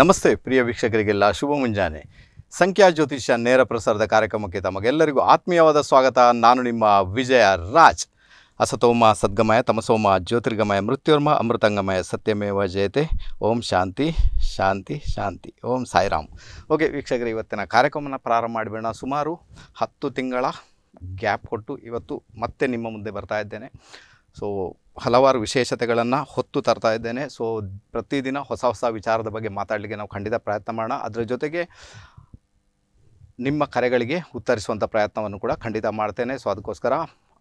ನಮಸ್ತೆ ಪ್ರಿಯ ವೀಕ್ಷಕರಿಗೆಲ್ಲ ಶುಭ ಮುಂಜಾನೆ ಸಂಖ್ಯಾ ಜ್ಯೋತಿಷ್ಯ ನೇರ ಪ್ರಸಾರದ ಕಾರ್ಯಕ್ರಮಕ್ಕೆ ತಮಗೆಲ್ಲರಿಗೂ ಆತ್ಮೀಯವಾದ ಸ್ವಾಗತ ನಾನು ನಿಮ್ಮ ವಿಜಯ ರಾಜ್ ಅಸತೋಮ ಸದ್ಗಮಯ ತಮಸೋಮ ಜ್ಯೋತಿರ್ಗಮಯ ಮೃತ್ಯುರ್ಮ ಅಮೃತಂಗಮಯ ಸತ್ಯಮೇವ ಜಯತೆ ಓಂ ಶಾಂತಿ ಶಾಂತಿ ಶಾಂತಿ ಓಂ ಸಾಯಿರಾಮ್ ಓಕೆ ವೀಕ್ಷಕರು ಇವತ್ತಿನ ಕಾರ್ಯಕ್ರಮನ ಪ್ರಾರಂಭ ಮಾಡಬೇಡ ಸುಮಾರು ಹತ್ತು ತಿಂಗಳ ಗ್ಯಾಪ್ ಕೊಟ್ಟು ಇವತ್ತು ಮತ್ತೆ ನಿಮ್ಮ ಮುಂದೆ ಬರ್ತಾ ಇದ್ದೇನೆ ಸೊ ಹಲವಾರು ವಿಶೇಷತೆಗಳನ್ನು ಹೊತ್ತು ತರ್ತಾ ಇದ್ದೇನೆ ಸೊ ಪ್ರತಿದಿನ ಹೊಸ ಹೊಸ ವಿಚಾರದ ಬಗ್ಗೆ ಮಾತಾಡಲಿಕ್ಕೆ ನಾವು ಖಂಡಿತ ಪ್ರಯತ್ನ ಮಾಡೋಣ ಅದರ ಜೊತೆಗೆ ನಿಮ್ಮ ಕರೆಗಳಿಗೆ ಉತ್ತರಿಸುವಂಥ ಪ್ರಯತ್ನವನ್ನು ಕೂಡ ಖಂಡಿತ ಮಾಡ್ತೇನೆ ಸೊ ಅದಕ್ಕೋಸ್ಕರ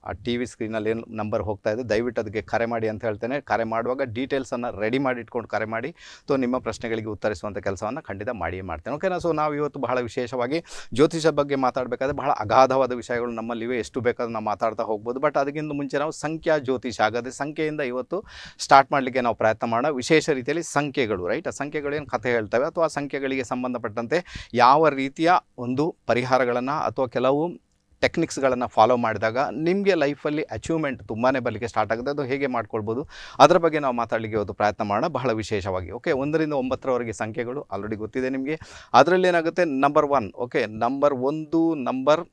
ಆ ಟಿ ವಿ ಸ್ಕ್ರೀನಲ್ಲಿ ಏನು ನಂಬರ್ ಹೋಗ್ತಾ ಇದೆ ದಯವಿಟ್ಟು ಅದಕ್ಕೆ ಕರೆ ಮಾಡಿ ಅಂತ ಹೇಳ್ತೇನೆ ಕರೆ ಮಾಡುವಾಗ ಡೀಟೇಲ್ಸನ್ನು ರೆಡಿ ಮಾಡಿ ಇಟ್ಕೊಂಡು ಕರೆ ಮಾಡಿ ಸೊ ನಿಮ್ಮ ಪ್ರಶ್ನೆಗಳಿಗೆ ಉತ್ತರಿಸುವಂಥ ಕೆಲಸವನ್ನು ಖಂಡಿತ ಮಾಡಿಯೇ ಮಾಡ್ತೇನೆ ಓಕೆನಾ ಸೊ ನಾವು ಇವತ್ತು ಬಹಳ ವಿಶೇಷವಾಗಿ ಜ್ಯೋತಿಷ ಬಗ್ಗೆ ಮಾತಾಡಬೇಕಾದ್ರೆ ಬಹಳ ಅಗಾಧವಾದ ವಿಷಯಗಳು ನಮ್ಮಲ್ಲಿವೆ ಎಷ್ಟು ಬೇಕಾದ್ರೂ ನಾವು ಮಾತಾಡ್ತಾ ಹೋಗ್ಬೋದು ಬಟ್ ಅದಕ್ಕಿಂತ ಮುಂಚೆ ನಾವು ಸಂಖ್ಯಾ ಜ್ಯೋತಿಷ ಆಗದೆ ಸಂಖ್ಯೆಯಿಂದ ಇವತ್ತು ಸ್ಟಾರ್ಟ್ ಮಾಡಲಿಕ್ಕೆ ನಾವು ಪ್ರಯತ್ನ ಮಾಡೋಣ ವಿಶೇಷ ರೀತಿಯಲ್ಲಿ ಸಂಖ್ಯೆಗಳು ರೈಟ್ ಆ ಸಂಖ್ಯೆಗಳು ಏನು ಕಥೆ ಹೇಳ್ತವೆ ಅಥವಾ ಸಂಖ್ಯೆಗಳಿಗೆ ಸಂಬಂಧಪಟ್ಟಂತೆ ಯಾವ ರೀತಿಯ ಒಂದು ಪರಿಹಾರಗಳನ್ನು ಅಥವಾ ಕೆಲವು ಟೆಕ್ನಿಕ್ಸ್ಗಳನ್ನು ಫಾಲೋ ಮಾಡಿದಾಗ ನಿಮಗೆ ಲೈಫಲ್ಲಿ ಅಚೀವ್ಮೆಂಟ್ ತುಂಬಾ ಬಲಿಗೆ ಸ್ಟಾರ್ಟ್ ಆಗುತ್ತೆ ಅದು ಹೇಗೆ ಮಾಡ್ಕೊಳ್ಬೋದು ಅದರ ಬಗ್ಗೆ ನಾವು ಮಾತಾಡಲಿಕ್ಕೆ ಒಂದು ಪ್ರಯತ್ನ ಮಾಡೋಣ ಬಹಳ ವಿಶೇಷವಾಗಿ ಓಕೆ ಒಂದರಿಂದ ಒಂಬತ್ತರವರೆಗೆ ಸಂಖ್ಯೆಗಳು ಆಲ್ರೆಡಿ ಗೊತ್ತಿದೆ ನಿಮಗೆ ಅದರಲ್ಲಿ ಏನಾಗುತ್ತೆ ನಂಬರ್ ಒನ್ ಓಕೆ ನಂಬರ್ ಒಂದು ನಂಬರ್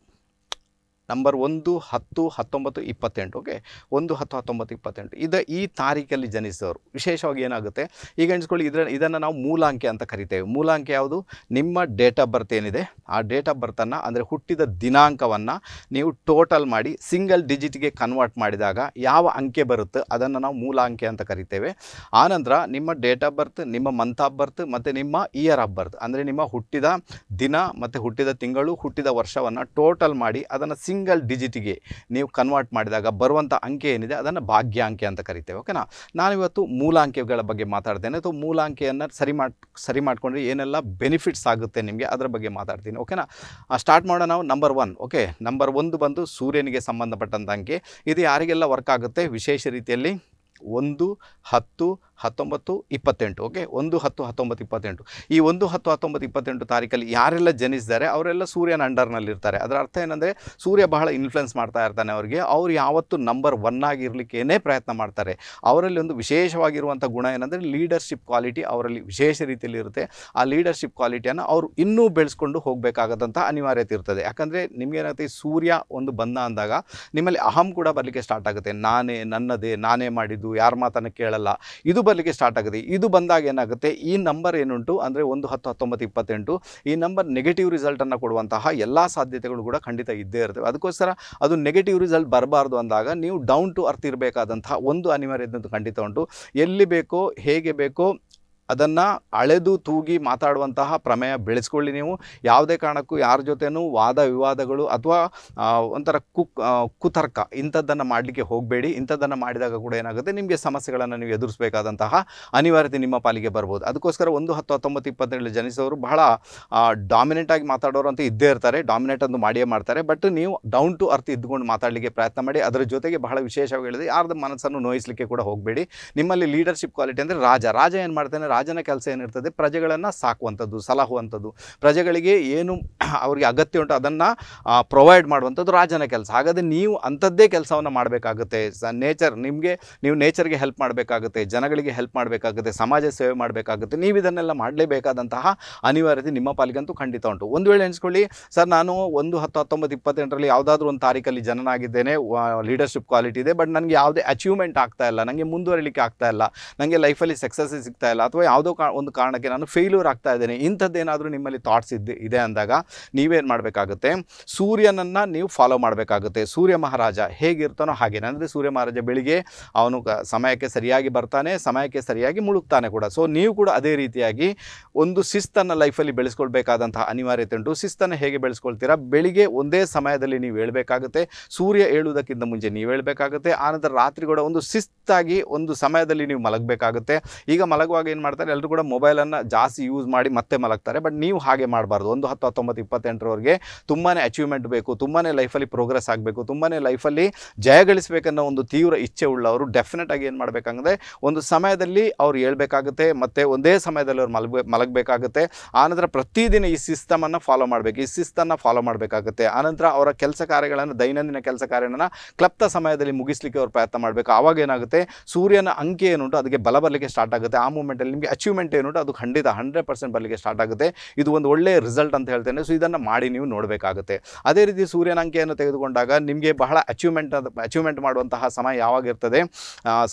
ನಂಬರ್ ಒಂದು ಹತ್ತು ಹತ್ತೊಂಬತ್ತು ಇಪ್ಪತ್ತೆಂಟು ಓಕೆ ಒಂದು ಹತ್ತು ಹತ್ತೊಂಬತ್ತು ಇಪ್ಪತ್ತೆಂಟು ಇದು ಈ ತಾರೀಕಲ್ಲಿ ಜನಿಸಿದವರು ವಿಶೇಷವಾಗಿ ಏನಾಗುತ್ತೆ ಈಗ ಎಣಿಸ್ಕೊಳ್ಳಿ ಇದರ ಇದನ್ನು ನಾವು ಮೂಲಾಂಕೆ ಅಂತ ಕರಿತೇವೆ ಮೂಲಾಂಕೆ ಯಾವುದು ನಿಮ್ಮ ಡೇಟ್ ಆಫ್ ಬರ್ತ್ ಏನಿದೆ ಆ ಡೇಟ್ ಆಫ್ ಬರ್ತನ್ನು ಅಂದರೆ ಹುಟ್ಟಿದ ದಿನಾಂಕವನ್ನು ನೀವು ಟೋಟಲ್ ಮಾಡಿ ಸಿಂಗಲ್ ಡಿಜಿಟ್ಗೆ ಕನ್ವರ್ಟ್ ಮಾಡಿದಾಗ ಯಾವ ಅಂಕೆ ಬರುತ್ತೆ ಅದನ್ನು ನಾವು ಮೂಲಾಂಕೆ ಅಂತ ಕರಿತೇವೆ ಆನಂತರ ನಿಮ್ಮ ಡೇಟ್ ಆಫ್ ಬರ್ತ್ ನಿಮ್ಮ ಮಂತ್ ಆಫ್ ಬರ್ತ್ ಮತ್ತು ನಿಮ್ಮ ಇಯರ್ ಆಫ್ ಬರ್ತ್ ಅಂದರೆ ನಿಮ್ಮ ಹುಟ್ಟಿದ ದಿನ ಮತ್ತು ಹುಟ್ಟಿದ ತಿಂಗಳು ಹುಟ್ಟಿದ ವರ್ಷವನ್ನು ಟೋಟಲ್ ಮಾಡಿ ಅದನ್ನು ಸಿಂಗಲ್ ಡಿಜಿಟಿಗೆ ನೀವು ಕನ್ವರ್ಟ್ ಮಾಡಿದಾಗ ಬರುವಂಥ ಅಂಕೆ ಏನಿದೆ ಅದನ್ನು ಭಾಗ್ಯ ಅಂಕೆ ಅಂತ ಕರಿತೇವೆ ಓಕೆನಾ ನಾನಿವತ್ತು ಇವತ್ತು ಅಂಕೆಗಳ ಬಗ್ಗೆ ಮಾತಾಡ್ತೇನೆ ಅಥವಾ ಮೂಲಾಂಕೆಯನ್ನು ಸರಿ ಮಾಡಿ ಸರಿ ಮಾಡಿಕೊಂಡ್ರೆ ಏನೆಲ್ಲ ಬೆನಿಫಿಟ್ಸ್ ಆಗುತ್ತೆ ನಿಮಗೆ ಅದರ ಬಗ್ಗೆ ಮಾತಾಡ್ತೀನಿ ಓಕೆನಾ ಸ್ಟಾರ್ಟ್ ಮಾಡೋಣ ನಾವು ನಂಬರ್ ಒನ್ ಓಕೆ ನಂಬರ್ ಒಂದು ಬಂದು ಸೂರ್ಯನಿಗೆ ಸಂಬಂಧಪಟ್ಟಂಥ ಅಂಕೆ ಇದು ಯಾರಿಗೆಲ್ಲ ವರ್ಕ್ ಆಗುತ್ತೆ ವಿಶೇಷ ರೀತಿಯಲ್ಲಿ ಒಂದು ಹತ್ತು ಹತ್ತೊಂಬತ್ತು ಇಪ್ಪತ್ತೆಂಟು ಓಕೆ ಒಂದು ಹತ್ತು ಹತ್ತೊಂಬತ್ತು ಇಪ್ಪತ್ತೆಂಟು ಈ ಒಂದು ಹತ್ತು ಹತ್ತೊಂಬತ್ತು ಇಪ್ಪತ್ತೆಂಟು ತಾರೀಕಲ್ಲಿ ಯಾರೆಲ್ಲ ಜನಿಸಿದ್ದಾರೆ ಅವರೆಲ್ಲ ಸೂರ್ಯನ ಅಂಡರ್ನಲ್ಲಿರ್ತಾರೆ ಅದರ ಅರ್ಥ ಏನಂದರೆ ಸೂರ್ಯ ಬಹಳ ಇನ್ಫ್ಲುಯೆನ್ಸ್ ಮಾಡ್ತಾ ಇರ್ತಾನೆ ಅವರಿಗೆ ಅವ್ರು ಯಾವತ್ತೂ ನಂಬರ್ ಒನ್ ಆಗಿರಲಿಕ್ಕೇನೇ ಪ್ರಯತ್ನ ಮಾಡ್ತಾರೆ ಅವರಲ್ಲಿ ಒಂದು ವಿಶೇಷವಾಗಿರುವಂಥ ಗುಣ ಏನಂದರೆ ಲೀಡರ್ಶಿಪ್ ಕ್ವಾಲಿಟಿ ಅವರಲ್ಲಿ ವಿಶೇಷ ರೀತಿಯಲ್ಲಿ ಇರುತ್ತೆ ಆ ಲೀಡರ್ಶಿಪ್ ಕ್ವಾಲಿಟಿಯನ್ನು ಅವರು ಇನ್ನೂ ಬೆಳೆಸ್ಕೊಂಡು ಹೋಗಬೇಕಾಗದಂಥ ಅನಿವಾರ್ಯತೆ ಇರ್ತದೆ ಯಾಕಂದರೆ ನಿಮಗೇನಾಗುತ್ತೆ ಸೂರ್ಯ ಒಂದು ಬಂದ ಅಂದಾಗ ನಿಮ್ಮಲ್ಲಿ ಅಹಂ ಕೂಡ ಬರಲಿಕ್ಕೆ ಸ್ಟಾರ್ಟ್ ಆಗುತ್ತೆ ನಾನೇ ನನ್ನದೇ ನಾನೇ ಮಾಡಿದ್ದು ಯಾರ ಮಾತನ್ನು ಕೇಳಲ್ಲ ಇದು ಅಲ್ಲಿಗೆ ಸ್ಟಾರ್ಟ್ ಆಗುತ್ತೆ ಇದು ಬಂದಾಗ ಏನಾಗುತ್ತೆ ಈ ನಂಬರ್ ಏನುಂಟು ಅಂದರೆ ಒಂದು ಹತ್ತು ಹತ್ತೊಂಬತ್ತು ಇಪ್ಪತ್ತೆಂಟು ಈ ನಂಬರ್ ನೆಗೆಟಿವ್ ರಿಸಲ್ಟನ್ನು ಕೊಡುವಂತಹ ಎಲ್ಲ ಸಾಧ್ಯತೆಗಳು ಕೂಡ ಖಂಡಿತ ಇದ್ದೇ ಇರ್ತವೆ ಅದಕ್ಕೋಸ್ಕರ ಅದು ನೆಗೆಟಿವ್ ರಿಸಲ್ಟ್ ಬರಬಾರ್ದು ಅಂದಾಗ ನೀವು ಡೌನ್ ಟು ಅರ್ತ್ ಇರಬೇಕಾದಂತಹ ಒಂದು ಅನಿವಾರ್ಯತೆ ಖಂಡಿತ ಉಂಟು ಎಲ್ಲಿ ಬೇಕೋ ಹೇಗೆ ಬೇಕೋ ಅದನ್ನು ಅಳೆದು ತೂಗಿ ಮಾತಾಡುವಂತಹ ಪ್ರಮೇಯ ಬೆಳೆಸ್ಕೊಳ್ಳಿ ನೀವು ಯಾವುದೇ ಕಾರಣಕ್ಕೂ ಯಾರ ಜೊತೆನೂ ವಾದ ವಿವಾದಗಳು ಅಥವಾ ಒಂಥರ ಕುಕ್ ಕುತರ್ಕ ಇಂಥದ್ದನ್ನು ಮಾಡಲಿಕ್ಕೆ ಹೋಗಬೇಡಿ ಇಂಥದ್ದನ್ನು ಮಾಡಿದಾಗ ಕೂಡ ಏನಾಗುತ್ತೆ ನಿಮಗೆ ಸಮಸ್ಯೆಗಳನ್ನು ನೀವು ಎದುರಿಸಬೇಕಾದಂತಹ ಅನಿವಾರ್ಯತೆ ನಿಮ್ಮ ಪಾಲಿಗೆ ಬರ್ಬೋದು ಅದಕ್ಕೋಸ್ಕರ ಒಂದು ಹತ್ತು ಹತ್ತೊಂಬತ್ತು ಇಪ್ಪತ್ತೇಳು ಜನಿಸೋರು ಬಹಳ ಡಾಮಿನೆಂಟಾಗಿ ಮಾತಾಡೋರು ಅಂತ ಇದ್ದೇ ಇರ್ತಾರೆ ಡಾಮಿನೆಂಟ್ ಅಂತ ಮಾಡಿಯೇ ಮಾಡ್ತಾರೆ ಬಟ್ ನೀವು ಡೌನ್ ಟು ಅರ್ಥ ಇದ್ದುಕೊಂಡು ಮಾತಾಡಲಿಕ್ಕೆ ಪ್ರಯತ್ನ ಮಾಡಿ ಅದರ ಜೊತೆಗೆ ಬಹಳ ವಿಶೇಷವಾಗಿ ಹೇಳಿದೆ ಯಾರ್ದು ಮನಸ್ಸನ್ನು ನೋಯಿಸಲಿಕ್ಕೆ ಕೂಡ ಹೋಗಬೇಡಿ ನಿಮ್ಮಲ್ಲಿ ಲೀಡರ್ಶಿಪ್ ಕ್ವಾಲಿಟಿ ಅಂದರೆ ರಾಜ ರಾಜ ಏನು ಮಾಡ್ತಾನೆ ರಾಜನ ಕೆಲಸ ಏನಿರ್ತದೆ ಪ್ರಜೆಗಳನ್ನು ಸಾಕುವಂಥದ್ದು ಸಲಹುವಂಥದ್ದು ಪ್ರಜೆಗಳಿಗೆ ಏನು ಅವರಿಗೆ ಅಗತ್ಯ ಉಂಟು ಅದನ್ನು ಪ್ರೊವೈಡ್ ಮಾಡುವಂಥದ್ದು ರಾಜನ ಕೆಲಸ ಹಾಗಾದರೆ ನೀವು ಅಂಥದ್ದೇ ಕೆಲಸವನ್ನು ಮಾಡಬೇಕಾಗುತ್ತೆ ಸ ನೇಚರ್ ನಿಮಗೆ ನೀವು ನೇಚರ್ಗೆ ಹೆಲ್ಪ್ ಮಾಡಬೇಕಾಗುತ್ತೆ ಜನಗಳಿಗೆ ಹೆಲ್ಪ್ ಮಾಡಬೇಕಾಗುತ್ತೆ ಸಮಾಜ ಸೇವೆ ಮಾಡಬೇಕಾಗುತ್ತೆ ನೀವು ಇದನ್ನೆಲ್ಲ ಮಾಡಲೇಬೇಕಾದಂತಹ ಅನಿವಾರ್ಯತೆ ನಿಮ್ಮ ಪಾಲಿಗಂತೂ ಖಂಡಿತ ಉಂಟು ಒಂದು ವೇಳೆ ಎಣಿಸ್ಕೊಳ್ಳಿ ಸರ್ ನಾನು ಒಂದು ಹತ್ತು ಹತ್ತೊಂಬತ್ತು ಇಪ್ಪತ್ತೆಂಟರಲ್ಲಿ ಯಾವುದಾದ್ರೂ ಒಂದು ತಾರೀಕಲ್ಲಿ ಜನನಾಗಿದ್ದೇನೆ ಲೀಡರ್ಶಿಪ್ ಕ್ವಾಲಿಟಿ ಇದೆ ಬಟ್ ನನಗೆ ಯಾವುದೇ ಅಚೀವ್ಮೆಂಟ್ ಆಗ್ತಾ ಇಲ್ಲ ನನಗೆ ಮುಂದುವರಿಲಿಕ್ಕೆ ಆಗ್ತಾ ಇಲ್ಲ ನನಗೆ ಲೈಫಲ್ಲಿ ಸಕ್ಸಸ್ ಸಿಗ್ತಾ ಇಲ್ಲ ಅಥವಾ ಯಾವುದೋ ಕಾ ಒಂದು ಕಾರಣಕ್ಕೆ ನಾನು ಫೇಲ್ಯೂರ್ ಆಗ್ತಾ ಇದ್ದೇನೆ ಇಂಥದ್ದೇನಾದರೂ ನಿಮ್ಮಲ್ಲಿ ಥಾಟ್ಸ್ ಇದ್ದು ಇದೆ ಅಂದಾಗ ನೀವೇನು ಮಾಡಬೇಕಾಗುತ್ತೆ ಸೂರ್ಯನನ್ನು ನೀವು ಫಾಲೋ ಮಾಡಬೇಕಾಗುತ್ತೆ ಸೂರ್ಯ ಮಹಾರಾಜ ಹೇಗಿರ್ತಾನೋ ಹಾಗೆ ಅಂದರೆ ಸೂರ್ಯ ಮಹಾರಾಜ ಬೆಳಿಗ್ಗೆ ಅವನು ಸಮಯಕ್ಕೆ ಸರಿಯಾಗಿ ಬರ್ತಾನೆ ಸಮಯಕ್ಕೆ ಸರಿಯಾಗಿ ಮುಳುಗ್ತಾನೆ ಕೂಡ ಸೊ ನೀವು ಕೂಡ ಅದೇ ರೀತಿಯಾಗಿ ಒಂದು ಶಿಸ್ತನ್ನು ಲೈಫಲ್ಲಿ ಬೆಳೆಸ್ಕೊಳ್ಬೇಕಾದಂತಹ ಅನಿವಾರ್ಯತೆ ಉಂಟು ಶಿಸ್ತನ್ನು ಹೇಗೆ ಬೆಳೆಸ್ಕೊಳ್ತೀರಾ ಬೆಳಿಗ್ಗೆ ಒಂದೇ ಸಮಯದಲ್ಲಿ ನೀವು ಹೇಳಬೇಕಾಗುತ್ತೆ ಸೂರ್ಯ ಹೇಳುವುದಕ್ಕಿಂತ ಮುಂಚೆ ನೀವು ಹೇಳಬೇಕಾಗುತ್ತೆ ಆನಂತರ ರಾತ್ರಿ ಕೂಡ ಒಂದು ಶಿಸ್ತಾಗಿ ಒಂದು ಸಮಯದಲ್ಲಿ ನೀವು ಮಲಗಬೇಕಾಗುತ್ತೆ ಈಗ ಮಲಗುವಾಗ ಏನು ಮಾಡ್ತಾರೆ ಎಲ್ಲರೂ ಕೂಡ ಮೊಬೈಲನ್ನು ಜಾಸ್ತಿ ಯೂಸ್ ಮಾಡಿ ಮತ್ತೆ ಮಲಗ್ತಾರೆ ಬಟ್ ನೀವು ಹಾಗೆ ಮಾಡಬಾರ್ದು ಒಂದು ಹತ್ತು ಹತ್ತೊಂಬತ್ತು ಇಪ್ಪತ್ತೆಂಟರವರೆಗೆ ತುಂಬಾ ಅಚೀವ್ಮೆಂಟ್ ಬೇಕು ತುಂಬಾ ಲೈಫಲ್ಲಿ ಪ್ರೋಗ್ರೆಸ್ ಆಗಬೇಕು ತುಂಬಾ ಲೈಫಲ್ಲಿ ಜಯ ಅನ್ನೋ ಒಂದು ತೀವ್ರ ಇಚ್ಛೆ ಉಳ್ಳವರು ಡೆಫಿನೆಟ್ ಆಗಿ ಏನು ಮಾಡಬೇಕಂದ್ರೆ ಒಂದು ಸಮಯದಲ್ಲಿ ಅವ್ರು ಹೇಳಬೇಕಾಗುತ್ತೆ ಮತ್ತೆ ಒಂದೇ ಸಮಯದಲ್ಲಿ ಅವ್ರು ಮಲಗ ಮಲಗಬೇಕಾಗುತ್ತೆ ಆನಂತರ ಪ್ರತಿದಿನ ಈ ಸಿಸ್ಟಮನ್ನು ಫಾಲೋ ಮಾಡಬೇಕು ಈ ಸಿಸ್ತನ್ನು ಫಾಲೋ ಮಾಡಬೇಕಾಗುತ್ತೆ ಆನಂತರ ಅವರ ಕೆಲಸ ಕಾರ್ಯಗಳನ್ನು ದೈನಂದಿನ ಕೆಲಸ ಕಾರ್ಯಗಳನ್ನು ಕ್ಲಪ್ತ ಸಮಯದಲ್ಲಿ ಮುಗಿಸ್ಲಿಕ್ಕೆ ಅವ್ರು ಪ್ರಯತ್ನ ಮಾಡಬೇಕು ಆವಾಗ ಏನಾಗುತ್ತೆ ಸೂರ್ಯನ ಅಂಕೆ ಏನುಂಟು ಅದಕ್ಕೆ ಬಲ ಬರಲಿಕ್ಕೆ ಸ್ಟಾರ್ಟ್ ಆಗುತ್ತೆ ಆ ಮೂಮೆಂಟಲ್ಲಿ ನಿಮಗೆ ಅಚೀವ್ಮೆಂಟ್ ಏನು ಅದು ಖಂಡಿತ ಹಂಡ್ರೆಡ್ ಪರ್ಸೆಂಟ್ ಬರಲಿಕ್ಕೆ ಸ್ಟಾರ್ಟ್ ಆಗುತ್ತೆ ಇದು ಒಂದು ಒಳ್ಳೆಯ ರಿಸಲ್ಟ್ ಅಂತ ಹೇಳ್ತೇನೆ ಸೊ ಇದನ್ನು ಮಾಡಿ ನೀವು ನೋಡಬೇಕಾಗುತ್ತೆ ಅದೇ ರೀತಿ ಸೂರ್ಯನಂಕೆಯನ್ನು ತೆಗೆದುಕೊಂಡಾಗ ನಿಮಗೆ ಬಹಳ ಅಚೀವ್ಮೆಂಟ್ ಅಚೀವ್ಮೆಂಟ್ ಮಾಡುವಂತಹ ಸಮಯ ಯಾವಾಗಿರ್ತದೆ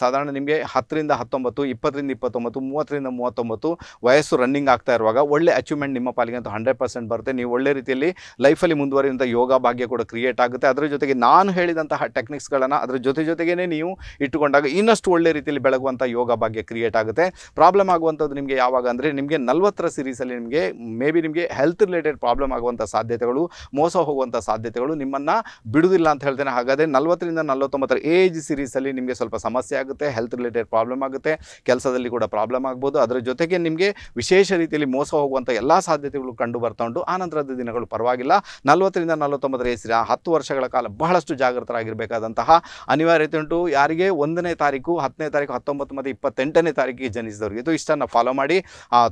ಸಾಧಾರಣ ನಿಮಗೆ ಹತ್ತರಿಂದ ಹತ್ತೊಂಬತ್ತು ಇಪ್ಪತ್ತರಿಂದ ಇಪ್ಪತ್ತೊಂಬತ್ತು ಮೂವತ್ತರಿಂದ ಮೂವತ್ತೊಂಬತ್ತು ವಯಸ್ಸು ರನ್ನಿಂಗ್ ಆಗ್ತಾ ಇರುವಾಗ ಒಳ್ಳೆ ಅಚೀವ್ಮೆಂಟ್ ನಿಮ್ಮ ಪಾಲಿಗೆ ಅಂತ ಹಂಡ್ರೆಡ್ ಪರ್ಸೆಂಟ್ ಬರುತ್ತೆ ನೀವು ಒಳ್ಳೆ ರೀತಿಯಲ್ಲಿ ಲೈಫಲ್ಲಿ ಮುಂದುವರಿಯುವಂಥ ಯೋಗ ಭಾಗ್ಯ ಕೂಡ ಕ್ರಿಯೇಟ್ ಆಗುತ್ತೆ ಅದರ ಜೊತೆಗೆ ನಾನು ಹೇಳಿದಂತಹ ಟೆಕ್ನಿಕ್ಸ್ಗಳನ್ನು ಅದರ ಜೊತೆ ಜೊತೆಗೇ ನೀವು ಇಟ್ಟುಕೊಂಡಾಗ ಇನ್ನಷ್ಟು ಒಳ್ಳೆ ರೀತಿಯಲ್ಲಿ ಬೆಳಗುವಂಥ ಯೋಗ ಭಾಗ್ಯ ಕ್ರಿಯೇಟ್ ಆಗುತ್ತೆ ಪ್ರಾಬ್ಲಮ್ ಆಗುತ್ತೆ ಆಗುವಂಥದ್ದು ನಿಮಗೆ ಯಾವಾಗ ಅಂದರೆ ನಿಮಗೆ ನಲವತ್ತರ ಸೀರೀಸಲ್ಲಿ ನಿಮಗೆ ಮೇ ಬಿ ನಿಮಗೆ ಹೆಲ್ತ್ ರಿಲೇಟೆಡ್ ಪ್ರಾಬ್ಲಮ್ ಆಗುವಂಥ ಸಾಧ್ಯತೆಗಳು ಮೋಸ ಹೋಗುವಂಥ ಸಾಧ್ಯತೆಗಳು ನಿಮ್ಮನ್ನು ಬಿಡುವುದಿಲ್ಲ ಅಂತ ಹೇಳ್ತೇನೆ ಹಾಗಾದರೆ ನಲ್ವತ್ತರಿಂದ ನಲವತ್ತೊಂಬತ್ತರ ಏಜ್ ಸಿರೀಸಲ್ಲಿ ನಿಮಗೆ ಸ್ವಲ್ಪ ಸಮಸ್ಯೆ ಆಗುತ್ತೆ ಹೆಲ್ತ್ ರಿಲೇಟೆಡ್ ಪ್ರಾಬ್ಲಮ್ ಆಗುತ್ತೆ ಕೆಲಸದಲ್ಲಿ ಕೂಡ ಪ್ರಾಬ್ಲಮ್ ಆಗ್ಬೋದು ಅದರ ಜೊತೆಗೆ ನಿಮಗೆ ವಿಶೇಷ ರೀತಿಯಲ್ಲಿ ಮೋಸ ಹೋಗುವಂಥ ಎಲ್ಲ ಸಾಧ್ಯತೆಗಳು ಕಂಡು ಬರ್ತಾ ಉಂಟು ಆನಂತರದ ದಿನಗಳು ಪರವಾಗಿಲ್ಲ ನಲ್ವತ್ತರಿಂದ ನಲ್ವತ್ತೊಂಬತ್ತರ ಏಸಿನ ಹತ್ತು ವರ್ಷಗಳ ಕಾಲ ಬಹಳಷ್ಟು ಜಾಗೃತರಾಗಿರಬೇಕಾದಂತಹ ಅನಿವಾರ್ಯತೆ ಉಂಟು ಯಾರಿಗೆ ಒಂದನೇ ತಾರೀಕು ಹತ್ತನೇ ತಾರೀಕು ಹತ್ತೊಂಬತ್ತು ಮತ್ತು ಇಪ್ಪತ್ತೆಂಟನೇ ತಾರೀಕಿಗೆ ಜನಿಸಿದವರಿಗೆ ಇದು ಇಷ್ಟ ಟಿಪ್ಸನ್ನು ಫಾಲೋ ಮಾಡಿ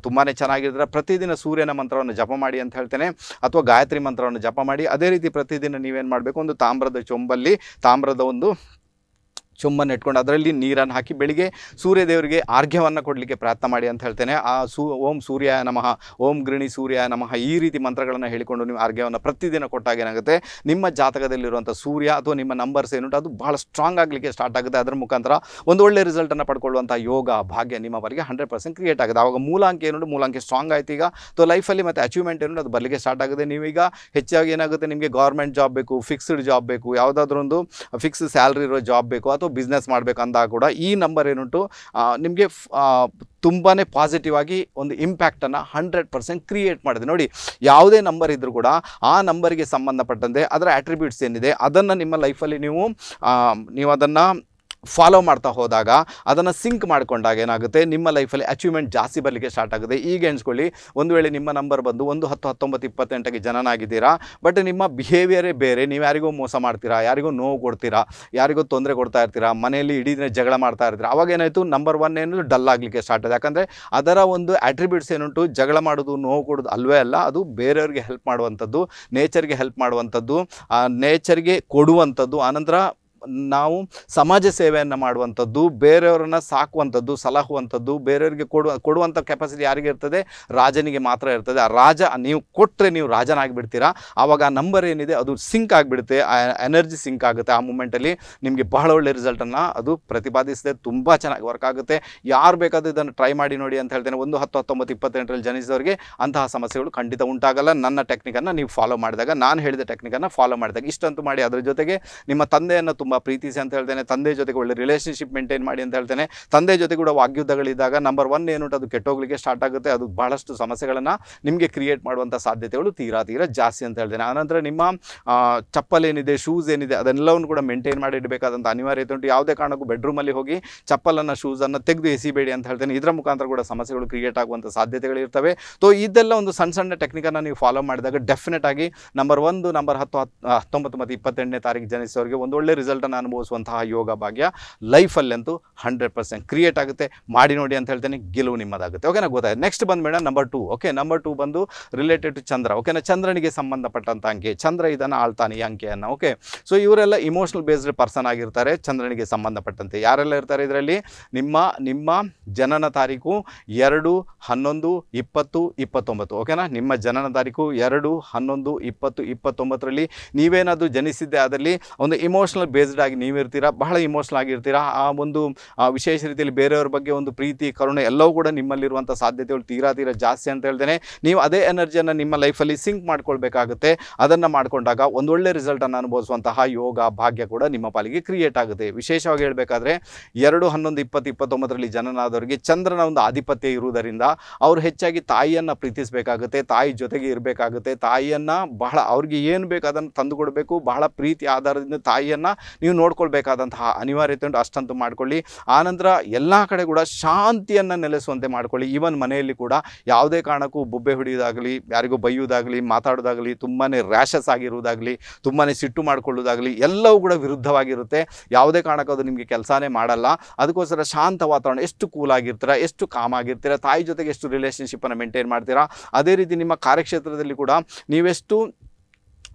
ತುಂಬಾ ಚೆನ್ನಾಗಿದ್ರೆ ಪ್ರತಿದಿನ ಸೂರ್ಯನ ಮಂತ್ರವನ್ನು ಜಪ ಮಾಡಿ ಅಂತ ಹೇಳ್ತೇನೆ ಅಥವಾ ಗಾಯತ್ರಿ ಮಂತ್ರವನ್ನು ಜಪ ಮಾಡಿ ಅದೇ ರೀತಿ ಪ್ರತಿದಿನ ನೀವೇನು ಮಾಡಬೇಕು ಒಂದು ತಾಮ್ರದ ಚೊಂಬಲ್ಲಿ ತಾಮ್ರದ ಒಂದು ಚೊಂಬನ್ನು ಇಟ್ಕೊಂಡು ಅದರಲ್ಲಿ ನೀರನ್ನು ಹಾಕಿ ಬೆಳಿಗ್ಗೆ ಸೂರ್ಯ ದೇವರಿಗೆ ಆರ್ಘ್ಯವನ್ನು ಕೊಡಲಿಕ್ಕೆ ಪ್ರಯತ್ನ ಮಾಡಿ ಅಂತ ಹೇಳ್ತೇನೆ ಆ ಸೂ ಓಂ ಸೂರ್ಯ ನಮಃ ಓಂ ಗೃಣಿ ಸೂರ್ಯ ನಮಃ ಈ ರೀತಿ ಮಂತ್ರಗಳನ್ನು ಹೇಳಿಕೊಂಡು ನೀವು ಆರ್ಘ್ಯವನ್ನು ಪ್ರತಿದಿನ ಕೊಟ್ಟಾಗ ಏನಾಗುತ್ತೆ ನಿಮ್ಮ ಜಾತಕದಲ್ಲಿರುವಂಥ ಸೂರ್ಯ ಅಥವಾ ನಿಮ್ಮ ನಂಬರ್ಸ್ ಏನುಂಟು ಅದು ಭಾಳ ಸ್ಟ್ರಾಂಗ್ ಆಗಲಿಕ್ಕೆ ಸ್ಟಾರ್ಟ್ ಆಗುತ್ತೆ ಅದರ ಮುಖಾಂತರ ಒಂದು ಒಳ್ಳೆ ರಿಸಲ್ಟನ್ನು ಪಡ್ಕೊಳ್ಳುವಂಥ ಯೋಗ ಭಾಗ್ಯ ನಿಮ್ಮ ಹಂಡ್ರೆಡ್ ಪರ್ಸೆಂಟ್ ಕ್ರಿಯೇಟ್ ಆಗುತ್ತೆ ಆವಾಗ ಮೂಲಾಂಕ ಏನುಂಟು ಮೂಲಾಂಕ ಸ್ಟ್ರಾಂಗ್ ಆಯ್ತು ಈಗ ಅಥವಾ ಲೈಫಲ್ಲಿ ಮತ್ತು ಅಚೀವ್ಮೆಂಟ್ ಏನು ಅದು ಬರಲಿಕ್ಕೆ ಸ್ಟಾರ್ಟ್ ಆಗುತ್ತೆ ನೀವೀಗ ಹೆಚ್ಚಾಗಿ ಏನಾಗುತ್ತೆ ನಿಮಗೆ ಗೌರ್ಮೆಂಟ್ ಜಾಬ್ ಬೇಕು ಫಿಕ್ಸ್ಡ್ ಜಾಬ್ ಬೇಕು ಯಾವುದಾದ್ರೊಂದು ಫಿಕ್ಸ್ ಸ್ಯಾಲ್ರಿ ಇರೋ ಜಾಬ್ ಬೇಕು ಅಥವಾ ಬಿಸ್ನೆಸ್ ಮಾಡಬೇಕಂದಾಗ ಕೂಡ ಈ ನಂಬರ್ ಏನುಂಟು ನಿಮಗೆ ತುಂಬಾ ಪಾಸಿಟಿವ್ ಆಗಿ ಒಂದು ಇಂಪ್ಯಾಕ್ಟನ್ನು ಹಂಡ್ರೆಡ್ ಪರ್ಸೆಂಟ್ ಕ್ರಿಯೇಟ್ ಮಾಡಿದೆ ನೋಡಿ ಯಾವುದೇ ನಂಬರ್ ಇದ್ದರೂ ಕೂಡ ಆ ನಂಬರಿಗೆ ಸಂಬಂಧಪಟ್ಟಂತೆ ಅದರ ಆಟ್ರಿಬ್ಯೂಟ್ಸ್ ಏನಿದೆ ಅದನ್ನು ನಿಮ್ಮ ಲೈಫಲ್ಲಿ ನೀವು ನೀವು ಅದನ್ನು ಫಾಲೋ ಮಾಡ್ತಾ ಹೋದಾಗ ಅದನ್ನು ಸಿಂಕ್ ಮಾಡಿಕೊಂಡಾಗ ಏನಾಗುತ್ತೆ ನಿಮ್ಮ ಲೈಫಲ್ಲಿ ಅಚೀವ್ಮೆಂಟ್ ಜಾಸ್ತಿ ಬರಲಿಕ್ಕೆ ಸ್ಟಾರ್ಟ್ ಆಗುತ್ತೆ ಈಗ ಎಣಿಸ್ಕೊಳ್ಳಿ ಒಂದು ವೇಳೆ ನಿಮ್ಮ ನಂಬರ್ ಬಂದು ಒಂದು ಹತ್ತು ಹತ್ತೊಂಬತ್ತು ಇಪ್ಪತ್ತೆಂಟಕ್ಕೆ ಜನನಾಗಿದ್ದೀರಾ ಬಟ್ ನಿಮ್ಮ ಬಿಹೇವಿಯರೇ ಬೇರೆ ನೀವು ಯಾರಿಗೂ ಮೋಸ ಮಾಡ್ತೀರಾ ಯಾರಿಗೂ ನೋವು ಕೊಡ್ತೀರಾ ಯಾರಿಗೂ ತೊಂದರೆ ಕೊಡ್ತಾ ಇರ್ತೀರಾ ಮನೆಯಲ್ಲಿ ಇಡೀ ದಿನ ಜಗಳ ಮಾಡ್ತಾ ಇರ್ತೀರಾ ಅವಾಗ ಏನಾಯಿತು ನಂಬರ್ ಒನ್ ಏನು ಡಲ್ ಆಗಲಿಕ್ಕೆ ಸ್ಟಾರ್ಟ್ ಯಾಕಂದರೆ ಅದರ ಒಂದು ಆಟ್ರಿಬ್ಯೂಟ್ಸ್ ಏನುಂಟು ಜಗಳ ಮಾಡೋದು ನೋವು ಕೊಡೋದು ಅಲ್ವೇ ಅಲ್ಲ ಅದು ಬೇರೆಯವ್ರಿಗೆ ಹೆಲ್ಪ್ ಮಾಡುವಂಥದ್ದು ನೇಚರ್ಗೆ ಹೆಲ್ಪ್ ಮಾಡುವಂಥದ್ದು ನೇಚರ್ಗೆ ಕೊಡುವಂಥದ್ದು ಆನಂತರ ನಾವು ಸಮಾಜ ಸೇವೆಯನ್ನು ಮಾಡುವಂಥದ್ದು ಬೇರೆಯವ್ರನ್ನ ಸಾಕುವಂಥದ್ದು ಸಲಹುವಂಥದ್ದು ಬೇರೆಯವ್ರಿಗೆ ಕೊಡುವ ಕೊಡುವಂಥ ಕೆಪಾಸಿಟಿ ಯಾರಿಗಿರ್ತದೆ ಇರ್ತದೆ ರಾಜನಿಗೆ ಮಾತ್ರ ಇರ್ತದೆ ಆ ರಾಜ ನೀವು ಕೊಟ್ಟರೆ ನೀವು ರಾಜನಾಗಿಬಿಡ್ತೀರಾ ಆವಾಗ ಆ ನಂಬರ್ ಏನಿದೆ ಅದು ಸಿಂಕ್ ಆಗಿಬಿಡುತ್ತೆ ಆ ಎನರ್ಜಿ ಸಿಂಕ್ ಆಗುತ್ತೆ ಆ ಮೂಮೆಂಟಲ್ಲಿ ನಿಮಗೆ ಬಹಳ ಒಳ್ಳೆ ರಿಸಲ್ಟನ್ನು ಅದು ಪ್ರತಿಪಾದಿಸಿದೆ ತುಂಬ ಚೆನ್ನಾಗಿ ವರ್ಕ್ ಆಗುತ್ತೆ ಯಾರು ಬೇಕಾದರೂ ಇದನ್ನು ಟ್ರೈ ಮಾಡಿ ನೋಡಿ ಅಂತ ಹೇಳ್ತೇನೆ ಒಂದು ಹತ್ತು ಹತ್ತೊಂಬತ್ತು ಇಪ್ಪತ್ತೆಂಟರಲ್ಲಿ ಜನಿಸಿದವರಿಗೆ ಅಂತಹ ಸಮಸ್ಯೆಗಳು ಖಂಡಿತ ಉಂಟಾಗಲ್ಲ ನನ್ನ ಟೆಕ್ನಿಕನ್ನು ನೀವು ಫಾಲೋ ಮಾಡಿದಾಗ ನಾನು ಹೇಳಿದ ಟೆಕ್ನಿಕನ್ನು ಫಾಲೋ ಮಾಡಿದಾಗ ಇಷ್ಟಂತೂ ಮಾಡಿ ಅದರ ಜೊತೆಗೆ ನಿಮ್ಮ ತಂದೆಯನ್ನು ತುಂಬ ತುಂಬ ಪ್ರೀತಿಸಿ ಅಂತ ಹೇಳ್ತೇನೆ ತಂದೆ ಜೊತೆಗೆ ಒಳ್ಳೆ ರಿಲೇಷನ್ಶಿಪ್ ಮೇಂಟೈನ್ ಮಾಡಿ ಅಂತ ಹೇಳ್ತೇನೆ ತಂದೆ ಜೊತೆ ಕೂಡ ವಾಗ್ಯುದ್ಧಗಳಿದ್ದಾಗ ನಂಬರ್ ಒನ್ ಏನುಂಟು ಅದು ಕೆಟ್ಟೋಗ್ಲಿಕ್ಕೆ ಸ್ಟಾರ್ಟ್ ಆಗುತ್ತೆ ಅದು ಬಹಳಷ್ಟು ಸಮಸ್ಯೆಗಳನ್ನು ನಿಮಗೆ ಕ್ರಿಯೇಟ್ ಮಾಡುವಂಥ ಸಾಧ್ಯತೆಗಳು ತೀರಾ ತೀರಾ ಜಾಸ್ತಿ ಅಂತ ಹೇಳ್ತೇನೆ ಆನಂತರ ನಿಮ್ಮ ಚಪ್ಪಲ್ ಏನಿದೆ ಶೂಸ್ ಏನಿದೆ ಅದೆಲ್ಲವನ್ನು ಕೂಡ ಮೇಂಟೈನ್ ಮಾಡಿ ಇಡಬೇಕಾದಂಥ ಅನಿವಾರ್ಯತೆ ಉಂಟು ಯಾವುದೇ ಕಾರಣಕ್ಕೂ ಬೆಡ್ರೂಮಲ್ಲಿ ಹೋಗಿ ಚಪ್ಪಲನ್ನು ಶೂಸನ್ನು ತೆಗೆದು ಎಸಿಬೇಡಿ ಅಂತ ಹೇಳ್ತೇನೆ ಇದರ ಮುಖಾಂತರ ಕೂಡ ಸಮಸ್ಯೆಗಳು ಕ್ರಿಯೇಟ್ ಆಗುವಂಥ ಇರ್ತವೆ ಸೊ ಇದೆಲ್ಲ ಒಂದು ಸಣ್ಣ ಸಣ್ಣ ಟೆಕ್ನಿಕನ್ನು ನೀವು ಫಾಲೋ ಮಾಡಿದಾಗ ಡೆಫಿನೆಟ್ ಆಗಿ ನಂಬರ್ ಒಂದು ನಂಬರ್ ಹತ್ತು ಹತ್ತು ಹತ್ತೊಂಬತ್ತು ಮತ್ತು ಇಪ್ಪತ್ತೆಂಟನೇ ತಾರೀಕು ಜನಿಸಿದವರಿಗೆ ಒಂದು ಒಳ್ಳೆ ರಿಸಲ್ಟ್ ರಿಸಲ್ಟನ್ನು ಅನುಭವಿಸುವಂತಹ ಯೋಗ ಭಾಗ್ಯ ಲೈಫಲ್ಲಂತೂ ಹಂಡ್ರೆಡ್ ಪರ್ಸೆಂಟ್ ಕ್ರಿಯೇಟ್ ಆಗುತ್ತೆ ಮಾಡಿ ನೋಡಿ ಅಂತ ಹೇಳ್ತೇನೆ ಗೆಲುವು ನಿಮ್ಮದಾಗುತ್ತೆ ಓಕೆನಾ ಗೊತ್ತಾಯ್ತು ನೆಕ್ಸ್ಟ್ ಬಂದ madam number two okay number two ಬಂದು ರಿಲೇಟೆಡ್ ಟು ಚಂದ್ರ ಓಕೆನಾ ಚಂದ್ರನಿಗೆ ಸಂಬಂಧಪಟ್ಟಂಥ ಅಂಕೆ ಚಂದ್ರ ಇದನ್ನು ಆಳ್ತಾನೆ ಈ ಅಂಕೆಯನ್ನು ಓಕೆ ಸೊ ಇವರೆಲ್ಲ ಇಮೋಷನಲ್ ಬೇಸ್ಡ್ ಪರ್ಸನ್ ಆಗಿರ್ತಾರೆ ಚಂದ್ರನಿಗೆ ಸಂಬಂಧಪಟ್ಟಂತೆ ಯಾರೆಲ್ಲ ಇರ್ತಾರೆ ಇದರಲ್ಲಿ ನಿಮ್ಮ ನಿಮ್ಮ ಜನನ ತಾರೀಕು ಎರಡು ಹನ್ನೊಂದು ಇಪ್ಪತ್ತು ಇಪ್ಪತ್ತೊಂಬತ್ತು ಓಕೆನಾ ನಿಮ್ಮ ಜನನ ತಾರೀಕು ಎರಡು ಹನ್ನೊಂದು ಇಪ್ಪತ್ತು ಇಪ್ಪತ್ತೊಂಬತ್ತರಲ್ಲಿ ನೀವೇನಾದರೂ ಜನಿಸಿದ್ದೆ ಅದರಲ್ಲಿ ಒಂದು ಇಮೋಷನಲ್ ಬೇಸ್ ಪ್ರೆಷರೈಸ್ಡ್ ಆಗಿ ಇರ್ತೀರಾ ಬಹಳ ಇಮೋಷನಲ್ ಆಗಿರ್ತೀರಾ ಆ ಒಂದು ವಿಶೇಷ ರೀತಿಯಲ್ಲಿ ಬೇರೆಯವ್ರ ಬಗ್ಗೆ ಒಂದು ಪ್ರೀತಿ ಕರುಣೆ ಎಲ್ಲವೂ ಕೂಡ ನಿಮ್ಮಲ್ಲಿರುವಂಥ ಸಾಧ್ಯತೆಗಳು ತೀರಾ ತೀರಾ ಜಾಸ್ತಿ ಅಂತ ಹೇಳ್ತೇನೆ ನೀವು ಅದೇ ಎನರ್ಜಿಯನ್ನು ನಿಮ್ಮ ಲೈಫಲ್ಲಿ ಸಿಂಕ್ ಮಾಡ್ಕೊಳ್ಬೇಕಾಗುತ್ತೆ ಅದನ್ನು ಮಾಡಿಕೊಂಡಾಗ ಒಂದೊಳ್ಳೆ ರಿಸಲ್ಟನ್ನು ಅನುಭವಿಸುವಂತಹ ಯೋಗ ಭಾಗ್ಯ ಕೂಡ ನಿಮ್ಮ ಪಾಲಿಗೆ ಕ್ರಿಯೇಟ್ ಆಗುತ್ತೆ ವಿಶೇಷವಾಗಿ ಹೇಳಬೇಕಾದ್ರೆ ಎರಡು ಹನ್ನೊಂದು ಇಪ್ಪತ್ತು ಇಪ್ಪತ್ತೊಂಬತ್ತರಲ್ಲಿ ಜನನಾದವರಿಗೆ ಚಂದ್ರನ ಒಂದು ಆಧಿಪತ್ಯ ಇರುವುದರಿಂದ ಅವರು ಹೆಚ್ಚಾಗಿ ತಾಯಿಯನ್ನು ಪ್ರೀತಿಸಬೇಕಾಗುತ್ತೆ ತಾಯಿ ಜೊತೆಗೆ ಇರಬೇಕಾಗುತ್ತೆ ತಾಯಿಯನ್ನು ಬಹಳ ಅವ್ರಿಗೆ ಏನು ಬೇಕು ಅದನ್ನು ತಂದುಕೊಡಬೇಕು ಬಹಳ ಪ್ರೀತಿ ಆಧಾರದಿಂದ ತಾಯಿಯನ್ನು ನೀವು ನೋಡ್ಕೊಳ್ಬೇಕಾದಂತಹ ಅನಿವಾರ್ಯತೆ ಉಂಟು ಅಷ್ಟಂತೂ ಮಾಡಿಕೊಳ್ಳಿ ಆನಂತರ ಎಲ್ಲ ಕಡೆ ಕೂಡ ಶಾಂತಿಯನ್ನು ನೆಲೆಸುವಂತೆ ಮಾಡಿಕೊಳ್ಳಿ ಈವನ್ ಮನೆಯಲ್ಲಿ ಕೂಡ ಯಾವುದೇ ಕಾರಣಕ್ಕೂ ಬೊಬ್ಬೆ ಹೊಡೆಯುವುದಾಗಲಿ ಯಾರಿಗೂ ಬೈಯೋದಾಗಲಿ ಮಾತಾಡೋದಾಗಲಿ ತುಂಬಾ ರ್ಯಾಷಸ್ ಆಗಿರುವುದಾಗಲಿ ತುಂಬಾ ಸಿಟ್ಟು ಮಾಡಿಕೊಳ್ಳುವುದಾಗಲಿ ಎಲ್ಲವೂ ಕೂಡ ವಿರುದ್ಧವಾಗಿರುತ್ತೆ ಯಾವುದೇ ಕಾರಣಕ್ಕೂ ಅದು ನಿಮಗೆ ಕೆಲಸನೇ ಮಾಡಲ್ಲ ಅದಕ್ಕೋಸ್ಕರ ಶಾಂತ ವಾತಾವರಣ ಎಷ್ಟು ಕೂಲ್ ಆಗಿರ್ತೀರ ಎಷ್ಟು ಕಾಮ್ ಆಗಿರ್ತೀರ ತಾಯಿ ಜೊತೆಗೆ ಎಷ್ಟು ರಿಲೇಷನ್ಶಿಪ್ಪನ್ನು ಮೇಂಟೈನ್ ಮಾಡ್ತೀರಾ ಅದೇ ರೀತಿ ನಿಮ್ಮ ಕಾರ್ಯಕ್ಷೇತ್ರದಲ್ಲಿ ಕೂಡ ನೀವೆಷ್ಟು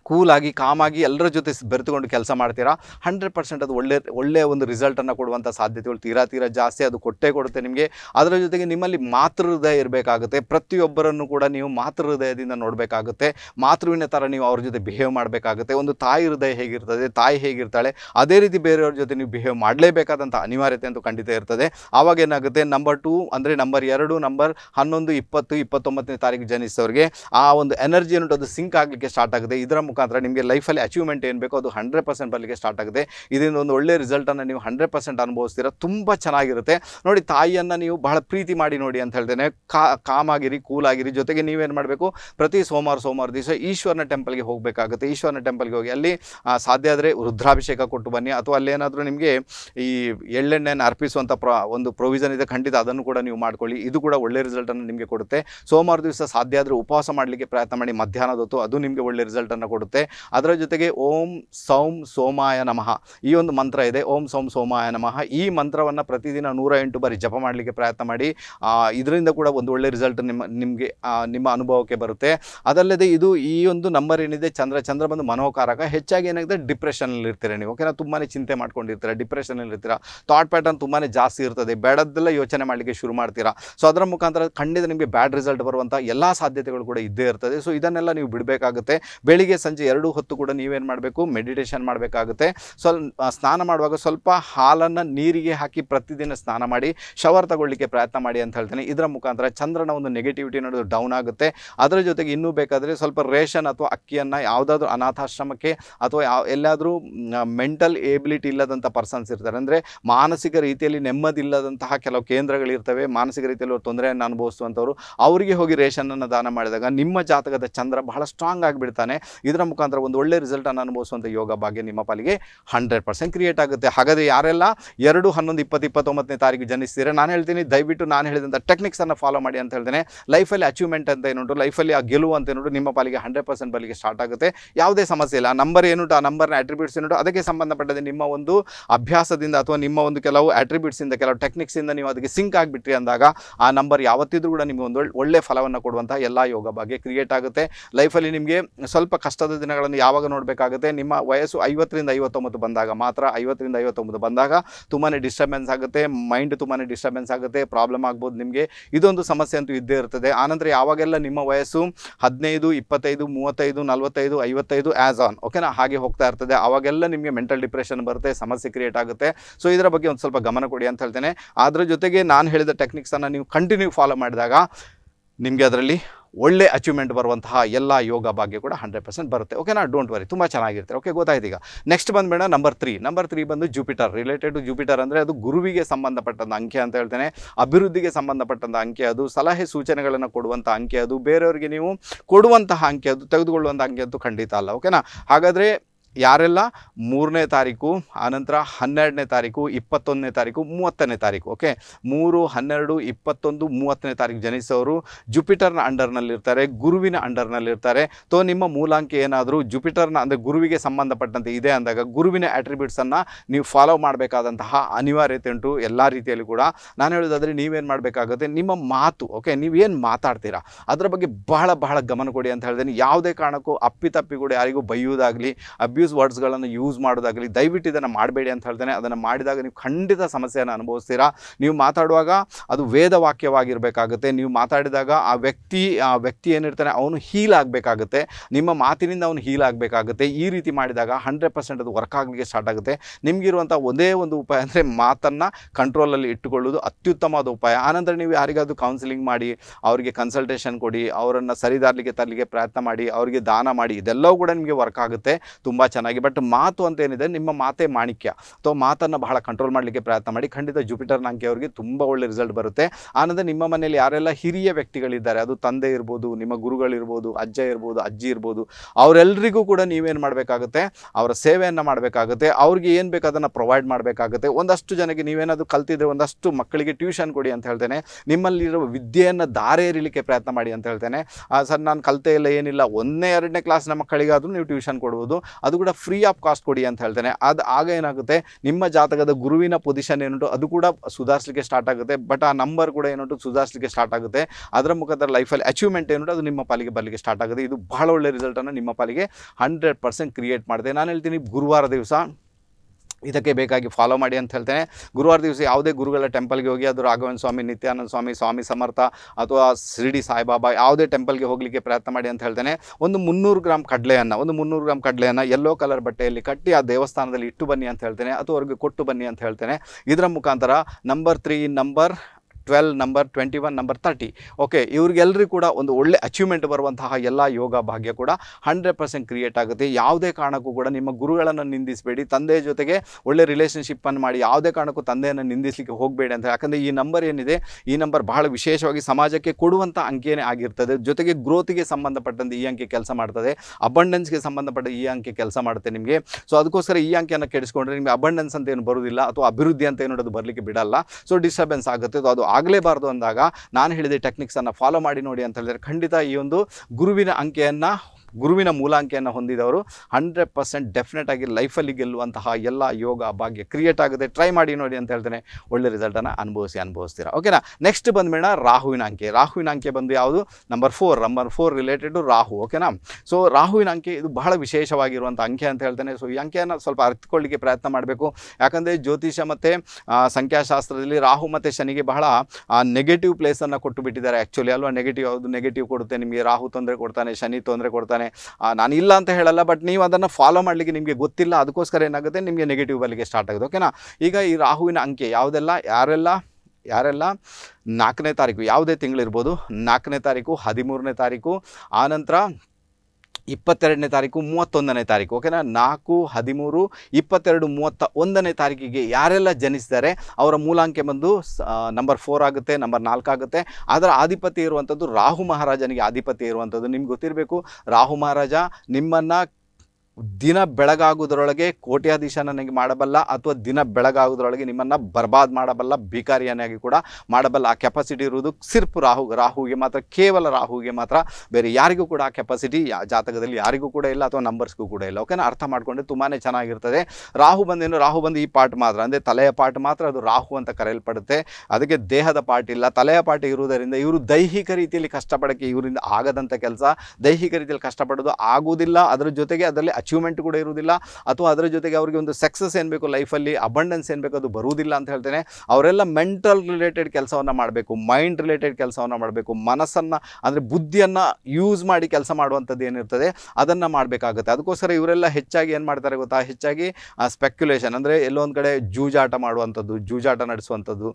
ಕೂಲಾಗಿ ಕಾಮಾಗಿ ಎಲ್ಲರ ಜೊತೆ ಬೆರೆತುಕೊಂಡು ಕೆಲಸ ಮಾಡ್ತೀರಾ ಹಂಡ್ರೆಡ್ ಪರ್ಸೆಂಟ್ ಅದು ಒಳ್ಳೆ ಒಳ್ಳೆಯ ಒಂದು ರಿಸಲ್ಟನ್ನು ಕೊಡುವಂಥ ಸಾಧ್ಯತೆಗಳು ತೀರಾ ತೀರಾ ಜಾಸ್ತಿ ಅದು ಕೊಟ್ಟೇ ಕೊಡುತ್ತೆ ನಿಮಗೆ ಅದರ ಜೊತೆಗೆ ನಿಮ್ಮಲ್ಲಿ ಮಾತೃ ಹೃದಯ ಇರಬೇಕಾಗುತ್ತೆ ಪ್ರತಿಯೊಬ್ಬರನ್ನು ಕೂಡ ನೀವು ಮಾತೃ ಹೃದಯದಿಂದ ನೋಡಬೇಕಾಗುತ್ತೆ ಮಾತೃವಿನ ಥರ ನೀವು ಅವ್ರ ಜೊತೆ ಬಿಹೇವ್ ಮಾಡಬೇಕಾಗುತ್ತೆ ಒಂದು ತಾಯಿ ಹೃದಯ ಹೇಗಿರ್ತದೆ ತಾಯಿ ಹೇಗಿರ್ತಾಳೆ ಅದೇ ರೀತಿ ಬೇರೆಯವ್ರ ಜೊತೆ ನೀವು ಬಿಹೇವ್ ಮಾಡಲೇಬೇಕಾದಂಥ ಅನಿವಾರ್ಯತೆ ಅಂತೂ ಖಂಡಿತ ಇರ್ತದೆ ಆವಾಗ ಏನಾಗುತ್ತೆ ನಂಬರ್ ಟೂ ಅಂದರೆ ನಂಬರ್ ಎರಡು ನಂಬರ್ ಹನ್ನೊಂದು ಇಪ್ಪತ್ತು ಇಪ್ಪತ್ತೊಂಬತ್ತನೇ ತಾರೀಕು ಜನಿಸಿದವ್ರಿಗೆ ಆ ಒಂದು ಎನರ್ಜಿ ಅನ್ನೋದು ಅದು ಸಿಂಕ್ ಆಗಲಿಕ್ಕೆ ಸ್ಟಾರ್ಟ್ ಆಗುತ್ತೆ ಇದರ ಮುಖಾಂತರ ನಿಮಗೆ ಲೈಫಲ್ಲಿ ಅಚೀವ್ಮೆಂಟ್ ಏನು ಬೇಕೋ ಅದು ಹಂಡ್ರೆಡ್ ಪರ್ಸೆಂಟ್ ಬಲ್ಲಿಗೆ ಸ್ಟಾರ್ಟ್ ಆಗುತ್ತೆ ಇದರಿಂದ ಒಂದು ಒಳ್ಳೆ ರಿಸಲ್ಟನ್ನು ನೀವು ಹಂಡ್ರೆಡ್ ಪರ್ಸೆಂಟ್ ಅನುಭವಿಸ್ತೀರಾ ತುಂಬ ಚೆನ್ನಾಗಿರುತ್ತೆ ನೋಡಿ ತಾಯಿಯನ್ನು ನೀವು ಬಹಳ ಪ್ರೀತಿ ಮಾಡಿ ನೋಡಿ ಅಂತ ಹೇಳ್ತೇನೆ ಕಾ ಕಾಮಾಗಿರಿ ಕೂಲಾಗಿರಿ ಜೊತೆಗೆ ನೀವೇನು ಮಾಡಬೇಕು ಪ್ರತಿ ಸೋಮವಾರ ಸೋಮವಾರ ದಿವಸ ಈಶ್ವರನ ಟೆಂಪಲ್ಗೆ ಹೋಗಬೇಕಾಗುತ್ತೆ ಈಶ್ವರನ ಟೆಂಪಲ್ಗೆ ಹೋಗಿ ಅಲ್ಲಿ ಸಾಧ್ಯ ಆದರೆ ರುದ್ರಾಭಿಷೇಕ ಕೊಟ್ಟು ಬನ್ನಿ ಅಥವಾ ಅಲ್ಲೇನಾದರೂ ನಿಮಗೆ ಈ ಎಳ್ಳೆಣ್ಣೆಯನ್ನು ಅರ್ಪಿಸುವಂಥ ಪ್ರ ಒಂದು ಪ್ರೊವಿಷನ್ ಇದೆ ಖಂಡಿತ ಅದನ್ನು ಕೂಡ ನೀವು ಮಾಡ್ಕೊಳ್ಳಿ ಇದು ಕೂಡ ಒಳ್ಳೆ ರಿಸಲ್ಟನ್ನು ನಿಮಗೆ ಕೊಡುತ್ತೆ ಸೋಮವಾರ ದಿವಸ ಸಾಧ್ಯ ಆದರೆ ಉಪವಾಸ ಮಾಡಲಿಕ್ಕೆ ಪ್ರಯತ್ನ ಮಾಡಿ ಮಧ್ಯಾಹ್ನದೊತ್ತು ಅದು ನಿಮಗೆ ಒಳ್ಳೆ ರಿಸಲ್ಟನ್ನು ಕೊಡುತ್ತೆ ಅದರ ಜೊತೆಗೆ ಓಂ ಸೌಂ ಸೋಮಾಯ ನಮಃ ಈ ಒಂದು ಮಂತ್ರ ಇದೆ ಓಂ ಸೌಂ ಸೋಮಾಯ ನಮಃ ಈ ಮಂತ್ರವನ್ನು ಪ್ರತಿದಿನ ನೂರ ಎಂಟು ಬಾರಿ ಜಪ ಮಾಡಲಿಕ್ಕೆ ಪ್ರಯತ್ನ ಮಾಡಿ ಇದರಿಂದ ಕೂಡ ಒಂದು ಒಳ್ಳೆ ರಿಸಲ್ಟ್ ನಿಮ್ಮ ನಿಮಗೆ ನಿಮ್ಮ ಅನುಭವಕ್ಕೆ ಬರುತ್ತೆ ಅದಲ್ಲದೆ ಇದು ಈ ಒಂದು ನಂಬರ್ ಏನಿದೆ ಚಂದ್ರ ಚಂದ್ರ ಬಂದು ಮನೋಕಾರಕ ಹೆಚ್ಚಾಗಿ ಏನಾಗಿದೆ ಡಿಪ್ರೆಷನಲ್ಲಿ ಇರ್ತೀರ ನೀವು ಓಕೆನಾ ತುಂಬಾ ಚಿಂತೆ ಮಾಡ್ಕೊಂಡಿರ್ತೀರ ಡಿಪ್ರೆಷನಲ್ಲಿ ಇರ್ತೀರ ಥಾಟ್ ಪ್ಯಾಟರ್ನ್ ತುಂಬಾ ಜಾಸ್ತಿ ಇರ್ತದೆ ಬೇಡದ್ದೆಲ್ಲ ಯೋಚನೆ ಮಾಡಲಿಕ್ಕೆ ಶುರು ಮಾಡ್ತೀರಾ ಸೊ ಅದರ ಮುಖಾಂತರ ಖಂಡಿತ ನಿಮಗೆ ಬ್ಯಾಡ್ ರಿಸಲ್ಟ್ ಬರುವಂಥ ಎಲ್ಲ ಸಾಧ್ಯತೆಗಳು ಕೂಡ ಇದ್ದೇ ಇರ್ತದೆ ಸೊ ಇದನ್ನೆಲ್ಲ ನೀವು ಬಿಡಬೇಕಾಗುತ್ತೆ ಬೆಳಿಗ್ಗೆ ಸಂಜೆ ಎರಡು ಹೊತ್ತು ಕೂಡ ನೀವೇನು ಮಾಡಬೇಕು ಮೆಡಿಟೇಷನ್ ಮಾಡಬೇಕಾಗುತ್ತೆ ಸ್ವಲ್ಪ ಸ್ನಾನ ಮಾಡುವಾಗ ಸ್ವಲ್ಪ ಹಾಲನ್ನು ನೀರಿಗೆ ಹಾಕಿ ಪ್ರತಿದಿನ ಸ್ನಾನ ಮಾಡಿ ಶವರ್ ತಗೊಳ್ಳಿಕ್ಕೆ ಪ್ರಯತ್ನ ಮಾಡಿ ಅಂತ ಹೇಳ್ತೇನೆ ಇದರ ಮುಖಾಂತರ ಚಂದ್ರನ ಒಂದು ನೆಗೆಟಿವಿಟಿ ಅನ್ನೋದು ಡೌನ್ ಆಗುತ್ತೆ ಅದರ ಜೊತೆಗೆ ಇನ್ನೂ ಬೇಕಾದರೆ ಸ್ವಲ್ಪ ರೇಷನ್ ಅಥವಾ ಅಕ್ಕಿಯನ್ನು ಯಾವುದಾದ್ರೂ ಅನಾಥಾಶ್ರಮಕ್ಕೆ ಅಥವಾ ಯಾವ ಎಲ್ಲಾದರೂ ಮೆಂಟಲ್ ಏಬಿಲಿಟಿ ಇಲ್ಲದಂಥ ಪರ್ಸನ್ಸ್ ಇರ್ತಾರೆ ಅಂದರೆ ಮಾನಸಿಕ ರೀತಿಯಲ್ಲಿ ನೆಮ್ಮದಿ ಇಲ್ಲದಂತಹ ಕೆಲವು ಕೇಂದ್ರಗಳಿರ್ತವೆ ಮಾನಸಿಕ ರೀತಿಯಲ್ಲಿ ತೊಂದರೆಯನ್ನು ಅನುಭವಿಸುವಂಥವ್ರು ಅವರಿಗೆ ಹೋಗಿ ರೇಷನನ್ನು ದಾನ ಮಾಡಿದಾಗ ನಿಮ್ಮ ಜಾತಕದ ಚಂದ್ರ ಬಹಳ ಸ್ಟ್ರಾಂಗ್ ಆಗಿಬಿಡ್ತಾನೆ ಇದರ ಮುಖಾಂತರ ಒಂದು ಒಳ್ಳೆ ರಿಸಲ್ಟನ್ನು ಅನುಭವಿಸುವಂಥ ಯೋಗ ಭಾಗ್ಯ ನಿಮ್ಮ ಪಾಲಿಗೆ ಹಂಡ್ರೆಡ್ ಪರ್ಸೆಂಟ್ ಕ್ರಿಯೇಟ್ ಆಗುತ್ತೆ ಹಾಗಾದರೆ ಯಾರೆಲ್ಲ ಎರಡು ಹನ್ನೊಂದು ಇಪ್ಪತ್ತು ಇಪ್ಪತ್ತೊಂಬತ್ತನೇ ತಾರೀಕು ಜನಿಸಿದರೆ ನಾನು ಹೇಳ್ತೀನಿ ದಯವಿಟ್ಟು ನಾನು ಹೇಳಿದಂಥ ಟೆಕ್ನಿಕ್ಸನ್ನು ಫಾಲೋ ಮಾಡಿ ಅಂತ ಹೇಳ್ತೇನೆ ಲೈಫಲ್ಲಿ ಅಚೀವ್ಮೆಂಟ್ ಅಂತ ಏನುಂಟು ಲೈಫಲ್ಲಿ ಆ ಗೆಲುವು ಅಂತ ಏನುಂಟು ನಿಮ್ಮ ಪಾಲಿಗೆ ಹಂಡ್ರೆಡ್ ಪರ್ಸೆಂಟ್ ಬಲಿಗೆ ಸ್ಟಾರ್ಟ್ ಆಗುತ್ತೆ ಯಾವುದೇ ಸಮಸ್ಯೆ ಇಲ್ಲ ನಂಬರ್ ಏನುಂಟು ಆ ನಂಬರ್ನ ಅಟ್ರಿಬ್ಯೂಟ್ಸ್ ಏನುಂಟು ಅದಕ್ಕೆ ಸಂಬಂಧಪಟ್ಟದೆ ನಿಮ್ಮ ಒಂದು ಅಭ್ಯಾಸದಿಂದ ಅಥವಾ ನಿಮ್ಮ ಒಂದು ಕೆಲವು ಇಂದ ಕೆಲವು ಟೆಕ್ನಿಕ್ಸಿಂದ ನೀವು ಅದಕ್ಕೆ ಸಿಂಕ್ ಆಗಿಬಿಟ್ರಿ ಅಂದಾಗ ಆ ನಂಬರ್ ಯಾವತ್ತಿದ್ರೂ ಕೂಡ ನಿಮಗೆ ಒಂದು ಒಳ್ಳೆ ಫಲವನ್ನು ಕೊಡುವಂಥ ಎಲ್ಲ ಯೋಗ ಭಾಗ್ಯ ಕ್ರಿಯೇಟ್ ಆಗುತ್ತೆ ಲೈಫಲ್ಲಿ ನಿಮಗೆ ಸ್ವಲ್ಪ ಕಷ್ಟದ ದಿನಗಳನ್ನು ಯಾವಾಗ ನೋಡಬೇಕಾಗುತ್ತೆ ನಿಮ್ಮ ವಯಸ್ಸು ಐವತ್ತರಿಂದ ಐವತ್ತೊಂಬತ್ತು ಬಂದಾಗ ಮಾತ್ರ ಐವತ್ತರಿಂದ ಐವತ್ತೊಂಬತ್ತು ಬಂದಾಗ ತುಂಬಾ ಡಿಸ್ಟರ್ಬೆನ್ಸ್ ಆಗುತ್ತೆ ಮೈಂಡ್ ತುಂಬಾ ಡಿಸ್ಟರ್ಬೆನ್ಸ್ ಆಗುತ್ತೆ ಪ್ರಾಬ್ಲಮ್ ಆಗ್ಬೋದು ನಿಮಗೆ ಇದೊಂದು ಸಮಸ್ಯೆ ಅಂತೂ ಇದ್ದೇ ಇರ್ತದೆ ಆನಂತರ ಯಾವಾಗೆಲ್ಲ ನಿಮ್ಮ ವಯಸ್ಸು ಹದಿನೈದು ಇಪ್ಪತ್ತೈದು ಮೂವತ್ತೈದು ನಲವತ್ತೈದು ಐವತ್ತೈದು ಆ್ಯಸ್ ಆನ್ ಓಕೆನಾ ಹಾಗೆ ಹೋಗ್ತಾ ಇರ್ತದೆ ಆವಾಗೆಲ್ಲ ನಿಮಗೆ ಮೆಂಟಲ್ ಡಿಪ್ರೆಷನ್ ಬರುತ್ತೆ ಸಮಸ್ಯೆ ಕ್ರಿಯೇಟ್ ಆಗುತ್ತೆ ಸೊ ಇದರ ಬಗ್ಗೆ ಒಂದು ಸ್ವಲ್ಪ ಗಮನ ಕೊಡಿ ಅಂತ ಹೇಳ್ತೇನೆ ಅದರ ಜೊತೆಗೆ ನಾನು ಹೇಳಿದ ಟೆಕ್ನಿಕ್ಸನ್ನು ನೀವು ಕಂಟಿನ್ಯೂ ಫಾಲೋ ಮಾಡಿದಾಗ ನಿಮಗೆ ಅದರಲ್ಲಿ ಒಳ್ಳೆ ಅಚೀವ್ಮೆಂಟ್ ಬರುವಂತಹ ಎಲ್ಲ ಯೋಗ ಭಾಗ್ಯ ಕೂಡ ಹಂಡ್ರೆಡ್ ಪರ್ಸೆಂಟ್ ಬರುತ್ತೆ ಓಕೆನಾ ಡೋಂಟ್ ವರಿ ತುಂಬ ಚೆನ್ನಾಗಿರ್ತಾರೆ ಓಕೆ ಗೊತ್ತಾಯ್ತು ಈಗ ನೆಕ್ಸ್ಟ್ ಬಂದುಬೇಡ ನಂಬರ್ ತ್ರೀ ನಂಬರ್ ತ್ರೀ ಬಂದು ಜೂಪಿಟರ್ ರಿಲೇಟೆಡ್ ಟು ಅಂದರೆ ಅದು ಗುರುವಿಗೆ ಸಂಬಂಧಪಟ್ಟಂಥ ಅಂಕೆ ಅಂತ ಹೇಳ್ತೇನೆ ಅಭಿವೃದ್ಧಿಗೆ ಸಂಬಂಧಪಟ್ಟಂಥ ಅಂಕೆ ಅದು ಸಲಹೆ ಸೂಚನೆಗಳನ್ನು ಕೊಡುವಂಥ ಅಂಕೆ ಅದು ಬೇರೆಯವರಿಗೆ ನೀವು ಕೊಡುವಂತಹ ಅಂಕೆ ಅದು ತೆಗೆದುಕೊಳ್ಳುವಂಥ ಅಂಕೆ ಅದು ಖಂಡಿತ ಅಲ್ಲ ಓಕೆನಾ ಹಾಗಾದರೆ ಯಾರೆಲ್ಲ ಮೂರನೇ ತಾರೀಕು ಆನಂತರ ಹನ್ನೆರಡನೇ ತಾರೀಕು ಇಪ್ಪತ್ತೊಂದನೇ ತಾರೀಕು ಮೂವತ್ತನೇ ತಾರೀಕು ಓಕೆ ಮೂರು ಹನ್ನೆರಡು ಇಪ್ಪತ್ತೊಂದು ಮೂವತ್ತನೇ ತಾರೀಕು ಜನಿಸೋರು ಜುಪಿಟರ್ನ ಅಂಡರ್ನಲ್ಲಿರ್ತಾರೆ ಗುರುವಿನ ಅಂಡರ್ನಲ್ಲಿರ್ತಾರೆ ತೋ ನಿಮ್ಮ ಮೂಲಾಂಕ ಏನಾದರೂ ಜುಪಿಟರ್ನ ಅಂದರೆ ಗುರುವಿಗೆ ಸಂಬಂಧಪಟ್ಟಂತೆ ಇದೆ ಅಂದಾಗ ಗುರುವಿನ ಆಟ್ರಿಬ್ಯೂಟ್ಸನ್ನು ನೀವು ಫಾಲೋ ಮಾಡಬೇಕಾದಂತಹ ಅನಿವಾರ್ಯತೆ ಉಂಟು ಎಲ್ಲ ರೀತಿಯಲ್ಲಿ ಕೂಡ ನಾನು ಹೇಳೋದಾದರೆ ನೀವೇನು ಮಾಡಬೇಕಾಗುತ್ತೆ ನಿಮ್ಮ ಮಾತು ಓಕೆ ನೀವೇನು ಮಾತಾಡ್ತೀರಾ ಅದರ ಬಗ್ಗೆ ಬಹಳ ಬಹಳ ಗಮನ ಕೊಡಿ ಅಂತ ಹೇಳಿದ್ರೆ ಯಾವುದೇ ಕಾರಣಕ್ಕೂ ಅಪ್ಪಿತಪ್ಪಿ ಕೂಡ ಯಾರಿಗೂ ಬೈಯುವುದಾಗಲಿ ಅಬ್ಯೂ ಅಬ್ಯೂಸ್ ವರ್ಡ್ಸ್ಗಳನ್ನು ಯೂಸ್ ಮಾಡೋದಾಗಲಿ ದಯವಿಟ್ಟು ಇದನ್ನು ಮಾಡಬೇಡಿ ಅಂತ ಹೇಳ್ತೇನೆ ಅದನ್ನು ಮಾಡಿದಾಗ ನೀವು ಖಂಡಿತ ಸಮಸ್ಯೆಯನ್ನು ಅನುಭವಿಸ್ತೀರಾ ನೀವು ಮಾತಾಡುವಾಗ ಅದು ವಾಕ್ಯವಾಗಿರಬೇಕಾಗುತ್ತೆ ನೀವು ಮಾತಾಡಿದಾಗ ಆ ವ್ಯಕ್ತಿ ಆ ವ್ಯಕ್ತಿ ಏನಿರ್ತಾನೆ ಅವನು ಹೀಲ್ ಆಗಬೇಕಾಗುತ್ತೆ ನಿಮ್ಮ ಮಾತಿನಿಂದ ಅವನು ಹೀಲ್ ಆಗಬೇಕಾಗುತ್ತೆ ಈ ರೀತಿ ಮಾಡಿದಾಗ ಹಂಡ್ರೆಡ್ ಪರ್ಸೆಂಟ್ ಅದು ವರ್ಕ್ ಆಗಲಿಕ್ಕೆ ಸ್ಟಾರ್ಟ್ ಆಗುತ್ತೆ ನಿಮಗಿರುವಂಥ ಒಂದೇ ಒಂದು ಉಪಾಯ ಅಂದರೆ ಮಾತನ್ನು ಕಂಟ್ರೋಲಲ್ಲಿ ಇಟ್ಟುಕೊಳ್ಳೋದು ಅತ್ಯುತ್ತಮವಾದ ಉಪಾಯ ಆನಂತರ ನೀವು ಯಾರಿಗಾದ್ರೂ ಕೌನ್ಸಿಲಿಂಗ್ ಮಾಡಿ ಅವರಿಗೆ ಕನ್ಸಲ್ಟೇಷನ್ ಕೊಡಿ ಅವರನ್ನು ಸರಿದಾರಲಿಕ್ಕೆ ತರಲಿಕ್ಕೆ ಪ್ರಯತ್ನ ಮಾಡಿ ಅವರಿಗೆ ದಾನ ಮಾಡಿ ಇದೆಲ್ಲವೂ ಕೂಡ ನಿಮಗೆ ವರ್ಕ್ ಆಗುತ್ತೆ ತುಂಬ ಚೆನ್ನಾಗಿ ಬಟ್ ಮಾತು ಅಂತ ಏನಿದೆ ನಿಮ್ಮ ಮಾತೇ ಮಾಣಿಕ್ಯ ಅಥವಾ ಮಾತನ್ನು ಬಹಳ ಕಂಟ್ರೋಲ್ ಮಾಡಲಿಕ್ಕೆ ಪ್ರಯತ್ನ ಮಾಡಿ ಖಂಡಿತ ಜುಪಿಟರ್ ನಂಗೆ ಅವರಿಗೆ ತುಂಬ ಒಳ್ಳೆ ರಿಸಲ್ಟ್ ಬರುತ್ತೆ ಆನಂದರೆ ನಿಮ್ಮ ಮನೆಯಲ್ಲಿ ಯಾರೆಲ್ಲ ಹಿರಿಯ ವ್ಯಕ್ತಿಗಳಿದ್ದಾರೆ ಅದು ತಂದೆ ಇರ್ಬೋದು ನಿಮ್ಮ ಗುರುಗಳಿರ್ಬೋದು ಅಜ್ಜ ಇರ್ಬೋದು ಅಜ್ಜಿ ಇರ್ಬೋದು ಅವರೆಲ್ಲರಿಗೂ ಕೂಡ ನೀವೇನು ಮಾಡಬೇಕಾಗುತ್ತೆ ಅವರ ಸೇವೆಯನ್ನು ಮಾಡಬೇಕಾಗುತ್ತೆ ಅವ್ರಿಗೆ ಏನು ಬೇಕು ಅದನ್ನು ಪ್ರೊವೈಡ್ ಮಾಡಬೇಕಾಗುತ್ತೆ ಒಂದಷ್ಟು ಜನಕ್ಕೆ ನೀವೇನಾದರೂ ಕಲ್ತಿದ್ರೆ ಒಂದಷ್ಟು ಮಕ್ಕಳಿಗೆ ಟ್ಯೂಷನ್ ಕೊಡಿ ಅಂತ ಹೇಳ್ತೇನೆ ನಿಮ್ಮಲ್ಲಿರುವ ವಿದ್ಯೆಯನ್ನು ದಾರೆ ಇರಲಿಕ್ಕೆ ಪ್ರಯತ್ನ ಮಾಡಿ ಅಂತ ಹೇಳ್ತೇನೆ ಸರ್ ನಾನು ಕಲಿತೆ ಇಲ್ಲ ಏನಿಲ್ಲ ಒಂದನೇ ಎರಡನೇ ಕ್ಲಾಸ್ನ ಮಕ್ಕಳಿಗಾದರೂ ನೀವು ಟ್ಯೂಷನ್ ಕೊಡ್ಬೋದು ಅದು ಕೂಡ ಫ್ರೀ ಆಫ್ ಕಾಸ್ಟ್ ಕೊಡಿ ಅಂತ ಹೇಳ್ತೇನೆ ಅದು ಆಗ ಏನಾಗುತ್ತೆ ನಿಮ್ಮ ಜಾತಕದ ಗುರುವಿನ ಪೊಸಿಷನ್ ಏನುಂಟು ಅದು ಕೂಡ ಸುಧಾರಿಸಲಿಕ್ಕೆ ಸ್ಟಾರ್ಟ್ ಆಗುತ್ತೆ ಬಟ್ ಆ ನಂಬರ್ ಕೂಡ ಏನುಂಟು ಸುಧಾರಿಸಲಿಕ್ಕೆ ಸ್ಟಾರ್ಟ್ ಆಗುತ್ತೆ ಅದರ ಮುಖಾಂತರ ಲೈಫಲ್ಲಿ ಅಚೀವ್ಮೆಂಟ್ ಏನುಂಟು ಅದು ನಿಮ್ಮ ಪಾಲಿಗೆ ಬರಲಿಕ್ಕೆ ಸ್ಟಾರ್ಟ್ ಆಗುತ್ತೆ ಇದು ಬಹಳ ಒಳ್ಳೆ ರಿಸಲ್ಟನ್ನು ನಿಮ್ಮ ಪಾಲಿಗೆ ಹಂಡ್ರೆಡ್ ಪರ್ಸೆಂಟ್ ಕ್ರಿಯೇಟ್ ಮಾಡಿದೆ ನಾನು ಹೇಳ್ತೀನಿ ಗುರುವಾರ ದಿವಸ ಇದಕ್ಕೆ ಬೇಕಾಗಿ ಫಾಲೋ ಮಾಡಿ ಅಂತ ಹೇಳ್ತೇನೆ ಗುರುವಾರ ದಿವಸ ಯಾವುದೇ ಗುರುಗಳ ಟೆಂಪಲ್ಗೆ ಹೋಗಿ ಅದು ರಾಘವೇಂದ್ರ ಸ್ವಾಮಿ ನಿತ್ಯಾನಂದ ಸ್ವಾಮಿ ಸ್ವಾಮಿ ಸಮರ್ಥ ಅಥವಾ ಶಿರಡಿ ಸಾಯಿಬಾಬಾ ಯಾವುದೇ ಟೆಂಪಲ್ಗೆ ಹೋಗಲಿಕ್ಕೆ ಪ್ರಯತ್ನ ಮಾಡಿ ಅಂತ ಹೇಳ್ತೇನೆ ಒಂದು ಮುನ್ನೂರು ಗ್ರಾಮ್ ಕಡಲೆಯನ್ನು ಒಂದು ಮುನ್ನೂರು ಗ್ರಾಮ್ ಕಡಲೆಯನ್ನು ಯೆಲ್ಲೋ ಕಲರ್ ಬಟ್ಟೆಯಲ್ಲಿ ಕಟ್ಟಿ ಆ ದೇವಸ್ಥಾನದಲ್ಲಿ ಇಟ್ಟು ಬನ್ನಿ ಅಂತ ಹೇಳ್ತೇನೆ ಅಥವಾ ಅವ್ರಿಗೆ ಕೊಟ್ಟು ಬನ್ನಿ ಅಂತ ಹೇಳ್ತೇನೆ ಇದರ ಮುಖಾಂತರ number three number twelve number twenty one number thirty okay ಇವ್ರಿಗೆಲ್ಲರಿಗೂ ಕೂಡ ಒಂದು ಒಳ್ಳೆ ಅಚೀವ್ಮೆಂಟ್ ಬರುವಂತಹ ಎಲ್ಲ ಯೋಗ ಭಾಗ್ಯ ಕೂಡ ಹಂಡ್ರೆಡ್ ಪರ್ಸೆಂಟ್ ಕ್ರಿಯೇಟ್ ಆಗುತ್ತೆ ಯಾವುದೇ ಕಾರಣಕ್ಕೂ ಕೂಡ ನಿಮ್ಮ ಗುರುಗಳನ್ನು ನಿಂದಿಸಬೇಡಿ ತಂದೆಯ ಜೊತೆಗೆ ಒಳ್ಳೆ ರಿಲೇಷನ್ಶಿಪ್ಪನ್ನು ಮಾಡಿ ಯಾವುದೇ ಕಾರಣಕ್ಕೂ ತಂದೆಯನ್ನು ನಿಂದಿಸಲಿಕ್ಕೆ ಹೋಗಬೇಡಿ ಅಂತ ಯಾಕಂದರೆ ಈ ನಂಬರ್ ಏನಿದೆ ಈ ನಂಬರ್ ಬಹಳ ವಿಶೇಷವಾಗಿ ಸಮಾಜಕ್ಕೆ ಕೊಡುವಂಥ ಅಂಕೆಯೇ ಆಗಿರ್ತದೆ ಜೊತೆಗೆ ಗ್ರೋತಿಗೆ ಸಂಬಂಧಪಟ್ಟಂತೆ ಈ ಅಂಕೆ ಕೆಲಸ ಮಾಡ್ತದೆ ಅಬಂಡೆನ್ಸ್ಗೆ ಸಂಬಂಧಪಟ್ಟ ಈ ಅಂಕೆ ಕೆಲಸ ಮಾಡುತ್ತೆ ನಿಮಗೆ ಸೊ ಅದಕ್ಕೋಸ್ಕರ ಈ ಅಂಕೆಯನ್ನು ಕೆಡಿಸ್ಕೊಂಡ್ರೆ ನಿಮಗೆ ಅಬಂಡೆನ್ಸ್ ಅಂತ ಏನು ಬರುವುದಿಲ್ಲ ಅಥವಾ ಅಭಿವೃದ್ಧಿ ಅಂತ ಏನು ಬರಲಿಕ್ಕೆ ಬಿಡಲ್ಲ ಸೊ ಡಿಸ್ಟರ್ಬೆನ್ಸ್ ಆಗುತ್ತೆ ಅದು ಆಗಲೇಬಾರ್ದು ಅಂದಾಗ ನಾನು ಹೇಳಿದ ಟೆಕ್ನಿಕ್ಸನ್ನು ಫಾಲೋ ಮಾಡಿ ನೋಡಿ ಅಂತ ಹೇಳಿದರೆ ಖಂಡಿತ ಈ ಒಂದು ಗುರುವಿನ ಅಂಕೆಯನ್ನು ಗುರುವಿನ ಮೂಲಾಂಕೆಯನ್ನು ಹೊಂದಿದವರು ಹಂಡ್ರೆಡ್ ಪರ್ಸೆಂಟ್ ಡೆಫಿನೆಟ್ ಆಗಿ ಲೈಫಲ್ಲಿ ಗೆಲ್ಲುವಂತಹ ಎಲ್ಲ ಯೋಗ ಭಾಗ್ಯ ಕ್ರಿಯೇಟ್ ಆಗುತ್ತೆ ಟ್ರೈ ಮಾಡಿ ನೋಡಿ ಅಂತ ಹೇಳ್ತೇನೆ ಒಳ್ಳೆ ರಿಸಲ್ಟನ್ನು ಅನುಭವಿಸಿ ಅನುಭವಿಸ್ತೀರಾ ಓಕೆನಾ ನೆಕ್ಸ್ಟ್ ಬಂದ್ಮೇಣ ರಾಹುವಿನ ಅಂಕೆ ರಾಹುವಿನ ಅಂಕೆ ಬಂದು ಯಾವುದು number four number four related Rahu ಓಕೆನಾ ಸೊ ರಾಹುವಿನ ಅಂಕೆ ಇದು ಬಹಳ ವಿಶೇಷವಾಗಿರುವಂಥ ಅಂಕೆ ಅಂತ ಹೇಳ್ತೇನೆ ಸೊ ಈ ಅಂಕೆಯನ್ನು ಸ್ವಲ್ಪ ಅರ್ಥಕೊಳ್ಳಿಕ್ಕೆ ಪ್ರಯತ್ನ ಮಾಡಬೇಕು ಯಾಕಂದರೆ ಜ್ಯೋತಿಷ ಮತ್ತು ಸಂಖ್ಯಾಶಾಸ್ತ್ರದಲ್ಲಿ ರಾಹು ಮತ್ತು ಶನಿಗೆ ಬಹಳ ನೆಗೆಟಿವ್ ಪ್ಲೇಸನ್ನು ಕೊಟ್ಟು ಬಿಟ್ಟಿದ್ದಾರೆ ಆ್ಯಕ್ಚುಲಿ ಅಲ್ವಾ ನೆಗೆಟಿವ್ ಅದು ನೆಗೆಟಿವ್ ಕೊಡುತ್ತೆ ನಿಮಗೆ ರಾಹು ತೊಂದರೆ ಕೊಡ್ತಾನೆ ಶನಿ ತೊಂದರೆ ಕೊಡ್ತಾನೆ ನಾನು ಇಲ್ಲ ಅಂತ ಹೇಳಲ್ಲ ಬಟ್ ನೀವು ಅದನ್ನು ಫಾಲೋ ಮಾಡಲಿಕ್ಕೆ ನಿಮಗೆ ಗೊತ್ತಿಲ್ಲ ಅದಕ್ಕೋಸ್ಕರ ಏನಾಗುತ್ತೆ ನಿಮಗೆ ನೆಗೆಟಿವ್ ಬಲ್ಲಿಗೆ ಸ್ಟಾರ್ಟ್ ಆಗುತ್ತೆ ಓಕೆನಾ ಈಗ ಈ ರಾಹುವಿನ ಅಂಕೆ ಯಾವುದೆಲ್ಲ ಯಾರೆಲ್ಲ ಯಾರೆಲ್ಲ ನಾಲ್ಕನೇ ತಾರೀಕು ಯಾವುದೇ ತಿಂಗಳಿರ್ಬೋದು ನಾಲ್ಕನೇ ತಾರೀಕು ಹದಿಮೂರನೇ ತಾರೀಕು ಆನಂತರ ಇಪ್ಪತ್ತೆರಡನೇ ತಾರೀಕು ಮೂವತ್ತೊಂದನೇ ತಾರೀಕು ಓಕೆನಾ ನಾಲ್ಕು ಹದಿಮೂರು ಇಪ್ಪತ್ತೆರಡು ಮೂವತ್ತ ಒಂದನೇ ತಾರೀಕಿಗೆ ಯಾರೆಲ್ಲ ಜನಿಸಿದ್ದಾರೆ ಅವರ ಮೂಲಾಂಕೆ ಬಂದು ನಂಬರ್ ಫೋರ್ ಆಗುತ್ತೆ ನಂಬರ್ ನಾಲ್ಕು ಆಗುತ್ತೆ ಅದರ ಆಧಿಪತ್ಯ ಇರುವಂಥದ್ದು ರಾಹು ಮಹಾರಾಜನಿಗೆ ಆಧಿಪತ್ಯ ಇರುವಂಥದ್ದು ನಿಮ್ಗೆ ಗೊತ್ತಿರಬೇಕು ರಾಹು ಮಹಾರಾಜ ನಿಮ್ಮನ್ನು ದಿನ ಬೆಳಗಾಗೋದ್ರೊಳಗೆ ಕೋಟ್ಯಾಧೀಶ ನನಗೆ ಮಾಡಬಲ್ಲ ಅಥವಾ ದಿನ ಬೆಳಗಾಗೋದ್ರೊಳಗೆ ನಿಮ್ಮನ್ನು ಬರ್ಬಾದ್ ಮಾಡಬಲ್ಲ ಭಿಕಾರಿಯನ್ನಾಗಿ ಕೂಡ ಮಾಡಬಲ್ಲ ಆ ಕೆಪಾಸಿಟಿ ಇರುವುದು ಸಿರ್ಪು ರಾಹು ರಾಹುಗೆ ಮಾತ್ರ ಕೇವಲ ರಾಹುಗೆ ಮಾತ್ರ ಬೇರೆ ಯಾರಿಗೂ ಕೂಡ ಆ ಕೆಪಾಸಿಟಿ ಜಾತಕದಲ್ಲಿ ಯಾರಿಗೂ ಕೂಡ ಇಲ್ಲ ಅಥವಾ ನಂಬರ್ಸ್ಗೂ ಕೂಡ ಇಲ್ಲ ಓಕೆನಾ ಅರ್ಥ ಮಾಡಿಕೊಂಡ್ರೆ ತುಂಬಾ ಚೆನ್ನಾಗಿರ್ತದೆ ರಾಹು ಬಂದೇನು ರಾಹು ಬಂದು ಈ ಪಾರ್ಟ್ ಮಾತ್ರ ಅಂದರೆ ತಲೆಯ ಪಾರ್ಟ್ ಮಾತ್ರ ಅದು ರಾಹು ಅಂತ ಕರೆಯಲ್ಪಡುತ್ತೆ ಅದಕ್ಕೆ ದೇಹದ ಪಾರ್ಟ್ ಇಲ್ಲ ತಲೆಯ ಪಾರ್ಟ್ ಇರುವುದರಿಂದ ಇವರು ದೈಹಿಕ ರೀತಿಯಲ್ಲಿ ಕಷ್ಟಪಡೋಕ್ಕೆ ಇವರಿಂದ ಆಗದಂಥ ಕೆಲಸ ದೈಹಿಕ ರೀತಿಯಲ್ಲಿ ಕಷ್ಟಪಡೋದು ಆಗುವುದಿಲ್ಲ ಅದರ ಜೊತೆಗೆ ಅದರಲ್ಲಿ ಅಚೀವ್ಮೆಂಟ್ ಕೂಡ ಇರುವುದಿಲ್ಲ ಅಥವಾ ಅದರ ಜೊತೆಗೆ ಅವರಿಗೆ ಒಂದು ಸಕ್ಸಸ್ ಏನು ಬೇಕು ಲೈಫಲ್ಲಿ ಅಬಂಡೆನ್ಸ್ ಏನು ಬೇಕು ಅದು ಬರುವುದಿಲ್ಲ ಅಂತ ಹೇಳ್ತೇನೆ ಅವರೆಲ್ಲ ಮೆಂಟಲ್ ರಿಲೇಟೆಡ್ ಕೆಲಸವನ್ನು ಮಾಡಬೇಕು ಮೈಂಡ್ ರಿಲೇಟೆಡ್ ಕೆಲಸವನ್ನು ಮಾಡಬೇಕು ಮನಸ್ಸನ್ನು ಅಂದರೆ ಬುದ್ಧಿಯನ್ನು ಯೂಸ್ ಮಾಡಿ ಕೆಲಸ ಮಾಡುವಂಥದ್ದು ಏನಿರ್ತದೆ ಅದನ್ನು ಮಾಡಬೇಕಾಗುತ್ತೆ ಅದಕ್ಕೋಸ್ಕರ ಇವರೆಲ್ಲ ಹೆಚ್ಚಾಗಿ ಏನು ಮಾಡ್ತಾರೆ ಗೊತ್ತಾ ಹೆಚ್ಚಾಗಿ ಸ್ಪೆಕ್ಯುಲೇಷನ್ ಅಂದರೆ ಎಲ್ಲೊಂದು ಕಡೆ ಜೂಜಾಟ ಮಾಡುವಂಥದ್ದು ಜೂಜಾಟ ನಡೆಸುವಂಥದ್ದು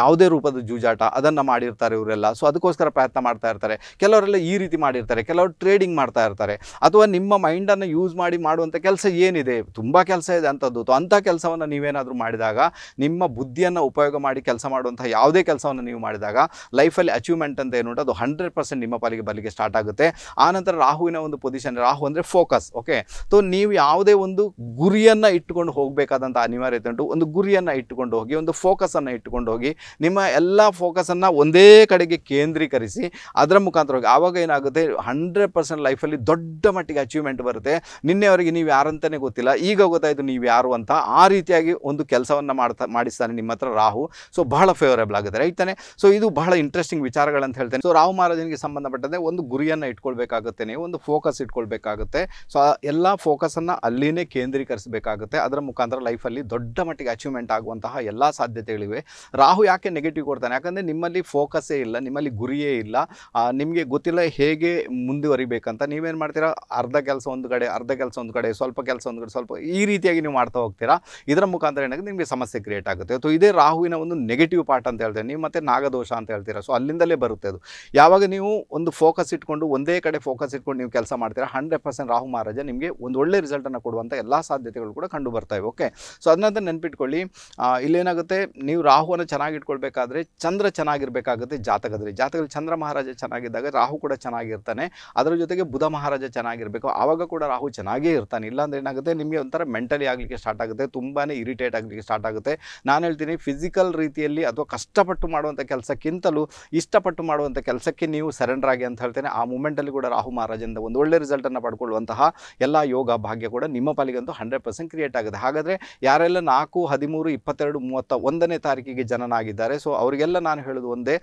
ಯಾವುದೇ ರೂಪದ ಜೂಜಾಟ ಅದನ್ನು ಮಾಡಿರ್ತಾರೆ ಇವರೆಲ್ಲ ಸೊ ಅದಕ್ಕೋಸ್ಕರ ಪ್ರಯತ್ನ ಮಾಡ್ತಾ ಇರ್ತಾರೆ ಕೆಲವರೆಲ್ಲ ಈ ರೀತಿ ಮಾಡಿರ್ತಾರೆ ಕೆಲವರು ಟ್ರೇಡಿಂಗ್ ಮಾಡ್ತಾ ಇರ್ತಾರೆ ಅಥವಾ ನಿಮ್ಮ ಮೈಂಡನ್ನು ಯೂಸ್ ಮಾಡಿ ಮಾಡುವಂಥ ಕೆಲಸ ಏನಿದೆ ತುಂಬ ಕೆಲಸ ಇದೆ ಅಂಥದ್ದು ಅಂಥ ಕೆಲಸವನ್ನು ನೀವೇನಾದರೂ ಮಾಡಿದಾಗ ನಿಮ್ಮ ಬುದ್ಧಿಯನ್ನು ಉಪಯೋಗ ಮಾಡಿ ಕೆಲಸ ಮಾಡುವಂಥ ಯಾವುದೇ ಕೆಲಸವನ್ನು ನೀವು ಮಾಡಿದಾಗ ಲೈಫಲ್ಲಿ ಅಚೀವ್ಮೆಂಟ್ ಅಂತ ಏನು ಅದು ಹಂಡ್ರೆಡ್ ಪರ್ಸೆಂಟ್ ನಿಮ್ಮ ಪಾಲಿಗೆ ಬಲಿಗೆ ಸ್ಟಾರ್ಟ್ ಆಗುತ್ತೆ ಆನಂತರ ರಾಹುವಿನ ಒಂದು ಪೊಸಿಷನ್ ರಾಹು ಅಂದರೆ ಫೋಕಸ್ ಓಕೆ ಸೊ ನೀವು ಯಾವುದೇ ಒಂದು ಗುರಿಯನ್ನು ಇಟ್ಟುಕೊಂಡು ಹೋಗಬೇಕಾದಂಥ ಅನಿವಾರ್ಯತೆ ಉಂಟು ಒಂದು ಗುರಿಯನ್ನು ಇಟ್ಟುಕೊಂಡು ಹೋಗಿ ಒಂದು ಫೋಕಸನ್ನು ಇಟ್ಟುಕೊಂಡು ಹೋಗಿ ನಿಮ್ಮ ಎಲ್ಲ ಫೋಕಸನ್ನು ಒಂದೇ ಕಡೆಗೆ ಕೇಂದ್ರೀಕರಿಸಿ ಅದರ ಮುಖಾಂತರ ಹೋಗಿ ಆವಾಗ ಏನಾಗುತ್ತೆ ಹಂಡ್ರೆಡ್ ಪರ್ಸೆಂಟ್ ಲೈಫಲ್ಲಿ ದೊಡ್ಡ ಮಟ್ಟಿಗೆ ಅಚೀವ್ಮೆಂಟ್ ಬರುತ್ತೆ ನಿನ್ನೆವರೆಗೆ ನೀವು ಯಾರಂತಲೇ ಗೊತ್ತಿಲ್ಲ ಈಗ ಗೊತ್ತಾಯಿತು ನೀವು ಯಾರು ಅಂತ ಆ ರೀತಿಯಾಗಿ ಒಂದು ಕೆಲಸವನ್ನು ಮಾಡ್ತಾ ಮಾಡಿಸ್ತಾನೆ ನಿಮ್ಮ ಹತ್ರ ರಾಹು ಸೊ ಬಹಳ ಫೇವರೇಬಲ್ ಆಗುತ್ತೆ ರೈಟ್ ತಾನೆ ಸೊ ಇದು ಬಹಳ ಇಂಟ್ರೆಸ್ಟಿಂಗ್ ವಿಚಾರಗಳಂತ ಹೇಳ್ತೇನೆ ಸೊ ರಾಹು ಮಹಾರಾಜನಿಗೆ ಸಂಬಂಧಪಟ್ಟಂತೆ ಒಂದು ಗುರಿಯನ್ನು ಇಟ್ಕೊಳ್ಬೇಕಾಗುತ್ತೆ ನೀವು ಒಂದು ಫೋಕಸ್ ಇಟ್ಕೊಳ್ಬೇಕಾಗುತ್ತೆ ಸೊ ಎಲ್ಲ ಫೋಕಸನ್ನು ಅಲ್ಲಿನೇ ಕೇಂದ್ರೀಕರಿಸಬೇಕಾಗುತ್ತೆ ಅದರ ಮುಖಾಂತರ ಲೈಫಲ್ಲಿ ದೊಡ್ಡ ಮಟ್ಟಿಗೆ ಅಚೀವ್ಮೆಂಟ್ ಆಗುವಂತಹ ಎಲ್ಲ ಸಾಧ್ಯತೆಗಳಿವೆ ರಾಹು ಯಾಕೆ ನೆಗೆಟಿವ್ ಕೊಡ್ತಾನೆ ಯಾಕಂದರೆ ನಿಮ್ಮಲ್ಲಿ ಫೋಕಸೇ ಇಲ್ಲ ನಿಮ್ಮಲ್ಲಿ ಗುರಿಯೇ ಇಲ್ಲ ನಿಮಗೆ ಗೊತ್ತಿಲ್ಲ ಹೇಗೆ ಮುಂದುವರಿಬೇಕಂತ ನೀವೇನು ಮಾಡ್ತೀರಾ ಅರ್ಧ ಕೆಲಸ ಒಂದು ಕಡೆ ಅರ್ಧ ಕೆಲಸ ಒಂದು ಕಡೆ ಸ್ವಲ್ಪ ಕೆಲಸ ಒಂದು ಕಡೆ ಸ್ವಲ್ಪ ಈ ರೀತಿಯಾಗಿ ನೀವು ಮಾಡ್ತಾ ಹೋಗ್ತೀರಾ ಇದರ ಮುಖಾಂತರ ಏನಾಗುತ್ತೆ ನಿಮಗೆ ಸಮಸ್ಯೆ ಕ್ರಿಯೇಟ್ ಆಗುತ್ತೆ ಸೊ ಇದೇ ರಾಹುವಿನ ಒಂದು ನೆಗೆಟಿವ್ ಪಾರ್ಟ್ ಅಂತ ಹೇಳ್ತಾರೆ ನೀವು ಮತ್ತೆ ನಾಗದೋಷ ಅಂತ ಹೇಳ್ತೀರಾ ಸೊ ಅಲ್ಲಿಂದಲೇ ಬರುತ್ತೆ ಅದು ಯಾವಾಗ ನೀವು ಒಂದು ಫೋಕಸ್ ಇಟ್ಕೊಂಡು ಒಂದೇ ಕಡೆ ಫೋಕಸ್ ಇಟ್ಕೊಂಡು ನೀವು ಕೆಲಸ ಮಾಡ್ತೀರಾ ಹಂಡ್ರೆಡ್ ಪರ್ಸೆಂಟ್ ರಾಹು ಮಹಾರಾಜ ನಿಮಗೆ ಒಂದು ಒಳ್ಳೆ ರಿಸಲ್ಟನ್ನು ಕೊಡುವಂಥ ಎಲ್ಲ ಸಾಧ್ಯತೆಗಳು ಕೂಡ ಕಂಡು ಬರ್ತಾಯಿವೆ ಓಕೆ ಸೊ ನೆನಪಿಟ್ಕೊಳ್ಳಿ ನೆನಪಿಟ್ಕೊಳ್ಳಿ ಇಲ್ಲೇನಾಗುತ್ತೆ ನೀವು ರಾಹುವನ್ನು ಚೆನ್ನಾಗಿ ಇಟ್ಕೊಳ್ಬೇಕಾದ್ರೆ ಚಂದ್ರ ಚೆನ್ನಾಗಿರಬೇಕಾಗುತ್ತೆ ಜಾತಕದಲ್ಲಿ ಜಾತಕದಲ್ಲಿ ಚಂದ್ರ ಮಹಾರಾಜ ಚೆನ್ನಾಗಿದ್ದಾಗ ರಾಹು ಕೂಡ ಚೆನ್ನಾಗಿರ್ತಾನೆ ಅದರ ಜೊತೆಗೆ ಬುಧ ಮಹಾರಾಜ ಚೆನ್ನಾಗಿರಬೇಕು ಆವಾಗ ಕೂಡ ರಾಹು ಚೆನ್ನಾಗಿ ಹಾಗೆ ಇರ್ತಾನೆ ಇಲ್ಲಾಂದ್ರೆ ಏನಾಗುತ್ತೆ ನಿಮಗೆ ಒಂಥರ ಮೆಂಟಲಿ ಆಗಲಿಕ್ಕೆ ಸ್ಟಾರ್ಟ್ ಆಗುತ್ತೆ ತುಂಬಾ ಇರಿಟೇಟ್ ಆಗಲಿಕ್ಕೆ ಸ್ಟಾರ್ಟ್ ಆಗುತ್ತೆ ನಾನು ಹೇಳ್ತೀನಿ ಫಿಸಿಕಲ್ ರೀತಿಯಲ್ಲಿ ಅಥವಾ ಕಷ್ಟಪಟ್ಟು ಮಾಡುವಂಥ ಕೆಲಸಕ್ಕಿಂತಲೂ ಇಷ್ಟಪಟ್ಟು ಮಾಡುವಂಥ ಕೆಲಸಕ್ಕೆ ನೀವು ಸರೆಂಡರ್ ಆಗಿ ಅಂತ ಹೇಳ್ತೇನೆ ಆ ಮೂಮೆಂಟಲ್ಲಿ ಕೂಡ ರಾಹು ಮಹಾರಾಜಿಂದ ಒಂದು ಒಳ್ಳೆ ರಿಸಲ್ಟನ್ನು ಪಡ್ಕೊಳ್ಳುವಂತಹ ಎಲ್ಲ ಯೋಗ ಭಾಗ್ಯ ಕೂಡ ನಿಮ್ಮ ಪಾಲಿಗಂತೂ ಹಂಡ್ರೆಡ್ ಪರ್ಸೆಂಟ್ ಕ್ರಿಯೇಟ್ ಆಗುತ್ತೆ ಹಾಗಾದರೆ ಯಾರೆಲ್ಲ ನಾಲ್ಕು ಹದಿಮೂರು ಇಪ್ಪತ್ತೆರಡು ಮೂವತ್ತ ಒಂದನೇ ತಾರೀಕಿಗೆ ಜನನಾಗಿದ್ದಾರೆ ಸೊ ಅವರಿಗೆಲ್ಲ ನಾನು ಹೇಳೋದು ಒಂದೇ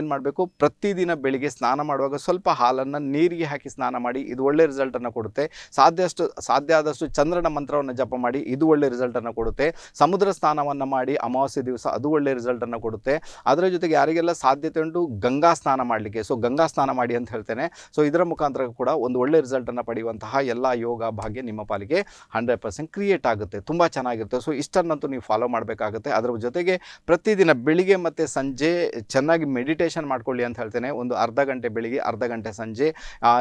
ಏನು ಮಾಡಬೇಕು ಪ್ರತಿದಿನ ಬೆಳಿಗ್ಗೆ ಸ್ನಾನ ಮಾಡುವಾಗ ಸ್ವಲ್ಪ ಹಾಲನ್ನು ನೀರಿಗೆ ಹಾಕಿ ಸ್ನಾನ ಮಾಡಿ ಇದು ಒಳ್ಳೆ ರಿಸಲ್ಟನ್ನು ಕೊಡುತ್ತೆ ಸಾಧ್ಯ ಆದಷ್ಟು ಸಾಧ್ಯ ಆದಷ್ಟು ಚಂದ್ರನ ಮಂತ್ರವನ್ನು ಜಪ ಮಾಡಿ ಇದು ಒಳ್ಳೆ ರಿಸಲ್ಟನ್ನು ಕೊಡುತ್ತೆ ಸಮುದ್ರ ಸ್ನಾನವನ್ನು ಮಾಡಿ ಅಮಾವಾಸ್ಯೆ ದಿವಸ ಅದು ಒಳ್ಳೆ ರಿಸಲ್ಟನ್ನು ಕೊಡುತ್ತೆ ಅದರ ಜೊತೆಗೆ ಯಾರಿಗೆಲ್ಲ ಸಾಧ್ಯತೆ ಉಂಟು ಗಂಗಾ ಸ್ನಾನ ಮಾಡಲಿಕ್ಕೆ ಸೊ ಗಂಗಾ ಸ್ನಾನ ಮಾಡಿ ಅಂತ ಹೇಳ್ತೇನೆ ಸೊ ಇದರ ಮುಖಾಂತರ ಕೂಡ ಒಂದು ಒಳ್ಳೆ ರಿಸಲ್ಟನ್ನು ಪಡೆಯುವಂತಹ ಎಲ್ಲ ಯೋಗ ಭಾಗ್ಯ ನಿಮ್ಮ ಪಾಲಿಗೆ ಹಂಡ್ರೆಡ್ ಪರ್ಸೆಂಟ್ ಕ್ರಿಯೇಟ್ ಆಗುತ್ತೆ ತುಂಬ ಚೆನ್ನಾಗಿರುತ್ತೆ ಸೊ ಇಷ್ಟನ್ನಂತೂ ನೀವು ಫಾಲೋ ಮಾಡಬೇಕಾಗುತ್ತೆ ಅದರ ಜೊತೆಗೆ ಪ್ರತಿದಿನ ಬೆಳಿಗ್ಗೆ ಮತ್ತು ಸಂಜೆ ಚೆನ್ನಾಗಿ ಮೆಡಿಟೇಷನ್ ಮಾಡ್ಕೊಳ್ಳಿ ಅಂತ ಹೇಳ್ತೇನೆ ಒಂದು ಅರ್ಧ ಗಂಟೆ ಬೆಳಿಗ್ಗೆ ಅರ್ಧ ಗಂಟೆ ಸಂಜೆ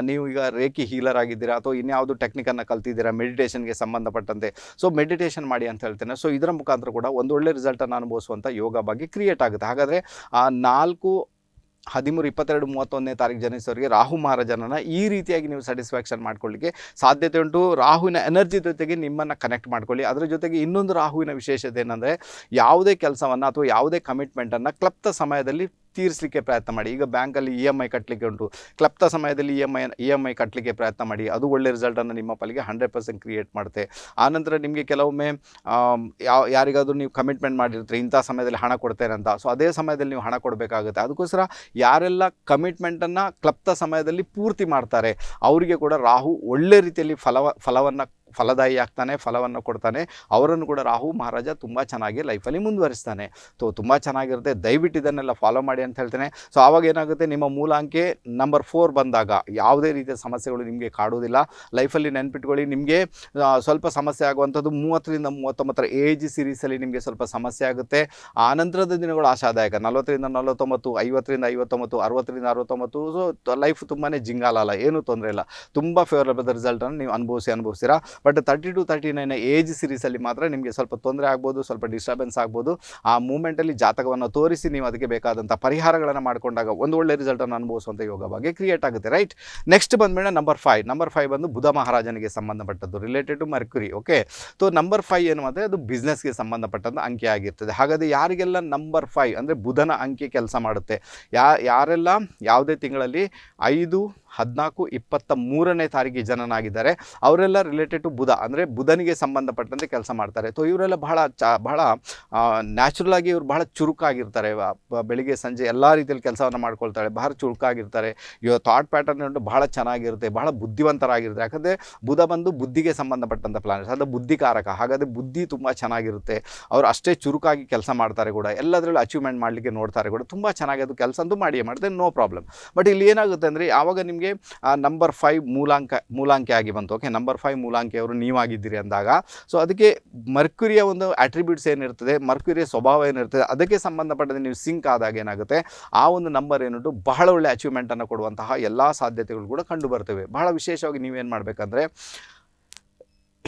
ನೀವು ಈಗ ರೇಖಿ ಹೀಲರ್ ಆಗಿದ್ದೀರಾ ಅಥವಾ ಇನ್ಯಾವುದು ಟೆಕ್ನಿಕನ್ನು ವಿಷಯಗಳನ್ನು ಕಲ್ತಿದ್ದೀರಾ ಮೆಡಿಟೇಷನ್ಗೆ ಸಂಬಂಧಪಟ್ಟಂತೆ ಸೊ ಮೆಡಿಟೇಷನ್ ಮಾಡಿ ಅಂತ ಹೇಳ್ತೇನೆ ಸೊ ಇದರ ಮುಖಾಂತರ ಕೂಡ ಒಂದೊಳ್ಳೆ ರಿಸಲ್ಟನ್ನು ಅನುಭವಿಸುವಂಥ ಯೋಗ ಬಗ್ಗೆ ಕ್ರಿಯೇಟ್ ಆಗುತ್ತೆ ಹಾಗಾದರೆ ಆ ನಾಲ್ಕು ಹದಿಮೂರು ಇಪ್ಪತ್ತೆರಡು ಮೂವತ್ತೊಂದನೇ ತಾರೀಕು ಜನಿಸೋರಿಗೆ ರಾಹು ಮಹಾರಾಜನನ್ನು ಈ ರೀತಿಯಾಗಿ ನೀವು ಸ್ಯಾಟಿಸ್ಫ್ಯಾಕ್ಷನ್ ಮಾಡ್ಕೊಳ್ಳಿಕ್ಕೆ ಸಾಧ್ಯತೆ ಉಂಟು ರಾಹುವಿನ ಎನರ್ಜಿ ಜೊತೆಗೆ ನಿಮ್ಮನ್ನು ಕನೆಕ್ಟ್ ಮಾಡ್ಕೊಳ್ಳಿ ಅದರ ಜೊತೆಗೆ ಇನ್ನೊಂದು ರಾಹುವಿನ ವಿಶೇಷತೆ ಏನಂದರೆ ಯಾವುದೇ ಕೆಲಸವನ್ನು ಅಥವಾ ಯಾವುದೇ ಕಮಿಟ್ಮೆಂಟನ್ನು ಕ್ಲಪ್ತ ಸಮಯದಲ್ಲಿ ತೀರಿಸಲಿಕ್ಕೆ ಪ್ರಯತ್ನ ಮಾಡಿ ಈಗ ಬ್ಯಾಂಕಲ್ಲಿ ಇ ಎಮ್ ಐ ಕಟ್ಟಲಿಕ್ಕೆ ಉಂಟು ಕ್ಲಪ್ತ ಸಮಯದಲ್ಲಿ E M I E M I ಕಟ್ಟಲಿಕ್ಕೆ ಪ್ರಯತ್ನ ಮಾಡಿ ಅದು ಒಳ್ಳೆ ರಿಸಲ್ಟನ್ನು ನಿಮ್ಮ ಪಾಲಿಗೆ ಹಂಡ್ರೆಡ್ ಪರ್ಸೆಂಟ್ ಕ್ರಿಯೇಟ್ ಮಾಡುತ್ತೆ ಆನಂತರ ನಿಮಗೆ ಕೆಲವೊಮ್ಮೆ ಯಾವ ಯಾರಿಗಾದರೂ ನೀವು ಕಮಿಟ್ಮೆಂಟ್ ಮಾಡಿರ್ತೀರಿ ಇಂಥ ಸಮಯದಲ್ಲಿ ಹಣ ಕೊಡ್ತೇನೆ ಅಂತ ಸೊ ಅದೇ ಸಮಯದಲ್ಲಿ ನೀವು ಹಣ ಕೊಡಬೇಕಾಗುತ್ತೆ ಅದಕ್ಕೋಸ್ಕರ ಯಾರೆಲ್ಲ ಕಮಿಟ್ಮೆಂಟನ್ನು ಕ್ಲಪ್ತ ಸಮಯದಲ್ಲಿ ಪೂರ್ತಿ ಮಾಡ್ತಾರೆ ಅವರಿಗೆ ಕೂಡ ರಾಹು ಒಳ್ಳೆ ರೀತಿಯಲ್ಲಿ ಫಲವ ಫಲವನ್ನು ಫಲದಾಯಿ ಆಗ್ತಾನೆ ಫಲವನ್ನು ಕೊಡ್ತಾನೆ ಅವರನ್ನು ಕೂಡ ರಾಹು ಮಹಾರಾಜ ತುಂಬ ಚೆನ್ನಾಗಿ ಲೈಫಲ್ಲಿ ಮುಂದುವರಿಸ್ತಾನೆ ಸೊ ತುಂಬ ಚೆನ್ನಾಗಿರುತ್ತೆ ದಯವಿಟ್ಟು ಇದನ್ನೆಲ್ಲ ಫಾಲೋ ಮಾಡಿ ಅಂತ ಹೇಳ್ತೇನೆ ಸೊ ಆವಾಗ ಏನಾಗುತ್ತೆ ನಿಮ್ಮ ಮೂಲಾಂಕೆ ನಂಬರ್ ಫೋರ್ ಬಂದಾಗ ಯಾವುದೇ ರೀತಿಯ ಸಮಸ್ಯೆಗಳು ನಿಮಗೆ ಕಾಡುವುದಿಲ್ಲ ಲೈಫಲ್ಲಿ ನೆನ್ಪಿಟ್ಕೊಳ್ಳಿ ನಿಮಗೆ ಸ್ವಲ್ಪ ಸಮಸ್ಯೆ ಆಗುವಂಥದ್ದು ಮೂವತ್ತರಿಂದ ಮೂವತ್ತೊಂಬತ್ತರ ಏಜ್ ಸಿರೀಸಲ್ಲಿ ನಿಮಗೆ ಸ್ವಲ್ಪ ಸಮಸ್ಯೆ ಆಗುತ್ತೆ ನಂತರದ ದಿನಗಳು ಆಶಾದಾಯಕ ನಲವತ್ತರಿಂದ ನಲವತ್ತೊಂಬತ್ತು ಐವತ್ತರಿಂದ ಐವತ್ತೊಂಬತ್ತು ಅರವತ್ತರಿಂದ ಅರವತ್ತೊಂಬತ್ತು ಸೊ ಲೈಫ್ ತುಂಬಾ ಜಿಂಗಾಲಲ್ಲ ಏನೂ ತೊಂದರೆ ಇಲ್ಲ ತುಂಬ ಫೇವರಬಲ್ ರಿಸಲ್ಟನ್ನು ನೀವು ಅನುಭವಿಸಿ ಅನುಭವಿಸ್ತೀರಾ but thirty two thirty nine age ಸೀರೀಸಲ್ಲಿ ಮಾತ್ರ ನಿಮಗೆ ಸ್ವಲ್ಪ ತೊಂದರೆ ಆಗ್ಬೋದು ಸ್ವಲ್ಪ ಡಿಸ್ಟರ್ಬೆನ್ಸ್ ಆಗ್ಬೋದು ಆ ಮೂಮೆಂಟಲ್ಲಿ ಜಾತಕವನ್ನು ತೋರಿಸಿ ನೀವು ಅದಕ್ಕೆ ಬೇಕಾದಂಥ ಪರಿಹಾರಗಳನ್ನು ಮಾಡಿಕೊಂಡಾಗ ಒಂದು ಒಳ್ಳೆ ರಿಸಲ್ಟನ್ನು ಅನುಭವಿಸುವಂಥ ಯೋಗ ಬಗ್ಗೆ ಕ್ರಿಯೇಟ್ ಆಗುತ್ತೆ ರೈಟ್ ನೆಕ್ಸ್ಟ್ ಬಂದಮೇಲೆ ನಂಬರ್ ಫೈವ್ ನಂಬರ್ ಫೈವ್ ಬಂದು ಬುಧ ಮಹಾರಾಜನಿಗೆ ಸಂಬಂಧಪಟ್ಟದ್ದು related to Mercury okay so number five ಏನು ಅಂದರೆ ಅದು ಬಿಸ್ನೆಸ್ಗೆ ಸಂಬಂಧಪಟ್ಟಂಥ ಅಂಕಿ ಆಗಿರ್ತದೆ ಹಾಗಾದರೆ ಯಾರಿಗೆಲ್ಲ ನಂಬರ್ ಫೈವ್ ಅಂದರೆ ಬುಧನ ಅಂಕಿ ಕೆಲಸ ಮಾಡುತ್ತೆ ಯಾ ಯಾರೆಲ್ಲ ಯಾವುದೇ ತಿಂಗಳಲ್ಲಿ ಐದು ಹದಿನಾಲ್ಕು ಇಪ್ಪತ್ತ ಮೂರನೇ ತಾರೀಕಿಗೆ ಜನನಾಗಿದ್ದಾರೆ ಅವರೆಲ್ಲ ರಿಲೇಟೆಡ್ ಟು ಬುಧ ಅಂದರೆ ಬುಧನಿಗೆ ಸಂಬಂಧಪಟ್ಟಂತೆ ಕೆಲಸ ಮಾಡ್ತಾರೆ ಸೊ ಇವರೆಲ್ಲ ಬಹಳ ಚ ಬಹಳ ನ್ಯಾಚುರಲಾಗಿ ಇವರು ಬಹಳ ಚುರುಕಾಗಿರ್ತಾರೆ ಬೆಳಿಗ್ಗೆ ಸಂಜೆ ಎಲ್ಲ ರೀತಿಯಲ್ಲಿ ಕೆಲಸವನ್ನು ಮಾಡ್ಕೊಳ್ತಾರೆ ಬಹಳ ಚುರುಕಾಗಿರ್ತಾರೆ ಇವರ ಥಾಟ್ ಪ್ಯಾಟರ್ನ್ ಉಂಟು ಬಹಳ ಚೆನ್ನಾಗಿರುತ್ತೆ ಬಹಳ ಬುದ್ಧಿವಂತರಾಗಿರುತ್ತೆ ಯಾಕಂದರೆ ಬುಧ ಬಂದು ಬುದ್ಧಿಗೆ ಸಂಬಂಧಪಟ್ಟಂಥ ಪ್ಲಾನೆಟ್ಸ್ ಅದು ಬುದ್ಧಿಕಾರಕ ಹಾಗಾದರೆ ಬುದ್ಧಿ ತುಂಬ ಚೆನ್ನಾಗಿರುತ್ತೆ ಅವರು ಅಷ್ಟೇ ಚುರುಕಾಗಿ ಕೆಲಸ ಮಾಡ್ತಾರೆ ಕೂಡ ಎಲ್ಲದರಲ್ಲೂ ಅಚೀವ್ಮೆಂಟ್ ಮಾಡಲಿಕ್ಕೆ ನೋಡ್ತಾರೆ ಕೂಡ ತುಂಬ ಚೆನ್ನಾಗಿ ಅದು ಕೆಲಸಂದು ಮಾಡಿಯೇ ಮಾಡಿದೆ ನೋ ಪ್ರಾಬ್ಲಮ್ ಬಟ್ ಇಲ್ಲಿ ಏನಾಗುತ್ತೆ ಅಂದರೆ ಯಾವಾಗ ನಿಮಗೆ ನಿಮಗೆ ನಂಬರ್ ಫೈವ್ ಮೂಲಾಂಕ ಮೂಲಾಂಕ ಆಗಿ ಬಂತು ಓಕೆ ನಂಬರ್ ಫೈವ್ ನೀವು ನೀವಾಗಿದ್ದೀರಿ ಅಂದಾಗ ಸೊ ಅದಕ್ಕೆ ಮರ್ಕ್ಯುರಿಯ ಒಂದು ಅಟ್ರಿಬ್ಯೂಟ್ಸ್ ಏನಿರ್ತದೆ ಮರ್ಕ್ಯುರಿಯ ಸ್ವಭಾವ ಏನಿರ್ತದೆ ಅದಕ್ಕೆ ಸಂಬಂಧಪಟ್ಟಂತೆ ನೀವು ಸಿಂಕ್ ಆದಾಗ ಏನಾಗುತ್ತೆ ಆ ಒಂದು ನಂಬರ್ ಏನುಂಟು ಬಹಳ ಒಳ್ಳೆ ಅಚೀವ್ಮೆಂಟನ್ನು ಕೊಡುವಂತಹ ಎಲ್ಲ ಸಾಧ್ಯತೆಗಳು ಕೂಡ ಕಂಡು ಬರ್ತವೆ ಬಹಳ ವಿಶೇಷವಾಗಿ ನೀವೇನು ಮಾಡಬೇಕಂದ್ರೆ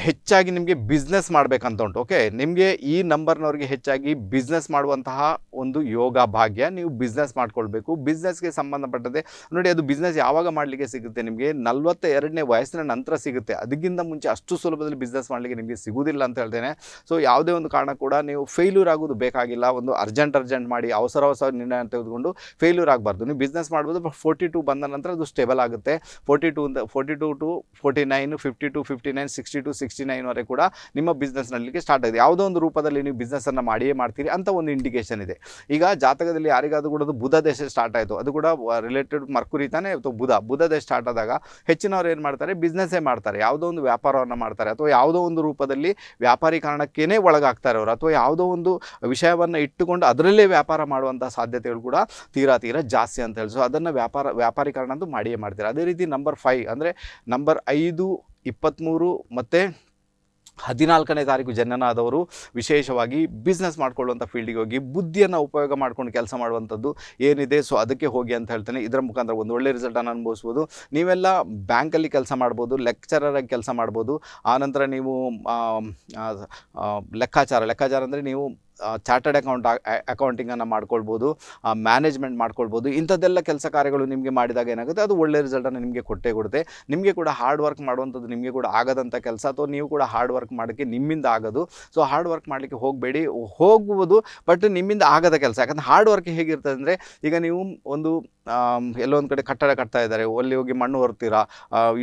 ಹೆಚ್ಚಾಗಿ ನಿಮಗೆ ಬಿಸ್ನೆಸ್ ಮಾಡಬೇಕಂತ ಉಂಟು ಓಕೆ ನಿಮಗೆ ಈ ನಂಬರ್ನವ್ರಿಗೆ ಹೆಚ್ಚಾಗಿ ಬಿಸ್ನೆಸ್ ಮಾಡುವಂತಹ ಒಂದು ಯೋಗ ಭಾಗ್ಯ ನೀವು ಬಿಸ್ನೆಸ್ ಮಾಡ್ಕೊಳ್ಬೇಕು ಬಿಸ್ನೆಸ್ಗೆ ಸಂಬಂಧಪಟ್ಟದೆ ನೋಡಿ ಅದು ಬಿಸ್ನೆಸ್ ಯಾವಾಗ ಮಾಡಲಿಕ್ಕೆ ಸಿಗುತ್ತೆ ನಿಮಗೆ ನಲ್ವತ್ತ ಎರಡನೇ ವಯಸ್ಸಿನ ನಂತರ ಸಿಗುತ್ತೆ ಅದಕ್ಕಿಂತ ಮುಂಚೆ ಅಷ್ಟು ಸುಲಭದಲ್ಲಿ ಬಿಸ್ನೆಸ್ ಮಾಡಲಿಕ್ಕೆ ನಿಮಗೆ ಸಿಗುವುದಿಲ್ಲ ಅಂತ ಹೇಳ್ತೇನೆ ಸೊ ಯಾವುದೇ ಒಂದು ಕಾರಣ ಕೂಡ ನೀವು ಫೇಲ್ಯೂರ್ ಆಗೋದು ಬೇಕಾಗಿಲ್ಲ ಒಂದು ಅರ್ಜೆಂಟ್ ಅರ್ಜೆಂಟ್ ಮಾಡಿ ಅವಸರ ಅವಸರ ನಿರ್ಣಯ ತೆಗೆದುಕೊಂಡು ಫೇಲ್ಯೂರ್ ಆಗಬಾರ್ದು ನೀವು ಬಿಸ್ನೆಸ್ ಮಾಡ್ಬೋದು ಫೋರ್ಟಿ ಟು ಬಂದ ನಂತರ ಅದು ಸ್ಟೇಬಲ್ ಆಗುತ್ತೆ forty two forty two two forty nine fifty two fifty nine sixty two sixty ನೈನ್ವರೆಗೆ ಕೂಡ ನಿಮ್ಮ ಬಿಸ್ನೆಸ್ ಸ್ಟಾರ್ಟ್ ಆಗಿದೆ ಯಾವುದೋ ಒಂದು ರೂಪದಲ್ಲಿ ನೀವು ಬಿಸ್ನೆಸ್ಸನ್ನು ಮಾಡಿಯೇ ಮಾಡ್ತೀರಿ ಅಂತ ಒಂದು ಇಂಡಿಕೇಶನ್ ಇದೆ ಈಗ ಜಾತಕದಲ್ಲಿ ಯಾರಿಗಾದರೂ ಕೂಡ ಬುಧ ದೇಶ ಸ್ಟಾರ್ಟ್ ಆಯಿತು ಅದು ಕೂಡ ರಿಲೇಟೆಡ್ ಮರ್ಕುರಿ ತಾನೇ ಅಥವಾ ಬುಧ ಬುಧ ದೇಶ ಸ್ಟಾರ್ಟ್ ಆದಾಗ ಹೆಚ್ಚಿನವರು ಏನು ಮಾಡ್ತಾರೆ ಬಿಸ್ನೆಸ್ಸೇ ಮಾಡ್ತಾರೆ ಯಾವುದೋ ಒಂದು ವ್ಯಾಪಾರವನ್ನು ಮಾಡ್ತಾರೆ ಅಥವಾ ಯಾವುದೋ ಒಂದು ರೂಪದಲ್ಲಿ ಕಾರಣಕ್ಕೇನೆ ಒಳಗಾಗ್ತಾರೆ ಅವರು ಅಥವಾ ಯಾವುದೋ ಒಂದು ವಿಷಯವನ್ನು ಇಟ್ಟುಕೊಂಡು ಅದರಲ್ಲೇ ವ್ಯಾಪಾರ ಮಾಡುವಂಥ ಸಾಧ್ಯತೆಗಳು ಕೂಡ ತೀರಾ ತೀರಾ ಜಾಸ್ತಿ ಅಂತ ಹೇಳಿ ಸೊ ಅದನ್ನು ವ್ಯಾಪಾರ ವ್ಯಾಪಾರೀಕರಣ ಅಂತೂ ಮಾಡಿಯೇ ಮಾಡ್ತಾರೆ ಅದೇ ರೀತಿ ನಂಬರ್ ಫೈವ್ ಅಂದರೆ ನಂಬರ್ ಐದು ಇಪ್ಪತ್ತ್ಮೂರು ಮತ್ತು ಹದಿನಾಲ್ಕನೇ ತಾರೀಕು ಜನನಾದವರು ವಿಶೇಷವಾಗಿ ಬಿಸ್ನೆಸ್ ಮಾಡ್ಕೊಳ್ಳುವಂಥ ಫೀಲ್ಡಿಗೆ ಹೋಗಿ ಬುದ್ಧಿಯನ್ನು ಉಪಯೋಗ ಮಾಡ್ಕೊಂಡು ಕೆಲಸ ಮಾಡುವಂಥದ್ದು ಏನಿದೆ ಸೊ ಅದಕ್ಕೆ ಹೋಗಿ ಅಂತ ಹೇಳ್ತೇನೆ ಇದರ ಮುಖಾಂತರ ಒಂದು ಒಳ್ಳೆ ರಿಸಲ್ಟನ್ನು ಅನುಭವಿಸ್ಬೋದು ನೀವೆಲ್ಲ ಬ್ಯಾಂಕಲ್ಲಿ ಕೆಲಸ ಮಾಡ್ಬೋದು ಲೆಕ್ಚರರಾಗಿ ಕೆಲಸ ಮಾಡ್ಬೋದು ಆನಂತರ ನೀವು ಲೆಕ್ಕಾಚಾರ ಲೆಕ್ಕಾಚಾರ ಅಂದರೆ ನೀವು ಚಾರ್ಟರ್ಡ್ ಅಕೌಂಟ್ ಅಕೌಂಟಿಂಗನ್ನು ಮಾಡ್ಕೊಳ್ಬೋದು ಮ್ಯಾನೇಜ್ಮೆಂಟ್ ಮಾಡ್ಕೊಳ್ಬೋದು ಇಂಥದ್ದೆಲ್ಲ ಕೆಲಸ ಕಾರ್ಯಗಳು ನಿಮಗೆ ಮಾಡಿದಾಗ ಏನಾಗುತ್ತೆ ಅದು ಒಳ್ಳೆ ರಿಸಲ್ಟನ್ನು ನಿಮಗೆ ಕೊಟ್ಟೇ ಕೊಡುತ್ತೆ ನಿಮಗೆ ಕೂಡ ಹಾರ್ಡ್ ವರ್ಕ್ ಮಾಡುವಂಥದ್ದು ನಿಮಗೆ ಕೂಡ ಆಗದಂಥ ಕೆಲಸ ಅಥವಾ ನೀವು ಕೂಡ ಹಾರ್ಡ್ ವರ್ಕ್ ಮಾಡೋಕ್ಕೆ ನಿಮ್ಮಿಂದ ಆಗೋದು ಸೊ ಹಾರ್ಡ್ ವರ್ಕ್ ಮಾಡಲಿಕ್ಕೆ ಹೋಗಬೇಡಿ ಹೋಗುವುದು ಬಟ್ ನಿಮ್ಮಿಂದ ಆಗದ ಕೆಲಸ ಯಾಕಂದರೆ ಹಾರ್ಡ್ ವರ್ಕ್ ಹೇಗಿರ್ತದೆ ಅಂದರೆ ಈಗ ನೀವು ಒಂದು ಎಲ್ಲೊಂದು ಕಡೆ ಕಟ್ಟಡ ಕಟ್ತಾ ಇದ್ದಾರೆ ಅಲ್ಲಿ ಹೋಗಿ ಮಣ್ಣು ಹೊರ್ತೀರಾ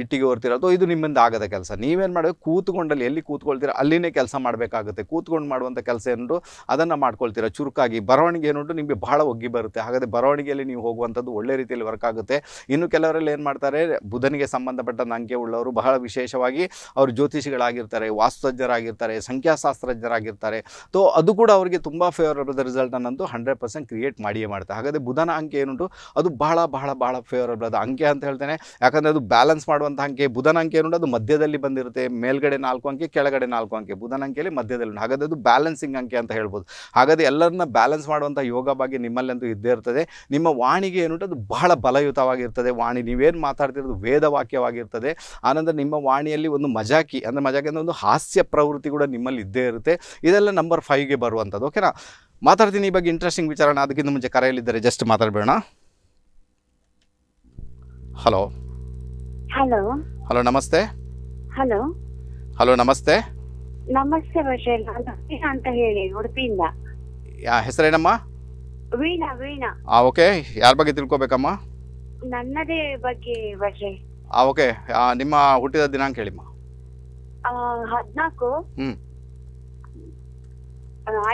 ಇಟ್ಟಿಗೆ ಹೊರ್ತೀರಾ ಅಥವಾ ಇದು ನಿಮ್ಮಿಂದ ಆಗದ ಕೆಲಸ ನೀವೇನು ಮಾಡಬೇಕು ಕೂತ್ಕೊಂಡಲ್ಲಿ ಎಲ್ಲಿ ಕೂತ್ಕೊಳ್ತೀರಾ ಅಲ್ಲಿನೇ ಕೆಲಸ ಮಾಡಬೇಕಾಗುತ್ತೆ ಕೂತ್ಕೊಂಡು ಮಾಡುವಂಥ ಕೆಲಸ ಏನೂ ಅದನ್ನು ಮಾಡ್ಕೊಳ್ತೀರಾ ಚುರುಕಾಗಿ ಬರವಣಿಗೆ ಏನುಂಟು ನಿಮಗೆ ಬಹಳ ಒಗ್ಗಿ ಬರುತ್ತೆ ಹಾಗಾದರೆ ಬರವಣಿಗೆಯಲ್ಲಿ ನೀವು ಹೋಗುವಂಥದ್ದು ಒಳ್ಳೆ ರೀತಿಯಲ್ಲಿ ವರ್ಕ್ ಆಗುತ್ತೆ ಇನ್ನು ಕೆಲವರಲ್ಲಿ ಏನು ಮಾಡ್ತಾರೆ ಬುಧನಿಗೆ ಸಂಬಂಧಪಟ್ಟ ಅಂಕೆ ಉಳ್ಳವರು ಬಹಳ ವಿಶೇಷವಾಗಿ ಅವರು ಜ್ಯೋತಿಷಿಗಳಾಗಿರ್ತಾರೆ ವಾಸ್ತುತಜ್ಞರಾಗಿರ್ತಾರೆ ಸಂಖ್ಯಾಶಾಸ್ತ್ರಜ್ಞರಾಗಿರ್ತಾರೆ ಸೊ ಅದು ಕೂಡ ಅವರಿಗೆ ತುಂಬ ಫೇವರಬಲ್ ರಿಸಲ್ಟನ್ನಂತೂ ಹಂಡ್ರೆಡ್ ಪರ್ಸೆಂಟ್ ಕ್ರಿಯೇಟ್ ಮಾಡಿಯೇ ಮಾಡ್ತಾರೆ ಹಾಗಾದರೆ ಬುಧನ ಅಂಕೆ ಏನುಂಟು ಅದು ಬಹಳ ಬಹಳ ಬಹಳ ಫೇವರಬಲ್ ಅದು ಅಂಕೆ ಅಂತ ಹೇಳ್ತೇನೆ ಯಾಕಂದರೆ ಅದು ಬ್ಯಾಲೆನ್ಸ್ ಮಾಡುವಂಥ ಅಂಕೆ ಬುಧನ ಅಂಕೆ ಏನುಂಟು ಅದು ಮಧ್ಯದಲ್ಲಿ ಬಂದಿರುತ್ತೆ ಮೇಲ್ಗಡೆ ನಾಲ್ಕು ಅಂಕೆ ಕೆಳಗಡೆ ನಾಲ್ಕು ಅಂಕೆ ಬುಧನ ಅಂಕೆಯಲ್ಲಿ ಮಧ್ಯದಲ್ಲಿ ಹಾಗಾದರೆ ಅದು ಬ್ಯಾಲೆನ್ಸಿಂಗ್ ಅಂಕೆ ಅಂತ ಹೇಳ್ಬೋದು ಹಾಗಾದ್ರೆ ಎಲ್ಲರನ್ನ ಬ್ಯಾಲೆನ್ಸ್ ಮಾಡುವಂಥ ಯೋಗ ಬಗ್ಗೆ ನಿಮ್ಮಲ್ಲಂತೂ ಇದ್ದೇ ಇರ್ತದೆ ನಿಮ್ಮ ವಾಣಿಗೆ ಏನುಂಟು ಅದು ಬಹಳ ಬಲಯುತವಾಗಿರ್ತದೆ ವಾಣಿ ನೀವೇನು ಮಾತಾಡ್ತಿರೋದು ವೇದವಾಕ್ಯವಾಗಿರ್ತದೆ ಆನಂತರ ನಿಮ್ಮ ವಾಣಿಯಲ್ಲಿ ಒಂದು ಮಜಾಕಿ ಅಂದರೆ ಮಜಾಕಿ ಅಂದರೆ ಒಂದು ಹಾಸ್ಯ ಪ್ರವೃತ್ತಿ ಕೂಡ ನಿಮ್ಮಲ್ಲಿ ಇದ್ದೇ ಇರುತ್ತೆ ಇದೆಲ್ಲ ನಂಬರ್ ಫೈವ್ಗೆ ಬರುವಂಥದ್ದು ಓಕೆನಾ ಮಾತಾಡ್ತೀನಿ ಈ ಬಗ್ಗೆ ಇಂಟ್ರೆಸ್ಟಿಂಗ್ ವಿಚಾರಣೆ ಅದಕ್ಕಿಂತ ಮುಂಚೆ ಕರೆಯಲ್ಲಿದ್ದಾರೆ ಜಸ್ಟ್ ಮಾತಾಡಬೇಡ ಹಲೋ ಹಲೋ ಹಲೋ ನಮಸ್ತೆ ಹಲೋ ಹಲೋ ನಮಸ್ತೆ ನಮಸ್ತೆ ಬಶೇರ್ ನಾನು ವೀಣಾ ಅಂತ ಹೇಳಿ ಉಡುಪಿಯಿಂದ ಯಾ ಹೆಸರೇನಮ್ಮ ವೀಣಾ ವೀಣಾ ಆ ಓಕೆ ಯಾರ ಬಗ್ಗೆ ತಿಳ್ಕೊಬೇಕಮ್ಮ ನನ್ನದೇ ಬಗ್ಗೆ ಬಶೇರ್ ಆ ಓಕೆ ನಿಮ್ಮ ಹುಟ್ಟಿದ ದಿನಾಂಕ ಹೇಳಿಮ್ಮ ಹದಿನಾಲ್ಕು ಹ್ಮ್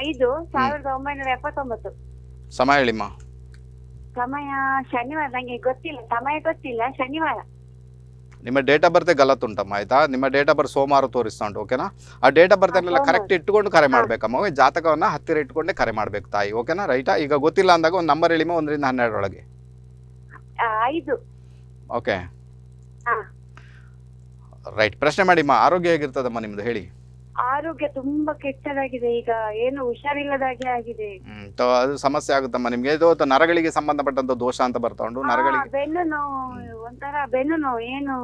ಐದು ಸಾವಿರದ ಒಂಬೈನೂರ ಎಪ್ಪತ್ತೊಂಬತ್ತು ಸಮಯ ಹೇಳಿಮ್ಮ ಸಮಯ ಶನಿವಾರ ನಂಗೆ ಗೊತ್ತಿಲ್ಲ ಸಮಯ ಗೊತ್ತಿಲ್ಲ ಶನಿವಾರ ನಿಮ್ಮ ಡೇಟ್ ಆಫ್ ಬರ್ತೆ ಗಲತ್ ಉಂಟಮ್ಮ ಆಯ್ತಾ ನಿಮ್ಮ ಡೇಟ್ ಆಫ್ ಬರ್ತ್ ಸೋಮವಾರ ತೋರಿಸ್ತಾ ಉಂಟು ಓಕೆನಾ ಆ ಡೇಟ್ ಆಫ್ ಎಲ್ಲ ಕರೆಕ್ಟ್ ಇಟ್ಟುಕೊಂಡು ಕರೆ ಮಾಡ್ಬೇಕಮ್ಮ ಜಾತಕವನ್ನ ಜಾತಕವನ್ನು ಹತ್ತಿರ ಇಟ್ಕೊಂಡೆ ಕರೆ ಮಾಡ್ಬೇಕು ತಾಯಿ ಓಕೆನಾ ರೈಟಾ ಈಗ ಗೊತ್ತಿಲ್ಲ ಅಂದಾಗ ಒಂದು ನಂಬರ್ ಹೇಳಿಮ ಒಂದರಿಂದ ಹನ್ನೆರಡರೊಳಗೆ ಒಳಗೆ ಓಕೆ ರೈಟ್ ಪ್ರಶ್ನೆ ಮಾಡಿಮ್ಮ ಆರೋಗ್ಯ ಹೇಗಿರ್ತದಮ್ಮ ನಿಮ್ದು ಹೇಳಿ ಆರೋಗ್ಯ ತುಂಬಾ ಕೆಟ್ಟದಾಗಿದೆ ಈಗ ಏನು ಹುಷಾರಿಲ್ಲದಾಗೆ ಆಗಿದೆ ಅದು ಸಮಸ್ಯೆ ಆಗುತ್ತಮ್ಮ ನಿಮ್ಗೆ ನರಗಳಿಗೆ ಸಂಬಂಧಪಟ್ಟಂತ ದೋಷ ಅಂತ ಬರ್ತಾ ನರಗಳಿಗೆ ಬೆನ್ನು ನೋವು ಒಂಥರ ಬೆನ್ನು ನೋವು ಏನು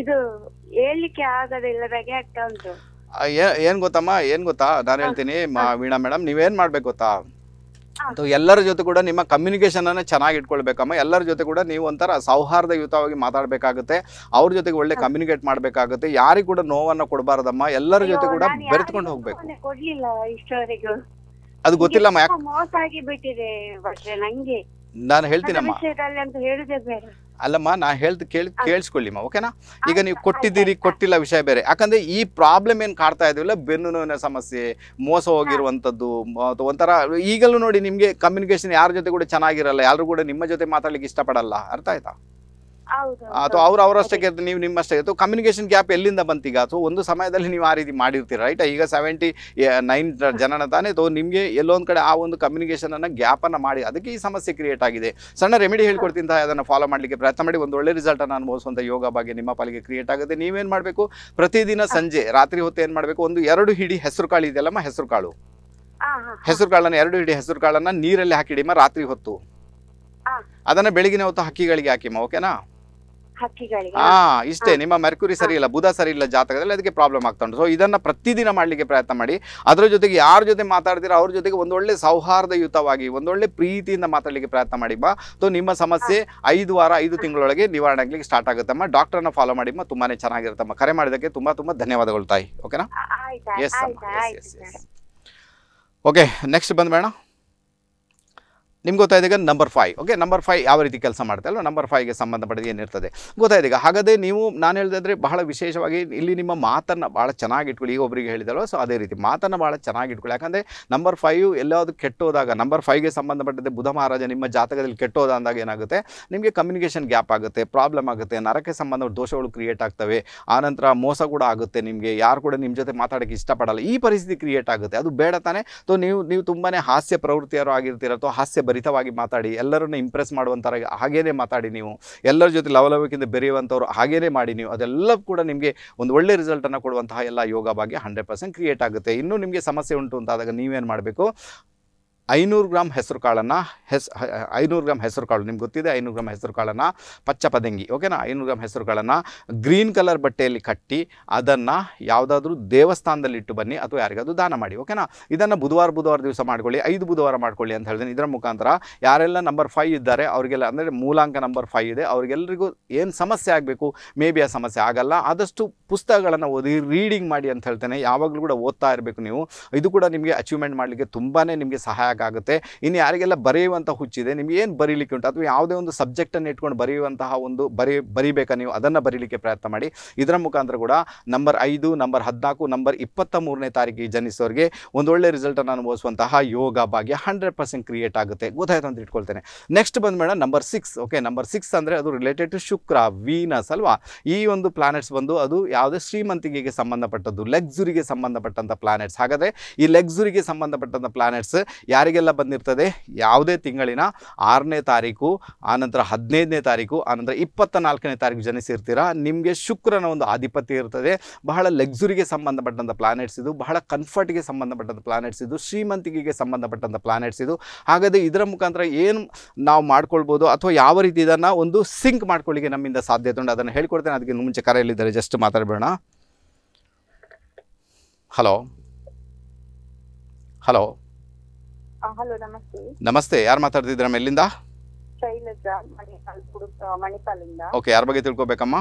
ಇದು ಹೇಳಲಿಕ್ಕೆ ಇಲ್ಲದಾಗೆ ಆಗ್ತಾ ಉಂಟು ಏನ್ ಗೊತ್ತಮ್ಮ ಏನ್ ಗೊತ್ತಾ ನಾನು ಹೇಳ್ತೀನಿ ವೀಣಾ ಮೇಡಮ್ ನೀವೇನ್ ಮಾಡ್ಬೇಕು ಗೊತ್ತಾ ಎಲ್ಲರ ಜೊತೆ ಕೂಡ ನಿಮ್ಮ ಅನ್ನ ಚೆನ್ನಾಗಿ ಇಟ್ಕೊಳ್ಬೇಕಮ್ಮ ಎಲ್ಲರ ಜೊತೆ ಕೂಡ ನೀವು ಒಂಥರ ಸೌಹಾರ್ದಯುತವಾಗಿ ಮಾತಾಡಬೇಕಾಗುತ್ತೆ ಅವ್ರ ಜೊತೆಗೆ ಒಳ್ಳೆ ಕಮ್ಯುನಿಕೇಟ್ ಮಾಡ್ಬೇಕಾಗುತ್ತೆ ಯಾರಿಗೂ ಕೂಡ ನೋವನ್ನ ಕೊಡಬಾರ್ದಮ್ಮ ಎಲ್ಲರ ಜೊತೆ ಕೂಡ ಬೆರೆತ್ಕೊಂಡು ಹೋಗ್ಬೇಕು ಅದು ಗೊತ್ತಿಲ್ಲಮ್ಮ ಮೋಸ ಆಗಿ ಬಿಟ್ಟಿದೆ ನಂಗೆ ನಾನು ಹೇಳ್ತೀನಮ್ಮ ಅಲ್ಲಮ್ಮ ನಾ ಹೇಳ್ದು ಕೇಳಿ ಕೇಳಿಸ್ಕೊಳ್ಳಿಮ್ಮ ಓಕೆನಾ ಈಗ ನೀವು ಕೊಟ್ಟಿದ್ದೀರಿ ಕೊಟ್ಟಿಲ್ಲ ವಿಷಯ ಬೇರೆ ಯಾಕಂದ್ರೆ ಈ ಪ್ರಾಬ್ಲಮ್ ಏನು ಕಾಡ್ತಾ ಇದೀವಲ್ಲ ಬೆನ್ನು ನೋವಿನ ಸಮಸ್ಯೆ ಮೋಸ ಹೋಗಿರುವಂಥದ್ದು ಒಂಥರ ಈಗಲೂ ನೋಡಿ ನಿಮಗೆ ಕಮ್ಯುನಿಕೇಷನ್ ಯಾರ ಜೊತೆ ಕೂಡ ಚೆನ್ನಾಗಿರಲ್ಲ ಯಾರು ಕೂಡ ನಿಮ್ಮ ಜೊತೆ ಮಾತಾಡ್ಲಿಕ್ಕೆ ಇಷ್ಟಪಡಲ್ಲ ಅರ್ಥ ಆಯ್ತಾ ಅಥವಾ ಅವ್ರು ಅವರಷ್ಟಕ್ಕೆ ನೀವು ನಿಮ್ಮಷ್ಟೇ ಇರ್ತದೆ ಕಮ್ಯುನಿಕೇಶನ್ ಗ್ಯಾಪ್ ಎಲ್ಲಿಂದ ಬಂತೀಗ ಅಥವಾ ಒಂದು ಸಮಯದಲ್ಲಿ ನೀವು ಆ ರೀತಿ ಮಾಡಿರ್ತೀರ ರೈಟ್ ಈಗ ಸೆವೆಂಟಿ ನೈನ್ ಜನನ ತಾನೇ ಅಥವಾ ನಿಮಗೆ ಎಲ್ಲೊಂದು ಕಡೆ ಆ ಒಂದು ಕಮ್ಯುನಿಕೇಶನ್ ಅನ್ನ ಗ್ಯಾಪ್ ಅನ್ನ ಮಾಡಿ ಅದಕ್ಕೆ ಈ ಸಮಸ್ಯೆ ಕ್ರಿಯೇಟ್ ಆಗಿದೆ ಸಣ್ಣ ರೆಮಿಡಿ ಹೇಳ್ಕೊಡ್ತೀನಿ ಅದನ್ನು ಫಾಲೋ ಮಾಡಲಿಕ್ಕೆ ಪ್ರಯತ್ನ ಮಾಡಿ ಒಂದು ಒಳ್ಳೆ ರಿಸಲ್ಟ್ ಅನ್ನು ಅನುಭವಿಸುವಂಥ ಯೋಗ ಬಗ್ಗೆ ನಿಮ್ಮ ಪಾಲಿಗೆ ಕ್ರಿಯೇಟ್ ಆಗುತ್ತೆ ನೀವೇನ್ ಮಾಡಬೇಕು ಪ್ರತಿದಿನ ಸಂಜೆ ರಾತ್ರಿ ಹೊತ್ತು ಏನು ಮಾಡಬೇಕು ಒಂದು ಎರಡು ಹಿಡಿ ಹೆಸರು ಕಾಳು ಇದೆಯಲ್ಲಮ್ಮ ಹೆಸರು ಕಾಳು ಹೆಸರು ಕಾಳನ್ನ ಎರಡು ಹಿಡಿ ಹೆಸರು ಕಾಳನ್ನ ನೀರಲ್ಲಿ ಹಾಕಿಡಿಮ್ಮ ರಾತ್ರಿ ಹೊತ್ತು ಅದನ್ನ ಬೆಳಗಿನ ಹೊತ್ತು ಹಕ್ಕಿಗಳಿಗೆ ಹಾಕಿಮ್ಮ ಓಕೆನಾ ಹಕ್ಕಿಗಳಿಗೆ ಹಾ ಇಷ್ಟೇ ನಿಮ್ಮ ಮೆರ್ಕುರಿ ಸರಿ ಇಲ್ಲ ಬುಧ ಸರಿ ಇಲ್ಲ ಜಾತಕದಲ್ಲಿ ಅದಕ್ಕೆ ಪ್ರಾಬ್ಲಮ್ ಆಗ್ತಾ ಉಂಟು ಸೊ ಇದನ್ನ ಪ್ರತಿದಿನ ಮಾಡ್ಲಿಕ್ಕೆ ಪ್ರಯತ್ನ ಮಾಡಿ ಅದ್ರ ಜೊತೆಗೆ ಯಾರ ಜೊತೆ ಮಾತಾಡ್ತೀರಾ ಅವ್ರ ಜೊತೆಗೆ ಒಂದೊಳ್ಳೆ ಸೌಹಾರ್ದಯುತವಾಗಿ ಒಂದೊಳ್ಳೆ ಪ್ರೀತಿಯಿಂದ ಮಾತಾಡಲಿಕ್ಕೆ ಪ್ರಯತ್ನ ಮಾಡಿ ಬಾ ಸೊ ನಿಮ್ಮ ಸಮಸ್ಯೆ ಐದು ವಾರ ಐದು ತಿಂಗಳೊಳಗೆ ನಿವಾರಣೆ ಆಗ್ಲಿಕ್ಕೆ ಸ್ಟಾರ್ಟ್ ಆಗುತ್ತಮ್ಮ ಡಾಕ್ಟರ್ನ ಫಾಲೋ ಮಾಡಿ ತುಂಬಾನೇ ಚೆನ್ನಾಗಿರುತ್ತಮ್ಮ ಕರೆ ಮಾಡಿದಕ್ಕೆ ತುಂಬಾ ತುಂಬಾ ಧನ್ಯವಾದಗಳು ತಾಯಿ ಓಕೆನಾ ಎಸ್ ಓಕೆ ನೆಕ್ಸ್ಟ್ ಬಂದ್ ಮೇಡಮ್ ನಿಮ್ಗೆ ಗೊತ್ತಾಯ್ತು number five okay number five ಯಾವ ರೀತಿ ಕೆಲಸ ಮಾಡುತ್ತೆ ಅಲ್ವಾ ನಂಬರ್ ಫೈವ್ಗೆ ಸಂಬಂಧಪಟ್ಟಿದ್ದು ಏನಿರ್ತದೆ ಗೊತ್ತಾಯ್ತು ಈಗ ಹಾಗಾದರೆ ನೀವು ನಾನು ಹೇಳಿದ್ರೆ ಬಹಳ ವಿಶೇಷವಾಗಿ ಇಲ್ಲಿ ನಿಮ್ಮ ಮಾತನ್ನು ಭಾಳ ಚೆನ್ನಾಗಿ ಇಟ್ಕೊಳ್ಳಿ ಈಗ ಒಬ್ಬರಿಗೆ ಹೇಳಿದಲ್ವ ಸೊ ಅದೇ ರೀತಿ ಮಾತನ್ನು ಭಾಳ ಚೆನ್ನಾಗಿ ಇಟ್ಕೊಳ್ಳಿ ಯಾಕಂದರೆ ನಂಬರ್ ಫೈವ್ ಎಲ್ಲಾದರೂ ಕೆಟ್ಟೋದಾಗ ನಂಬರ್ ಫೈವ್ಗೆ ಸಂಬಂಧಪಟ್ಟಂತೆ ಬುಧ ಮಹಾರಾಜ ನಿಮ್ಮ ಜಾತಕದಲ್ಲಿ ಕೆಟ್ಟೋದ ಅಂದಾಗ ಏನಾಗುತ್ತೆ ನಿಮಗೆ ಕಮ್ಯುನಿಕೇಷನ್ ಗ್ಯಾಪ್ ಆಗುತ್ತೆ ಪ್ರಾಬ್ಲಮ್ ಆಗುತ್ತೆ ನರಕ್ಕೆ ಸಂಬಂಧ ದೋಷಗಳು ಕ್ರಿಯೇಟ್ ಆಗ್ತವೆ ಆನಂತರ ಮೋಸ ಕೂಡ ಆಗುತ್ತೆ ನಿಮಗೆ ಯಾರು ಕೂಡ ನಿಮ್ಮ ಜೊತೆ ಮಾತಾಡೋಕ್ಕೆ ಇಷ್ಟಪಡಲ್ಲ ಈ ಪರಿಸ್ಥಿತಿ ಕ್ರಿಯೇಟ್ ಆಗುತ್ತೆ ಅದು ಬೇಡ ತಾನೆ ಸೊ ನೀವು ನೀವು ತುಂಬಾ ಹಾಸ್ಯ ಪ್ರವೃತ್ತಿಯರು ಆಗಿರ್ತೀರ ಅಥವಾ ಹಾಸ್ಯ ಭರಿತವಾಗಿ ಮಾತಾಡಿ ಎಲ್ಲರನ್ನು ಇಂಪ್ರೆಸ್ ಮಾಡುವಂಥ ಹಾಗೇನೆ ಮಾತಾಡಿ ನೀವು ಎಲ್ಲರ ಜೊತೆ ಲವಲವಿಕೆಯಿಂದ ಬೆರೆಯುವಂಥವ್ರು ಹಾಗೇನೆ ಮಾಡಿ ನೀವು ಅದೆಲ್ಲ ಕೂಡ ನಿಮಗೆ ಒಂದು ಒಳ್ಳೆ ರಿಸಲ್ಟನ್ನು ಕೊಡುವಂತಹ ಎಲ್ಲ ಯೋಗ ಭಾಗ್ಯ ಹಂಡ್ರೆಡ್ ಪರ್ಸೆಂಟ್ ಕ್ರಿಯೇಟ್ ಆಗುತ್ತೆ ಇನ್ನೂ ನಿಮಗೆ ಸಮಸ್ಯೆ ಉಂಟು ಅಂತಾದಾಗ ನೀವೇನು ಮಾಡಬೇಕು ಐನೂರು ಗ್ರಾಮ್ ಹೆಸರು ಕಾಳನ್ನು ಹೆಸ್ ಐನೂರು ಗ್ರಾಮ್ ಹೆಸರು ಕಾಳು ನಿಮ್ಗೆ ಗೊತ್ತಿದೆ ಐನೂರು ಗ್ರಾಮ್ ಹೆಸರು ಕಾಳನ್ನು ಪಚ್ಚ ಪದಂಗಿ ಓಕೆನಾ ಐನೂರು ಗ್ರಾಮ್ ಹೆಸರು ಕಾಳನ್ನು ಗ್ರೀನ್ ಕಲರ್ ಬಟ್ಟೆಯಲ್ಲಿ ಕಟ್ಟಿ ಅದನ್ನು ಯಾವುದಾದ್ರೂ ದೇವಸ್ಥಾನದಲ್ಲಿ ಇಟ್ಟು ಬನ್ನಿ ಅಥವಾ ಯಾರಿಗಾದರೂ ದಾನ ಮಾಡಿ ಓಕೆನಾ ಇದನ್ನು ಬುಧವಾರ ಬುಧವಾರ ದಿವಸ ಮಾಡ್ಕೊಳ್ಳಿ ಐದು ಬುಧವಾರ ಮಾಡ್ಕೊಳ್ಳಿ ಅಂತ ಹೇಳಿದ್ರೆ ಇದರ ಮುಖಾಂತರ ಯಾರೆಲ್ಲ ನಂಬರ್ ಫೈವ್ ಇದ್ದಾರೆ ಅವರಿಗೆಲ್ಲ ಅಂದರೆ ಮೂಲಾಂಕ ನಂಬರ್ ಫೈವ್ ಇದೆ ಅವರಿಗೆಲ್ಲರಿಗೂ ಏನು ಸಮಸ್ಯೆ ಆಗಬೇಕು ಮೇ ಬಿ ಆ ಸಮಸ್ಯೆ ಆಗಲ್ಲ ಆದಷ್ಟು ಪುಸ್ತಕಗಳನ್ನು ಓದಿ ರೀಡಿಂಗ್ ಮಾಡಿ ಅಂತ ಹೇಳ್ತೇನೆ ಯಾವಾಗಲೂ ಕೂಡ ಓದ್ತಾ ಇರಬೇಕು ನೀವು ಇದು ಕೂಡ ನಿಮಗೆ ಅಚೀವ್ಮೆಂಟ್ ಮಾಡಲಿಕ್ಕೆ ತುಂಬಾ ನಿಮಗೆ ಸಹಾಯ ಇನ್ನು ಯಾರಿಗೆಲ್ಲ ಬರೆಯುವಂಥ ಹುಚ್ಚಿದೆ ನಿಮ್ಗೆ ಏನು ಬರೀಲಿಕ್ಕೆ ಉಂಟು ಅಥವಾ ಯಾವುದೇ ಒಂದು ಸಬ್ಜೆಕ್ಟನ್ನು ಇಟ್ಕೊಂಡು ಬರೆಯುವಂತಹ ಒಂದು ಬರಿ ಬರಿಬೇಕಾ ನೀವು ಅದನ್ನು ಬರೀಲಿಕ್ಕೆ ಪ್ರಯತ್ನ ಮಾಡಿ ಇದರ ಮುಖಾಂತರ ಕೂಡ ನಂಬರ್ ಐದು ನಂಬರ್ ಹದಿನಾಲ್ಕು ನಂಬರ್ ಇಪ್ಪತ್ತ ಮೂರನೇ ತಾರೀಕಿಗೆ ಜನಿಸೋರಿಗೆ ಒಂದೊಳ್ಳೆ ರಿಸಲ್ಟನ್ನು ಅನುಭವಿಸುವಂತಹ ಯೋಗ ಭಾಗ್ಯ ಹಂಡ್ರೆಡ್ ಪರ್ಸೆಂಟ್ ಕ್ರಿಯೇಟ್ ಆಗುತ್ತೆ ಗೊತ್ತಾಯ್ತು ಅಂತ ಇಟ್ಕೊಳ್ತೇನೆ ನೆಕ್ಸ್ಟ್ ಬಂದ madam number six okay number six ಅಂದರೆ ಅದು ರಿಲೇಟೆಡ್ ಟು ಶುಕ್ರ ವೀನಸ್ ಅಲ್ವಾ ಈ ಒಂದು ಪ್ಲಾನೆಟ್ಸ್ ಬಂದು ಅದು ಯಾವುದೇ ಶ್ರೀಮಂತಿಗೆ ಸಂಬಂಧಪಟ್ಟದ್ದು ಲೆಗ್ಸುರಿಗೆ ಸಂಬಂಧಪಟ್ಟಂತ ಪ್ಲಾನೆಟ್ಸ್ ಹಾಗಾದ್ರೆ ಈ ಲೆಗ್ಸುರಿಗೆ ಸಂಬಂಧಪಟ್ಟಂತ ಪ್ಲಾನೆಟ್ಸ್ ಯಾರು ಯಾರಿಗೆಲ್ಲ ಬಂದಿರ್ತದೆ ಯಾವುದೇ ತಿಂಗಳಿನ ಆರನೇ ತಾರೀಕು ಆನಂತರ ಹದಿನೈದನೇ ತಾರೀಕು ಆನಂತರ ಇಪ್ಪತ್ತ ನಾಲ್ಕನೇ ತಾರೀಕು ಜನಿಸಿರ್ತೀರ ನಿಮಗೆ ಶುಕ್ರನ ಒಂದು ಆಧಿಪತ್ಯ ಇರ್ತದೆ ಬಹಳ ಲಕ್ಸುರಿಗೆ ಸಂಬಂಧಪಟ್ಟಂಥ ಪ್ಲಾನೆಟ್ಸ್ ಇದು ಬಹಳ ಕಂಫರ್ಟ್ಗೆ ಸಂಬಂಧಪಟ್ಟಂಥ ಪ್ಲಾನೆಟ್ಸ್ ಇದು ಶ್ರೀಮಂತಿಕೆಗೆ ಸಂಬಂಧಪಟ್ಟಂಥ ಪ್ಲಾನೆಟ್ಸ್ ಇದು ಹಾಗಾದರೆ ಇದರ ಮುಖಾಂತರ ಏನು ನಾವು ಮಾಡ್ಕೊಳ್ಬೋದು ಅಥವಾ ಯಾವ ರೀತಿ ಇದನ್ನು ಒಂದು ಸಿಂಕ್ ಮಾಡ್ಕೊಳ್ಳಿಕ್ಕೆ ನಮ್ಮಿಂದ ಸಾಧ್ಯತೆ ಉಂಟು ಅದನ್ನು ಹೇಳ್ಕೊಡ್ತೇನೆ ಅದಕ್ಕೆ ಮುಂಚೆ ಕರೆಯಲ್ಲಿದ್ದಾರೆ ಜಸ್ಟ್ ಮಾತಾಡಬೇಡ ಹಲೋ ಹಲೋ ಹಲೋ ನಮಸ್ತೆ ನಮಸ್ತೆ ಯಾರು ಮಾತಾಡ್ತಿದ್ದೀರಾ ಎಲ್ಲಿಂದ ಶೈಲಜ ಮಣಿಪಾಲ್ ಕುಡುಪ ಮಣಿಪಾಲಿಂದ ಓಕೆ ಯಾರ ಬಗ್ಗೆ ತಿಳ್ಕೊಬೇಕಮ್ಮ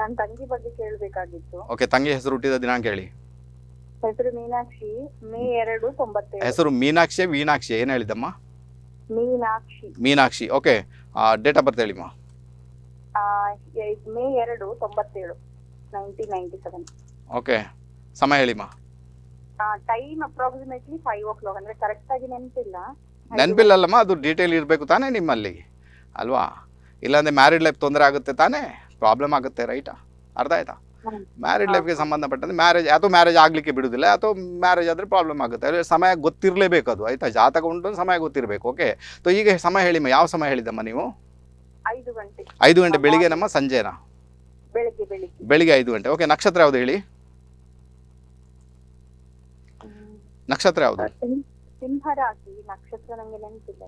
ನನ್ನ ತಂಗಿ ಬಗ್ಗೆ ಕೇಳಬೇಕಾಗಿತ್ತು ಓಕೆ ತಂಗಿ ಹೆಸರು ಹುಟ್ಟಿದ ದಿನಾಂಕ ಹೇಳಿ ಹೆಸರು ಮೀನಾಕ್ಷಿ ಮೇ ಎರಡು ತೊಂಬತ್ತೆ ಹೆಸರು ಮೀನಾಕ್ಷಿ ವೀಣಾಕ್ಷಿ ಏನು ಹೇಳಿದಮ್ಮ Meenakshi Meenakshi okay date of birth ಹೇಳಿಮ್ಮ ಮೇ ಎರಡು ತೊಂಬತ್ತೇಳು ನೈನ್ಟೀನ್ ನೈನ್ಟಿ ಸೆವೆನ್ ಓಕೆ ಸಮಯ ಹೇಳಿಮ್ಮ time approximately five o'clock ಅಂದ್ರೆ ಕರೆಕ್ಟ್ ಆಗಿ ನೆನಪಿಲ್ಲ ನೆನಪಿಲ್ಲಲ್ಲಮ್ಮ ಅದು ಡೀಟೇಲ್ ಇರಬೇಕು ತಾನೇ ನಿಮ್ಮಲ್ಲಿ ಅಲ್ವಾ ಇಲ್ಲಾಂದ್ರೆ ಮ್ಯಾರಿಡ್ ಲೈಫ್ ತೊಂದರೆ ಆಗುತ್ತೆ ತಾನೇ ಪ್ರಾಬ್ಲಮ್ ಆಗುತ್ತೆ ರೈಟಾ ಅರ್ಧ ಆಯ್ತಾ ಮ್ಯಾರಿಡ್ ಲೈಫ್ಗೆ ಸಂಬಂಧಪಟ್ಟಂತೆ ಮ್ಯಾರೇಜ್ ಅಥವಾ ಮ್ಯಾರೇಜ್ ಆಗಲಿಕ್ಕೆ ಬಿಡುವುದಿಲ್ಲ ಅಥವಾ ಮ್ಯಾರೇಜ್ ಆದ್ರೆ ಪ್ರಾಬ್ಲಮ್ ಆಗುತ್ತೆ ಸಮಯ ಗೊತ್ತಿರಲೇಬೇಕು ಅದು ಆಯಿತಾ ಜಾತಕ ಉಂಟು ಸಮಯ ಗೊತ್ತಿರಬೇಕು ಓಕೆ ತೊ ಈಗ ಸಮಯ ಹೇಳಿಮ್ಮ ಯಾವ ಸಮಯ ಹೇಳಿದಮ್ಮ ನೀವು ಐದು ಗಂಟೆ ಗಂಟೆ ಬೆಳಿಗ್ಗೆ ನಮ್ಮ ಸಂಜೆನಾ ಬೆಳಿಗ್ಗೆ ಐದು ಗಂಟೆ ಓಕೆ ನಕ್ಷತ್ರ ಯಾವುದು ಹೇಳಿ ನಕ್ಷತ್ರ ಯಾವುದು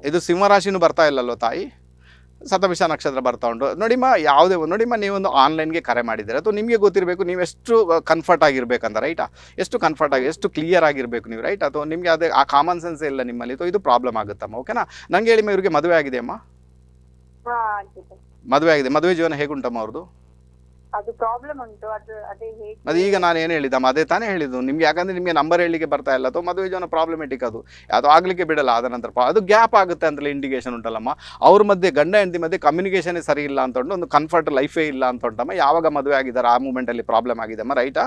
ಇದು ಸಿಂಹರಾಶಿನೂ ಬರ್ತಾ ಇಲ್ಲಲ್ವ ತಾಯಿ ಸತಮಿಷ ನಕ್ಷತ್ರ ಬರ್ತಾ ಉಂಟು ನೋಡಿಮ್ಮ ಯಾವುದೇ ನೋಡಿಮ್ಮ ನೀವೊಂದು ಆನ್ಲೈನ್ಗೆ ಕರೆ ಮಾಡಿದರೆ ಅಥವಾ ನಿಮಗೆ ಗೊತ್ತಿರಬೇಕು ನೀವು ಎಷ್ಟು ಕಂಫರ್ಟ್ ಆಗಿರಬೇಕಂತ ರೈಟಾ ಎಷ್ಟು ಕಂಫರ್ಟ್ ಆಗಿ ಎಷ್ಟು ಕ್ಲಿಯರ್ ಆಗಿರಬೇಕು ನೀವು ರೈಟ್ ಅಥವಾ ನಿಮಗೆ ಅದೇ ಆ ಕಾಮನ್ ಸೆನ್ಸ್ ಇಲ್ಲ ನಿಮ್ಮಲ್ಲಿ ಇದು ಪ್ರಾಬ್ಲಮ್ ಆಗುತ್ತಮ್ಮ ಓಕೆನಾ ನಂಗೆ ಹೇಳಿಮ್ಮ ಇವ್ರಿಗೆ ಮದುವೆ ಆಗಿದೆ ಅಮ್ಮ ಮದುವೆ ಆಗಿದೆ ಮದುವೆ ಜೀವನ ಹೇಗುಂಟಮ್ಮ ಅವ್ರದ್ದು ಅದು ಪ್ರಾಬ್ಲಮ್ ಉಂಟು ಅದು ಅದೇ ಹೇಗೆ ಅದು ಈಗ ನಾನು ಏನು ಹೇಳಿದ್ದಮ್ಮ ಅದೇ ತಾನೇ ಹೇಳಿದ್ದು ನಿಮ್ಗೆ ಯಾಕಂದ್ರೆ ನಿಮಗೆ ನಂಬರ್ ಹೇಳಲಿಕ್ಕೆ ಬರ್ತಾ ಇಲ್ಲ ಅಥವಾ ಮದುವೆ ಜೀವನ ಪ್ರಾಬ್ಲಮೆಟಿಕ್ ಅದು ಅದು ಆಗಲಿಕ್ಕೆ ಬಿಡಲ್ಲ ಅದ ನಂತರ ಅದು ಗ್ಯಾಪ್ ಆಗುತ್ತೆ ಅಂದ್ರೆ ಇಂಡಿಕೇಶನ್ ಉಂಟಲ್ಲಮ್ಮ ಅವ್ರ ಮಧ್ಯೆ ಗಂಡ ಹೆಂಡತಿ ಮಧ್ಯೆ ಕಮ್ಯುನಿಕೇಷನೇ ಸರಿ ಇಲ್ಲ ಅಂತ ಒಂದು ಕನ್ಫರ್ಟ್ ಲೈಫೇ ಇಲ್ಲ ಅಂತ ಉಂಟಮ್ಮ ಯಾವಾಗ ಮದುವೆ ಆಗಿದ್ದಾರೆ ಆ ಮೂಮೆಂಟಲ್ಲಿ ಪ್ರಾಬ್ಲಮ್ ಆಗಿದೆ ಅಮ್ಮ ರೈಟಾ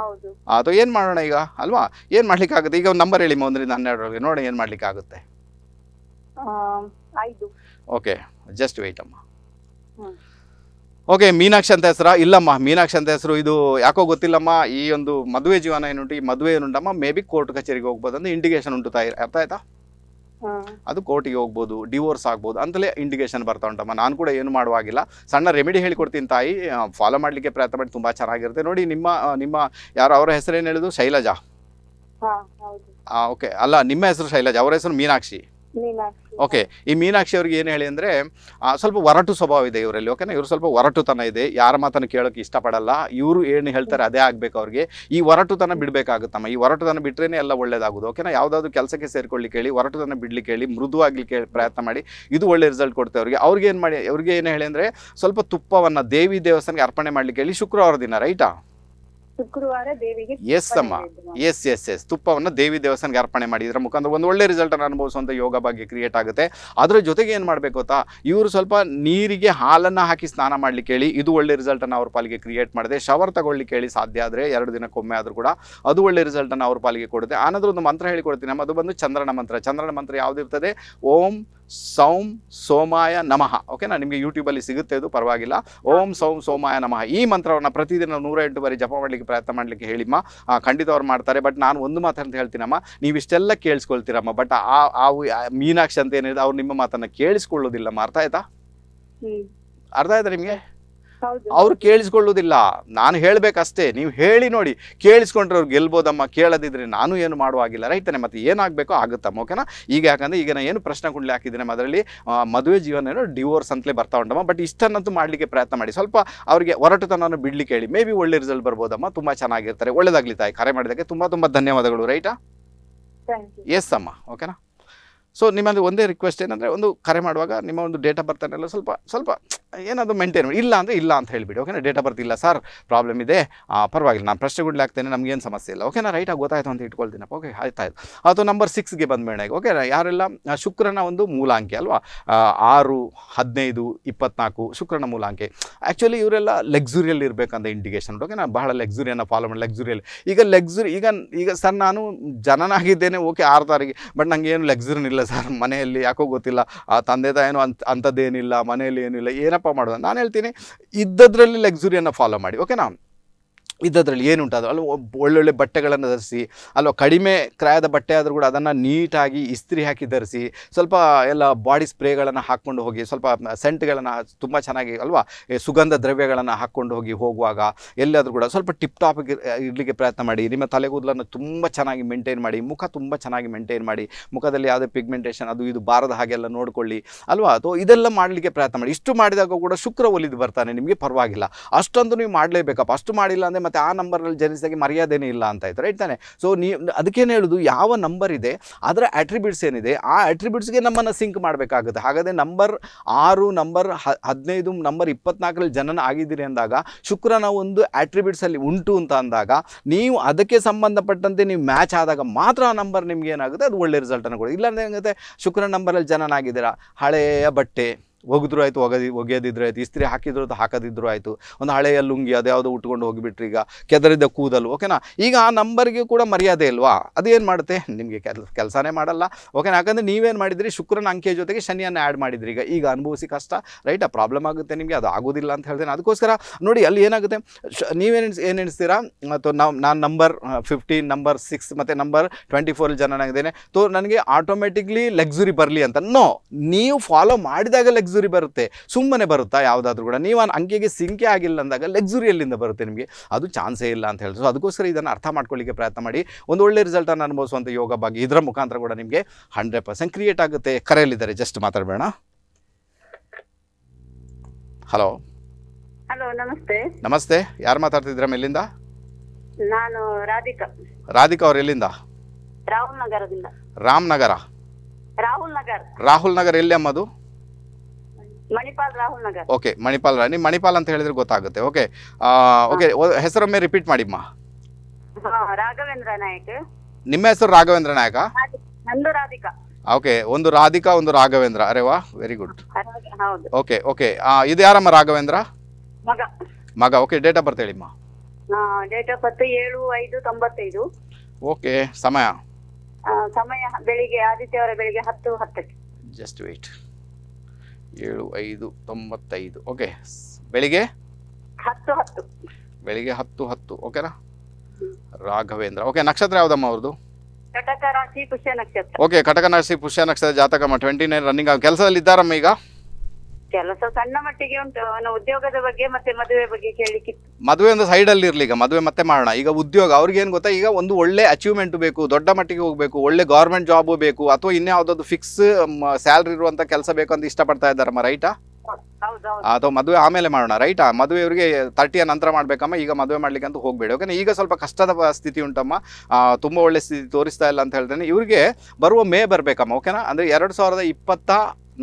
ಹೌದು ಅದು ಏನು ಮಾಡೋಣ ಈಗ ಅಲ್ವಾ ಏನು ಆಗುತ್ತೆ ಈಗ ಒಂದು ನಂಬರ್ ಹೇಳಿ ಒಂದರಿಂದ ಹನ್ನೆರಡರೊಳಗೆ ನೋಡಿ ಏನು ಆಗುತ್ತೆ ಓಕೆ ಜಸ್ಟ್ ವೆಯ್ಟ್ ಅಮ್ಮ ಓಕೆ ಮೀನಾಕ್ಷಿ ಅಂತ ಹೆಸರ ಇಲ್ಲಮ್ಮ ಮೀನಾಕ್ಷಿ ಅಂತ ಹೆಸರು ಇದು ಯಾಕೋ ಗೊತ್ತಿಲ್ಲಮ್ಮ ಈ ಒಂದು ಮದುವೆ ಜೀವನ ಏನುಂಟು ಈ ಮದುವೆ ಏನುಂಟಮ್ಮ ಮೇ ಬಿ ಕೋರ್ಟ್ ಕಚೇರಿಗೆ ಹೋಗ್ಬೋದು ಅಂದ್ರೆ ಇಂಡಿಗೇಷನ್ ಉಂಟು ತಾಯಿ ಅರ್ಥ ಆಯ್ತಾ ಅದು ಕೋರ್ಟಿಗೆ ಹೋಗ್ಬೋದು ಡಿವೋರ್ಸ್ ಆಗ್ಬೋದು ಅಂತಲೇ ಇಂಡಿಗೇಷನ್ ಬರ್ತಾ ಉಂಟಮ್ಮ ನಾನು ಕೂಡ ಏನು ಮಾಡುವಾಗಿಲ್ಲ ಸಣ್ಣ ರೆಮಿಡಿ ಹೇಳಿಕೊಡ್ತೀನಿ ತಾಯಿ ಫಾಲೋ ಮಾಡಲಿಕ್ಕೆ ಪ್ರಯತ್ನ ಮಾಡಿ ತುಂಬ ಚೆನ್ನಾಗಿರುತ್ತೆ ನೋಡಿ ನಿಮ್ಮ ನಿಮ್ಮ ಯಾರು ಅವರ ಹೆಸರೇನು ಹೇಳೋದು ಶೈಲಜಾ ಓಕೆ ಅಲ್ಲ ನಿಮ್ಮ ಹೆಸರು ಶೈಲಜಾ ಅವರ ಹೆಸರು ಮೀನಾಕ್ಷಿ ಓಕೆ ಈ ಮೀನಾಕ್ಷಿ ಅವ್ರಿಗೆ ಏನು ಹೇಳಿ ಅಂದ್ರೆ ಸ್ವಲ್ಪ ಒರಟು ಸ್ವಭಾವ ಇದೆ ಇವರಲ್ಲಿ ಓಕೆನಾ ಇವರು ಸ್ವಲ್ಪ ಒರಟುತನ ಇದೆ ಯಾರ ಮಾತನ್ನು ಕೇಳೋಕೆ ಇಷ್ಟಪಡಲ್ಲ ಇವರು ಏನು ಹೇಳ್ತಾರೆ ಅದೇ ಆಗಬೇಕು ಅವ್ರಿಗೆ ಈ ಒರಟುತನ ಬಿಡ್ಬೇಕಾಗುತ್ತಮ್ಮ ಈ ಒರಟುತನ ಬಿಟ್ರೇನೆ ಎಲ್ಲ ಒಳ್ಳೇದಾಗುದು ಓಕೆನಾ ಯಾವ್ದಾದ್ರು ಕೆಲಸಕ್ಕೆ ಸೇರ್ಕೊಳ್ಳಿಕ್ಕೆ ಹೇಳಿ ಒರಟುತನ ಬಿಡ್ಲಿಕ್ಕೆ ಹೇಳಿ ಕೇಳಿ ಪ್ರಯತ್ನ ಮಾಡಿ ಇದು ಒಳ್ಳೆ ರಿಸಲ್ಟ್ ಕೊಡ್ತೇವೆ ಅವ್ರಿಗೆ ಅವ್ರಿಗೆ ಏನು ಮಾಡಿ ಅವ್ರಿಗೆ ಏನು ಹೇಳಿ ಅಂದ್ರೆ ಸ್ವಲ್ಪ ತುಪ್ಪವನ್ನ ದೇವಿ ದೇವಸ್ಥಾನಕ್ಕೆ ಅರ್ಪಣೆ ಮಾಡಲಿಕ್ಕೆ ಹೇಳಿ ಶುಕ್ರವಾರ ದಿನ ರೈಟಾ ಶುಕ್ರವಾರ ದೇವಿಗೆ ಎಸ್ ಅಮ್ಮ ಎಸ್ ಎಸ್ ಎಸ್ ತುಪ್ಪವನ್ನು ದೇವಿ ದೇವಸ್ಥಾನಕ್ಕೆ ಅರ್ಪಣೆ ಮಾಡಿದ್ರ ಮುಖಾಂತರ ಒಂದು ಒಳ್ಳೆ ರಿಸಲ್ಟ್ ಅನ್ನು ಅನುಭವಿಸುವಂಥ ಯೋಗ ಭಾಗ್ಯ ಕ್ರಿಯೇಟ್ ಆಗುತ್ತೆ ಅದರ ಜೊತೆಗೆ ಏನು ಮಾಡಬೇಕು ಗೊತ್ತಾ ಇವರು ಸ್ವಲ್ಪ ನೀರಿಗೆ ಹಾಲನ್ನು ಹಾಕಿ ಸ್ನಾನ ಮಾಡ್ಲಿಕ್ಕೆ ಹೇಳಿ ಇದು ಒಳ್ಳೆ ರಿಸಲ್ಟ್ ಅನ್ನು ಅವ್ರ ಪಾಲಿಗೆ ಕ್ರಿಯೇಟ್ ಮಾಡಿದೆ ಶವರ್ ತಗೊಳ್ಳಿಕ್ಕೆ ಹೇಳಿ ಸಾಧ್ಯ ಆದರೆ ಎರಡು ದಿನಕ್ಕೊಮ್ಮೆ ಆದರೂ ಕೂಡ ಅದು ಒಳ್ಳೆ ರಿಸಲ್ಟ್ ಅನ್ನು ಅವ್ರ ಪಾಲಿಗೆ ಕೊಡುತ್ತೆ ಆನಂತರ ಒಂದು ಮಂತ್ರ ಹೇಳಿಕೊಡ್ತೀನಿ ನಮ್ಮ ಅದು ಬಂದು ಚಂದ್ರನ ಮಂತ್ರ ಚಂದ್ರನ ಮಂತ್ರ ಯಾವುದಿರ್ತದೆ ಓಂ ಸೌಂ ಸೋಮಾಯ ನಮಃ ಓಕೆನಾ ನಿಮಗೆ ಯೂಟ್ಯೂಬಲ್ಲಿ ಸಿಗುತ್ತೆ ಅದು ಪರವಾಗಿಲ್ಲ ಓಂ ಸೌಂ ಸೋಮಾಯ ನಮಃ ಈ ಮಂತ್ರವನ್ನು ಪ್ರತಿದಿನ ನೂರ ಎಂಟು ಬಾರಿ ಜಪ ಮಾಡಲಿಕ್ಕೆ ಪ್ರಯತ್ನ ಮಾಡಲಿಕ್ಕೆ ಹೇಳಿಮ್ಮ ಖಂಡಿತ ಅವ್ರು ಮಾಡ್ತಾರೆ ಬಟ್ ನಾನು ಒಂದು ಮಾತಂತ ಹೇಳ್ತೀನಮ್ಮ ನೀವಿಷ್ಟೆಲ್ಲ ಇಷ್ಟೆಲ್ಲ ಕೇಳಿಸ್ಕೊಳ್ತೀರಮ್ಮ ಬಟ್ ಆ ಆ ಮೀನಾಕ್ಷಿ ಅಂತ ಏನಿದೆ ಅವ್ರು ನಿಮ್ಮ ಮಾತನ್ನು ಕೇಳಿಸ್ಕೊಳ್ಳೋದಿಲ್ಲಮ್ಮ ಅರ್ಥ ಆಯ್ತಾ ಅರ್ಥ ಆಯ್ತಾ ನಿಮಗೆ ಅವ್ರು ಕೇಳಿಸ್ಕೊಳ್ಳೋದಿಲ್ಲ ನಾನು ಹೇಳಬೇಕಷ್ಟೇ ನೀವು ಹೇಳಿ ನೋಡಿ ಕೇಳಿಸ್ಕೊಂಡ್ರೆ ಅವ್ರು ಗೆಲ್ಬೋದಮ್ಮ ಕೇಳದಿದ್ರೆ ನಾನು ಏನು ಮಾಡುವಾಗಿಲ್ಲ ರೈತನೆ ಮತ್ತೆ ಏನಾಗಬೇಕೋ ಆಗುತ್ತಮ್ಮ ಓಕೆನಾ ಈಗ ಯಾಕಂದ್ರೆ ಈಗ ನಾನು ಏನು ಪ್ರಶ್ನೆ ಕುಂಡ್ಲಿ ಹಾಕಿದ್ದೀನಿ ಅದರಲ್ಲಿ ಮದುವೆ ಜೀವನ ಏನೋ ಡಿವೋರ್ಸ್ ಅಂತಲೇ ಬರ್ತಾ ಉಂಟಮ್ಮ ಬಟ್ ಇಷ್ಟನ್ನಂತೂ ಮಾಡಲಿಕ್ಕೆ ಪ್ರಯತ್ನ ಮಾಡಿ ಸ್ವಲ್ಪ ಅವರಿಗೆ ಹೊರಟುತನ ಬಿಡ್ಲಿಕ್ಕೆ ಹೇಳಿ ಮೇ ಬಿ ಒಳ್ಳೆ ರಿಸಲ್ಟ್ ಬರ್ಬೋದಮ್ಮ ತುಂಬ ಚೆನ್ನಾಗಿರ್ತಾರೆ ಒಳ್ಳೇದಾಗ್ಲಿ ತಾಯಿ ಕರೆ ಮಾಡಿದಕ್ಕೆ ತುಂಬ ತುಂಬ ಧನ್ಯವಾದಗಳು ರೈಟಾ ಎಸ್ ಅಮ್ಮ ಓಕೆನಾ ಸೊ ನಿಮ್ಮಲ್ಲಿ ಒಂದೇ ರಿಕ್ವೆಸ್ಟ್ ಏನಂದರೆ ಒಂದು ಕರೆ ಮಾಡುವಾಗ ನಿಮ್ಮ ಒಂದು ಡೇಟ್ ಆಫ್ ಬರ್ತಾನೆಲ್ಲ ಸ್ವಲ್ಪ ಸ್ವಲ್ಪ ಏನಾದರೂ ಮೇಂಟೈನ್ ಮಾಡಿ ಇಲ್ಲ ಅಂದರೆ ಇಲ್ಲ ಅಂತ ಹೇಳಿಬಿಡಿ ಓಕೆನಾ ಡೇಟ್ ಆಫ್ ಬರ್ತ್ ಇಲ್ಲ ಸರ್ ಪ್ರಾಬ್ಲಮ್ ಇದೆ ಪರವಾಗಿಲ್ಲ ನಾನು ಪ್ರಶ್ನೆ ನಮ್ಗೆ ನಮಗೇನು ಸಮಸ್ಯೆ ಇಲ್ಲ ಓಕೆನಾ ರೈಟಾಗಿ ಗೊತ್ತಾಯಿತು ಅಂತ ಇಟ್ಕೊಳ್ತೀನಪ್ಪ ಓಕೆ ಆಯ್ತಾಯ್ತು ಅಥವಾ ನಂಬರ್ ಸಿಕ್ಸ್ಗೆ ಬಂದ ಮೇಡ ಓಕೆ ಯಾರೆಲ್ಲ ಶುಕ್ರನ ಒಂದು ಮೂಲಾಂಕಿ ಅಲ್ವಾ ಆರು ಹದಿನೈದು ಇಪ್ಪತ್ನಾಲ್ಕು ಶುಕ್ರನ ಮೂಲಾಂಕಿ ಆ್ಯಕ್ಚುಲಿ ಇವರೆಲ್ಲ ಲಗ್ಸುರಿಯಲ್ಲಿ ಇರಬೇಕಂತ ಇಂಡಿಕೇಶನ್ ಓಕೆ ನಾನು ಬಹಳ ಲಕ್ಸುರಿಯನ್ನು ಫಾಲೋ ಮಾಡಿ ಲಕ್ಸುರಿಯಲ್ಲಿ ಈಗ ಲೆಕ್ಸುರಿ ಈಗ ಈಗ ಸರ್ ನಾನು ಜನನಾಗಿದ್ದೇನೆ ಓಕೆ ಆರು ತಾರೀಕು ಬಟ್ ನನಗೆ ಏನು ಲಕ್ಸುರಿನಿಲ್ಲ ಸರ್ ಮನೆಯಲ್ಲಿ ಯಾಕೋ ಗೊತ್ತಿಲ್ಲ ಆ ತಂದೆ ತಾಯೇನು ಅಂತ ಅಂಥದ್ದೇನಿಲ್ಲ ಮನೆಯಲ್ಲಿ ಏನಿಲ್ಲ ಏನಪ್ಪ ಏನಪ್ಪ ಮಾಡೋದು ನಾನು ಹೇಳ್ತೀನಿ ಇದ್ದದ್ರಲ್ಲಿ ಲಕ್ಸುರಿಯನ್ನು ಫಾಲೋ ಮಾಡಿ ಓಕೆನಾ ಇದ್ದದ್ರಲ್ಲಿ ಏನುಂಟು ಅದು ಅಲ್ಲಿ ಒಳ್ಳೊಳ್ಳೆ ಬಟ್ಟೆಗಳನ್ನು ಧರಿಸಿ ಅಲ್ವಾ ಕಡಿಮೆ ಕ್ರಾಯದ ಬಟ್ಟೆ ಆದರೂ ಕೂಡ ಅದನ್ನು ನೀಟಾಗಿ ಇಸ್ತ್ರಿ ಹಾಕಿ ಧರಿಸಿ ಸ್ವಲ್ಪ ಎಲ್ಲ ಬಾಡಿ ಸ್ಪ್ರೇಗಳನ್ನು ಹಾಕ್ಕೊಂಡು ಹೋಗಿ ಸ್ವಲ್ಪ ಸೆಂಟ್ಗಳನ್ನು ತುಂಬ ಚೆನ್ನಾಗಿ ಅಲ್ವಾ ಸುಗಂಧ ದ್ರವ್ಯಗಳನ್ನು ಹಾಕ್ಕೊಂಡು ಹೋಗಿ ಹೋಗುವಾಗ ಎಲ್ಲಾದರೂ ಕೂಡ ಸ್ವಲ್ಪ ಟಿಪ್ ಟಾಪ್ ಇರಲಿಕ್ಕೆ ಪ್ರಯತ್ನ ಮಾಡಿ ನಿಮ್ಮ ತಲೆಗೂದಲನ್ನು ತುಂಬ ಚೆನ್ನಾಗಿ ಮೇಂಟೈನ್ ಮಾಡಿ ಮುಖ ತುಂಬ ಚೆನ್ನಾಗಿ ಮೇಂಟೈನ್ ಮಾಡಿ ಮುಖದಲ್ಲಿ ಯಾವುದೇ ಪಿಗ್ಮೆಂಟೇಷನ್ ಅದು ಇದು ಬಾರದ ಹಾಗೆಲ್ಲ ನೋಡಿಕೊಳ್ಳಿ ಅಲ್ವಾ ಅಥವಾ ಇದೆಲ್ಲ ಮಾಡಲಿಕ್ಕೆ ಪ್ರಯತ್ನ ಮಾಡಿ ಇಷ್ಟು ಮಾಡಿದಾಗ ಕೂಡ ಶುಕ್ರ ಒಲಿದು ಬರ್ತಾನೆ ನಿಮಗೆ ಪರವಾಗಿಲ್ಲ ಅಷ್ಟೊಂದು ನೀವು ಮಾಡಲೇಬೇಕಪ್ಪ ಅಷ್ಟು ಮಾಡಿಲ್ಲ ಅಂದರೆ ಮತ್ತು ಆ ನಂಬರ್ನಲ್ಲಿ ಜನಿಸಿದಾಗೆ ಮರ್ಯಾದೆನೇ ಇಲ್ಲ ಅಂತ ಇದ್ದಾರೆ ರೈಟ್ ತಾನೆ ಸೊ ನೀವು ಅದಕ್ಕೇನು ಹೇಳೋದು ಯಾವ ನಂಬರ್ ಇದೆ ಅದರ ಅಟ್ರಿಬ್ಯೂಟ್ಸ್ ಏನಿದೆ ಆ ಅಟ್ರಿಬ್ಯೂಟ್ಸ್ಗೆ ನಮ್ಮನ್ನು ಸಿಂಕ್ ಮಾಡಬೇಕಾಗುತ್ತೆ ಹಾಗಾದರೆ ನಂಬರ್ ಆರು ನಂಬರ್ ಹದಿನೈದು ನಂಬರ್ ಇಪ್ಪತ್ನಾಲ್ಕರಲ್ಲಿ ಜನನ ಆಗಿದ್ದೀರಿ ಅಂದಾಗ ಶುಕ್ರನ ಒಂದು ಆಟ್ರಿಬ್ಯೂಟ್ಸಲ್ಲಿ ಉಂಟು ಅಂತ ಅಂದಾಗ ನೀವು ಅದಕ್ಕೆ ಸಂಬಂಧಪಟ್ಟಂತೆ ನೀವು ಮ್ಯಾಚ್ ಆದಾಗ ಮಾತ್ರ ಆ ನಂಬರ್ ನಿಮ್ಗೆ ಏನಾಗುತ್ತೆ ಅದು ಒಳ್ಳೆ ರಿಸಲ್ಟನ್ನು ಕೊಡಿ ಇಲ್ಲಾಂದ್ರೆ ಏನಾಗುತ್ತೆ ಶುಕ್ರನ ನಂಬರಲ್ಲಿ ಜನನಾಗಿದ್ದೀರಾ ಹಳೆಯ ಬಟ್ಟೆ ಒಗೆದ್ರು ಆಯಿತು ಒಗದಿ ಒಗೆಯೋದಿದ್ರು ಆಯಿತು ಇಸ್ತ್ರಿ ಹಾಕಿದ್ರು ಅದು ಹಾಕೋದಿದ್ರು ಆಯಿತು ಒಂದು ಹಳೆಯ ಲುಂಗಿ ಅದ್ಯಾವುದೋ ಉಟ್ಕೊಂಡು ಹೋಗಿಬಿಟ್ರಿ ಈಗ ಕೆದರಿದ್ದ ಕೂದಲು ಓಕೆನಾ ಈಗ ಆ ನಂಬರ್ಗೆ ಕೂಡ ಮರ್ಯಾದೆ ಇಲ್ವಾ ಏನು ಮಾಡುತ್ತೆ ನಿಮಗೆ ಕೆಲ್ ಕೆಲಸನೇ ಮಾಡಲ್ಲ ಓಕೆನಾ ಯಾಕಂದರೆ ನೀವೇನು ಮಾಡಿದ್ರಿ ಶುಕ್ರನ ಅಂಕೆ ಜೊತೆಗೆ ಶನಿಯನ್ನು ಆ್ಯಡ್ ಮಾಡಿದ್ರಿ ಈಗ ಈಗ ಅನುಭವಿಸಿ ಕಷ್ಟ ರೈಟ್ ಆ ಪ್ರಾಬ್ಲಮ್ ಆಗುತ್ತೆ ನಿಮಗೆ ಅದು ಆಗೋದಿಲ್ಲ ಅಂತ ಹೇಳ್ತೇನೆ ಅದಕ್ಕೋಸ್ಕರ ನೋಡಿ ಅಲ್ಲಿ ಏನಾಗುತ್ತೆ ನೀವೇನು ಏನು ಎಣಿಸ್ತೀರಾ ಅಥವಾ ನಾವು ನಾನು ನಂಬರ್ ಫಿಫ್ಟೀನ್ ನಂಬರ್ ಸಿಕ್ಸ್ ಮತ್ತು ನಂಬರ್ ಟ್ವೆಂಟಿ ಫೋರ್ ಜನನಾಗಿದ್ದೇನೆ ತೋ ನನಗೆ ಆಟೋಮೆಟಿಕ್ಲಿ ಲಗ್ಸುರಿ ಬರಲಿ ಅಂತ ನೋ ನೀವು ಫಾಲೋ ಮಾಡಿದಾಗ ಲಕ್ಸುರಿ ಲಕ್ಸುರಿ ಬರುತ್ತೆ ಸುಮ್ಮನೆ ಬರುತ್ತಾ ಯಾವುದಾದ್ರೂ ಕೂಡ ನೀವು ಅಂಗೆಗೆ ಸಿಂಕೆ ಆಗಿಲ್ಲ ಅಂದಾಗ ಲಕ್ಸುರಿಯಲ್ಲಿಂದ ಬರುತ್ತೆ ನಿಮಗೆ ಅದು ಚಾನ್ಸೇ ಇಲ್ಲ ಅಂತ ಹೇಳಿದ್ರು ಅದಕ್ಕೋಸ್ಕರ ಇದನ್ನು ಅರ್ಥ ಮಾಡ್ಕೊಳ್ಳಿಕ್ಕೆ ಪ್ರಯತ್ನ ಮಾಡಿ ಒಂದು ಒಳ್ಳೆ ರಿಸಲ್ಟನ್ನು ಅನುಭವಿಸುವಂಥ ಯೋಗ ಬಗ್ಗೆ ಇದರ ಮುಖಾಂತರ ಕೂಡ ನಿಮಗೆ ಹಂಡ್ರೆಡ್ ಪರ್ಸೆಂಟ್ ಕ್ರಿಯೇಟ್ ಆಗುತ್ತೆ ಕರೆಯಲ್ಲಿದ್ದಾರೆ ಜಸ್ಟ್ ಮಾತಾಡಬೇಡ ಹಲೋ ಹಲೋ ನಮಸ್ತೆ ನಮಸ್ತೆ ಯಾರು ಮಾತಾಡ್ತಿದ್ದೀರಾ ಎಲ್ಲಿಂದ ನಾನು ರಾಧಿಕಾ ರಾಧಿಕಾ ಅವ್ರ ಎಲ್ಲಿಂದ ರಾಹುಲ್ ನಗರದಿಂದ ನಗರ ರಾಹುಲ್ ನಗರ್ ರಾಹುಲ್ ನಗರ್ ಎಲ್ಲಿ ಅಮ್ಮದು ಮಣಿಪಾಲ್ ರಾಹುಲ್ ನಗರ್ ಓಕೆ ಮಣಿಪಾಲ್ ನಿಮ್ ಮಣಿಪಾಲ್ ಅಂತ ಹೇಳಿದ್ರೆ ಗೊತ್ತಾಗುತ್ತೆ ಓಕೆ ಓಕೆ ಹೆಸರೊಮ್ಮೆ ರಿಪೀಟ್ ಮಾಡಿಮ್ಮ ರಾಘವೇಂದ್ರ ನಾಯಕ್ ನಿಮ್ಮ ಹೆಸರು ರಾಘವೇಂದ್ರ ನಾಯಕ ನಂದು ರಾಧಿಕಾ ಓಕೆ ಒಂದು ರಾಧಿಕಾ ಒಂದು ರಾಘವೇಂದ್ರ ಅರೆ ವಾ ವೆರಿ ಗುಡ್ ಓಕೆ ಓಕೆ ಇದು ಯಾರಮ್ಮ ರಾಘವೇಂದ್ರ ಮಗ ಮಗ ಓಕೆ ಡೇಟ್ ಆಫ್ ಬರ್ತ್ ಹೇಳಿಮ್ಮ ಡೇಟ್ ಆಫ್ ಬರ್ತ್ ಏಳು ಐದು ತೊಂಬತ್ತೈದು ಓಕೆ ಸಮಯ ಸಮಯ ಬೆಳಿಗ್ಗೆ ಆದಿತ್ಯವಾರ ಬೆಳಿಗ್ಗೆ ಹತ್ತು ಹತ್ತಕ್ಕೆ ಜಸ್ಟ್ ವೇಟ್ ಏಳು ಐದು ತೊಂಬತ್ತೈದು ಓಕೆ ಬೆಳಿಗ್ಗೆ ಹತ್ತು ಹತ್ತು ಬೆಳಿಗ್ಗೆ ಹತ್ತು ಹತ್ತು ಓಕೆನಾ ರಾಘವೇಂದ್ರ ಓಕೆ ನಕ್ಷತ್ರ ಯಾವ್ದಮ್ಮ ಅವ್ರದ್ದು ಪುಷ್ಯ ನಕ್ಷತ್ರ ಓಕೆ ಕಟಕ ರಾಶಿ ಪುಷ್ಯ ನಕ್ಷತ್ರ ಜಾತಕಮ್ಮ ಟ್ವೆಂಟಿ ನೈನ್ ರನ್ನಿಂಗ್ ಕೆಲಸದಲ್ಲಿ ಇದ್ದಾರಮ್ಮ ಈಗ ಕೆಲಸ ಸಣ್ಣ ಮಟ್ಟಿಗೆ ಉಂಟು ಅವನ ಉದ್ಯೋಗದ ಬಗ್ಗೆ ಮತ್ತೆ ಮದುವೆ ಬಗ್ಗೆ ಮದುವೆ ಒಂದು ಸೈಡ್ ಅಲ್ಲಿ ಇರ್ಲಿ ಈಗ ಮದುವೆ ಮತ್ತೆ ಮಾಡೋಣ ಈಗ ಉದ್ಯೋಗ ಅವ್ರಿಗೆ ಏನ್ ಗೊತ್ತಾ ಈಗ ಒಂದು ಒಳ್ಳೆ ಅಚೀವ್ಮೆಂಟ್ ಬೇಕು ದೊಡ್ಡ ಮಟ್ಟಿಗೆ ಹೋಗ್ಬೇಕು ಒಳ್ಳೆ ಗೌರ್ಮೆಂಟ್ ಜಾಬ್ ಬೇಕು ಅಥವಾ ಇನ್ಯಾವುದಾದ್ರು ಫಿಕ್ಸ್ ಸ್ಯಾಲ್ರಿ ಇರುವಂತ ಕೆಲಸ ಬೇಕು ಅಂತ ಇಷ್ಟಪಡ್ತಾ ಇದ್ದಾರಮ್ಮ ರೈಟಾ ಅಥವಾ ಮದುವೆ ಆಮೇಲೆ ಮಾಡೋಣ ರೈಟಾ ಮದುವೆ ಅವರಿಗೆ ತರ್ಟಿಯ ನಂತರ ಮಾಡ್ಬೇಕಮ್ಮ ಈಗ ಮದುವೆ ಮಾಡ್ಲಿಕ್ಕೆ ಅಂತ ಹೋಗ್ಬೇಡಿ ಓಕೆ ಈಗ ಸ್ವಲ್ಪ ಕಷ್ಟದ ಸ್ಥಿತಿ ಉಂಟಮ್ಮ ತುಂಬಾ ಒಳ್ಳೆ ಸ್ಥಿತಿ ತೋರಿಸ್ತಾ ಇಲ್ಲ ಅಂತ ಹೇಳ್ತೇನೆ ಇವರಿಗೆ ಬರುವ ಮೇ ಬರ್ಬೇಕಮ್ಮ ಓಕೆನಾ ಅಂದ್ರೆ ಎರಡು ಸಾವಿರದ ಇಪ್ಪತ್ತ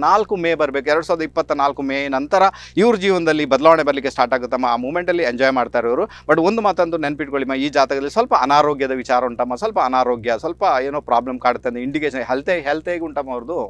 ನಾಲ್ಕು ಮೇ ಬರಬೇಕು ಎರಡು ಸಾವಿರದ ಇಪ್ಪತ್ತ ನಾಲ್ಕು ಮೇ ನಂತರ ಇವ್ರ ಜೀವನದಲ್ಲಿ ಬದಲಾವಣೆ ಬರಲಿಕ್ಕೆ ಸ್ಟಾರ್ಟ್ ಆಗುತ್ತಮ್ಮ ಆ ಮೂಮೆಂಟಲ್ಲಿ ಎಂಜಾಯ್ ಮಾಡ್ತಾರೆ ಇವರು ಬಟ್ ಒಂದು ಮಾತಂತೂ ನೆನ್ಪಿಟ್ಕೊಳ್ಳಿಮ್ಮ ಈ ಜಾತಕದಲ್ಲಿ ಸ್ವಲ್ಪ ಅನಾರೋಗ್ಯದ ವಿಚಾರ ಉಂಟಮ್ಮ ಸ್ವಲ್ಪ ಅನಾರೋಗ್ಯ ಸ್ವಲ್ಪ ಏನೋ ಪ್ರಾಬ್ಲಮ್ ಕಾಡುತ್ತೆ ಇಂಡಿಕೇಶನ್ ಹೆಲ್ತೆ ಹೆಲ್ತೇಗೆ ಉಂಟಮ್ಮ ಅವ್ರದ್ದು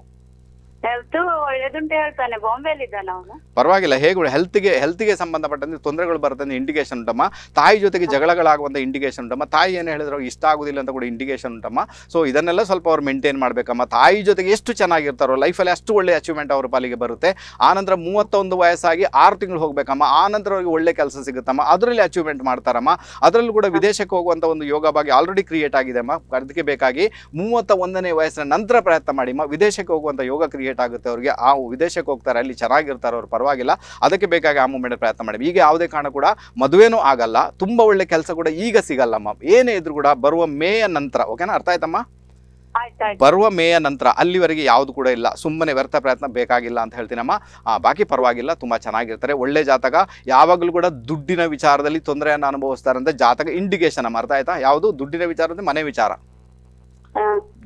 ಪರವಾಗಿಲ್ಲ ಹೇಗು ಹೆಲ್ತ್ಗೆ ಹೆಲ್ತ್ಗೆ ಸಂಬಂಧಪಟ್ಟಂತೆ ತೊಂದರೆಗಳು ಬರುತ್ತೆ ಇಂಡಿಕೇಶನ್ ಉಂಟಮ್ಮ ತಾಯಿ ಜೊತೆಗೆ ಜಗಳಾಗುವಂತ ಇಂಡಿಕೇಶನ್ ಉಂಟಮ್ಮ ತಾಯಿ ಏನು ಹೇಳಿದ್ರು ಇಷ್ಟ ಆಗುದಿಲ್ಲ ಅಂತ ಕೂಡ ಇಂಡಿಕೇಶನ್ ಉಂಟಮ್ಮ ಸೊ ಇದನ್ನೆಲ್ಲ ಸ್ವಲ್ಪ ಅವ್ರು ಮೇಂಟೈನ್ ಮಾಡಬೇಕಮ್ಮ ತಾಯಿ ಜೊತೆಗೆ ಎಷ್ಟು ಚೆನ್ನಾಗಿರ್ತಾರೋ ಲೈಫಲ್ಲಿ ಅಷ್ಟು ಒಳ್ಳೆ ಅಚೀವ್ಮೆಂಟ್ ಅವ್ರ ಪಾಲಿಗೆ ಬರುತ್ತೆ ಆನಂತರ ಮೂವತ್ತೊಂದು ವಯಸ್ಸಾಗಿ ಆರು ತಿಂಗಳು ಹೋಗಬೇಕಮ್ಮ ಆನಂತರ ಅವ್ರಿಗೆ ಒಳ್ಳೆ ಕೆಲಸ ಸಿಗುತ್ತಮ್ಮ ಅದರಲ್ಲಿ ಅಚೀವ್ಮೆಂಟ್ ಮಾಡ್ತಾರಮ್ಮ ಅದರಲ್ಲೂ ಕೂಡ ವಿದೇಶಕ್ಕೆ ಹೋಗುವಂತ ಒಂದು ಯೋಗ ಭಾಗಿ ಆಲ್ರೆಡಿ ಕ್ರಿಯೇಟ್ ಆಗಿದೆ ಅಮ್ಮ ಅದಕ್ಕೆ ಬೇಕಾಗಿ ಮೂವತ್ತ ಒಂದನೇ ವಯಸ್ಸಿನ ನಂತರ ಪ್ರಯತ್ನ ಮಾಡಿಮ್ಮ ವಿದೇಶಕ್ಕೆ ಹೋಗುವಂತ ಯೋಗ ಕ್ರಿಯೆ ಆಗುತ್ತೆ ಅವರಿಗೆ ಆ ವಿದೇಶಕ್ಕೆ ಹೋಗ್ತಾರೆ ಅಲ್ಲಿ ಚೆನ್ನಾಗಿರ್ತಾರೆ ಅವ್ರು ಪರವಾಗಿಲ್ಲ ಅದಕ್ಕೆ ಬೇಕಾಗಿ ಆ ಮೂಮೆಂಟ್ ಪ್ರಯತ್ನ ಮಾಡಿ ಈಗ ಯಾವುದೇ ಕಾರಣ ಕೂಡ ಮದುವೆನೂ ಆಗಲ್ಲ ತುಂಬ ಒಳ್ಳೆ ಕೆಲಸ ಕೂಡ ಈಗ ಸಿಗಲ್ಲಮ್ಮ ಏನೇ ಇದ್ರು ಕೂಡ ಬರುವ ಮೇಯ ನಂತರ ಓಕೆನಾ ಅರ್ಥ ಆಯ್ತಮ್ಮ ಬರುವ ಮೇಯ ನಂತರ ಅಲ್ಲಿವರೆಗೆ ಯಾವುದು ಕೂಡ ಇಲ್ಲ ಸುಮ್ಮನೆ ವ್ಯರ್ಥ ಪ್ರಯತ್ನ ಬೇಕಾಗಿಲ್ಲ ಅಂತ ಹೇಳ್ತೀನಮ್ಮ ಬಾಕಿ ಪರವಾಗಿಲ್ಲ ತುಂಬ ಚೆನ್ನಾಗಿರ್ತಾರೆ ಒಳ್ಳೆ ಜಾತಕ ಯಾವಾಗಲೂ ಕೂಡ ದುಡ್ಡಿನ ವಿಚಾರದಲ್ಲಿ ತೊಂದರೆಯನ್ನು ಅನುಭವಿಸ್ತಾರೆ ಅಂತ ಜಾತಕ ಇಂಡಿಕೇಶನ್ ಅಮ್ಮ ಅರ್ಥ ಆಯ್ತಾ ಯಾವುದು ದುಡ್ಡಿನ ವಿಚಾರದಲ್ಲಿ ಮನೆ ವಿಚಾರ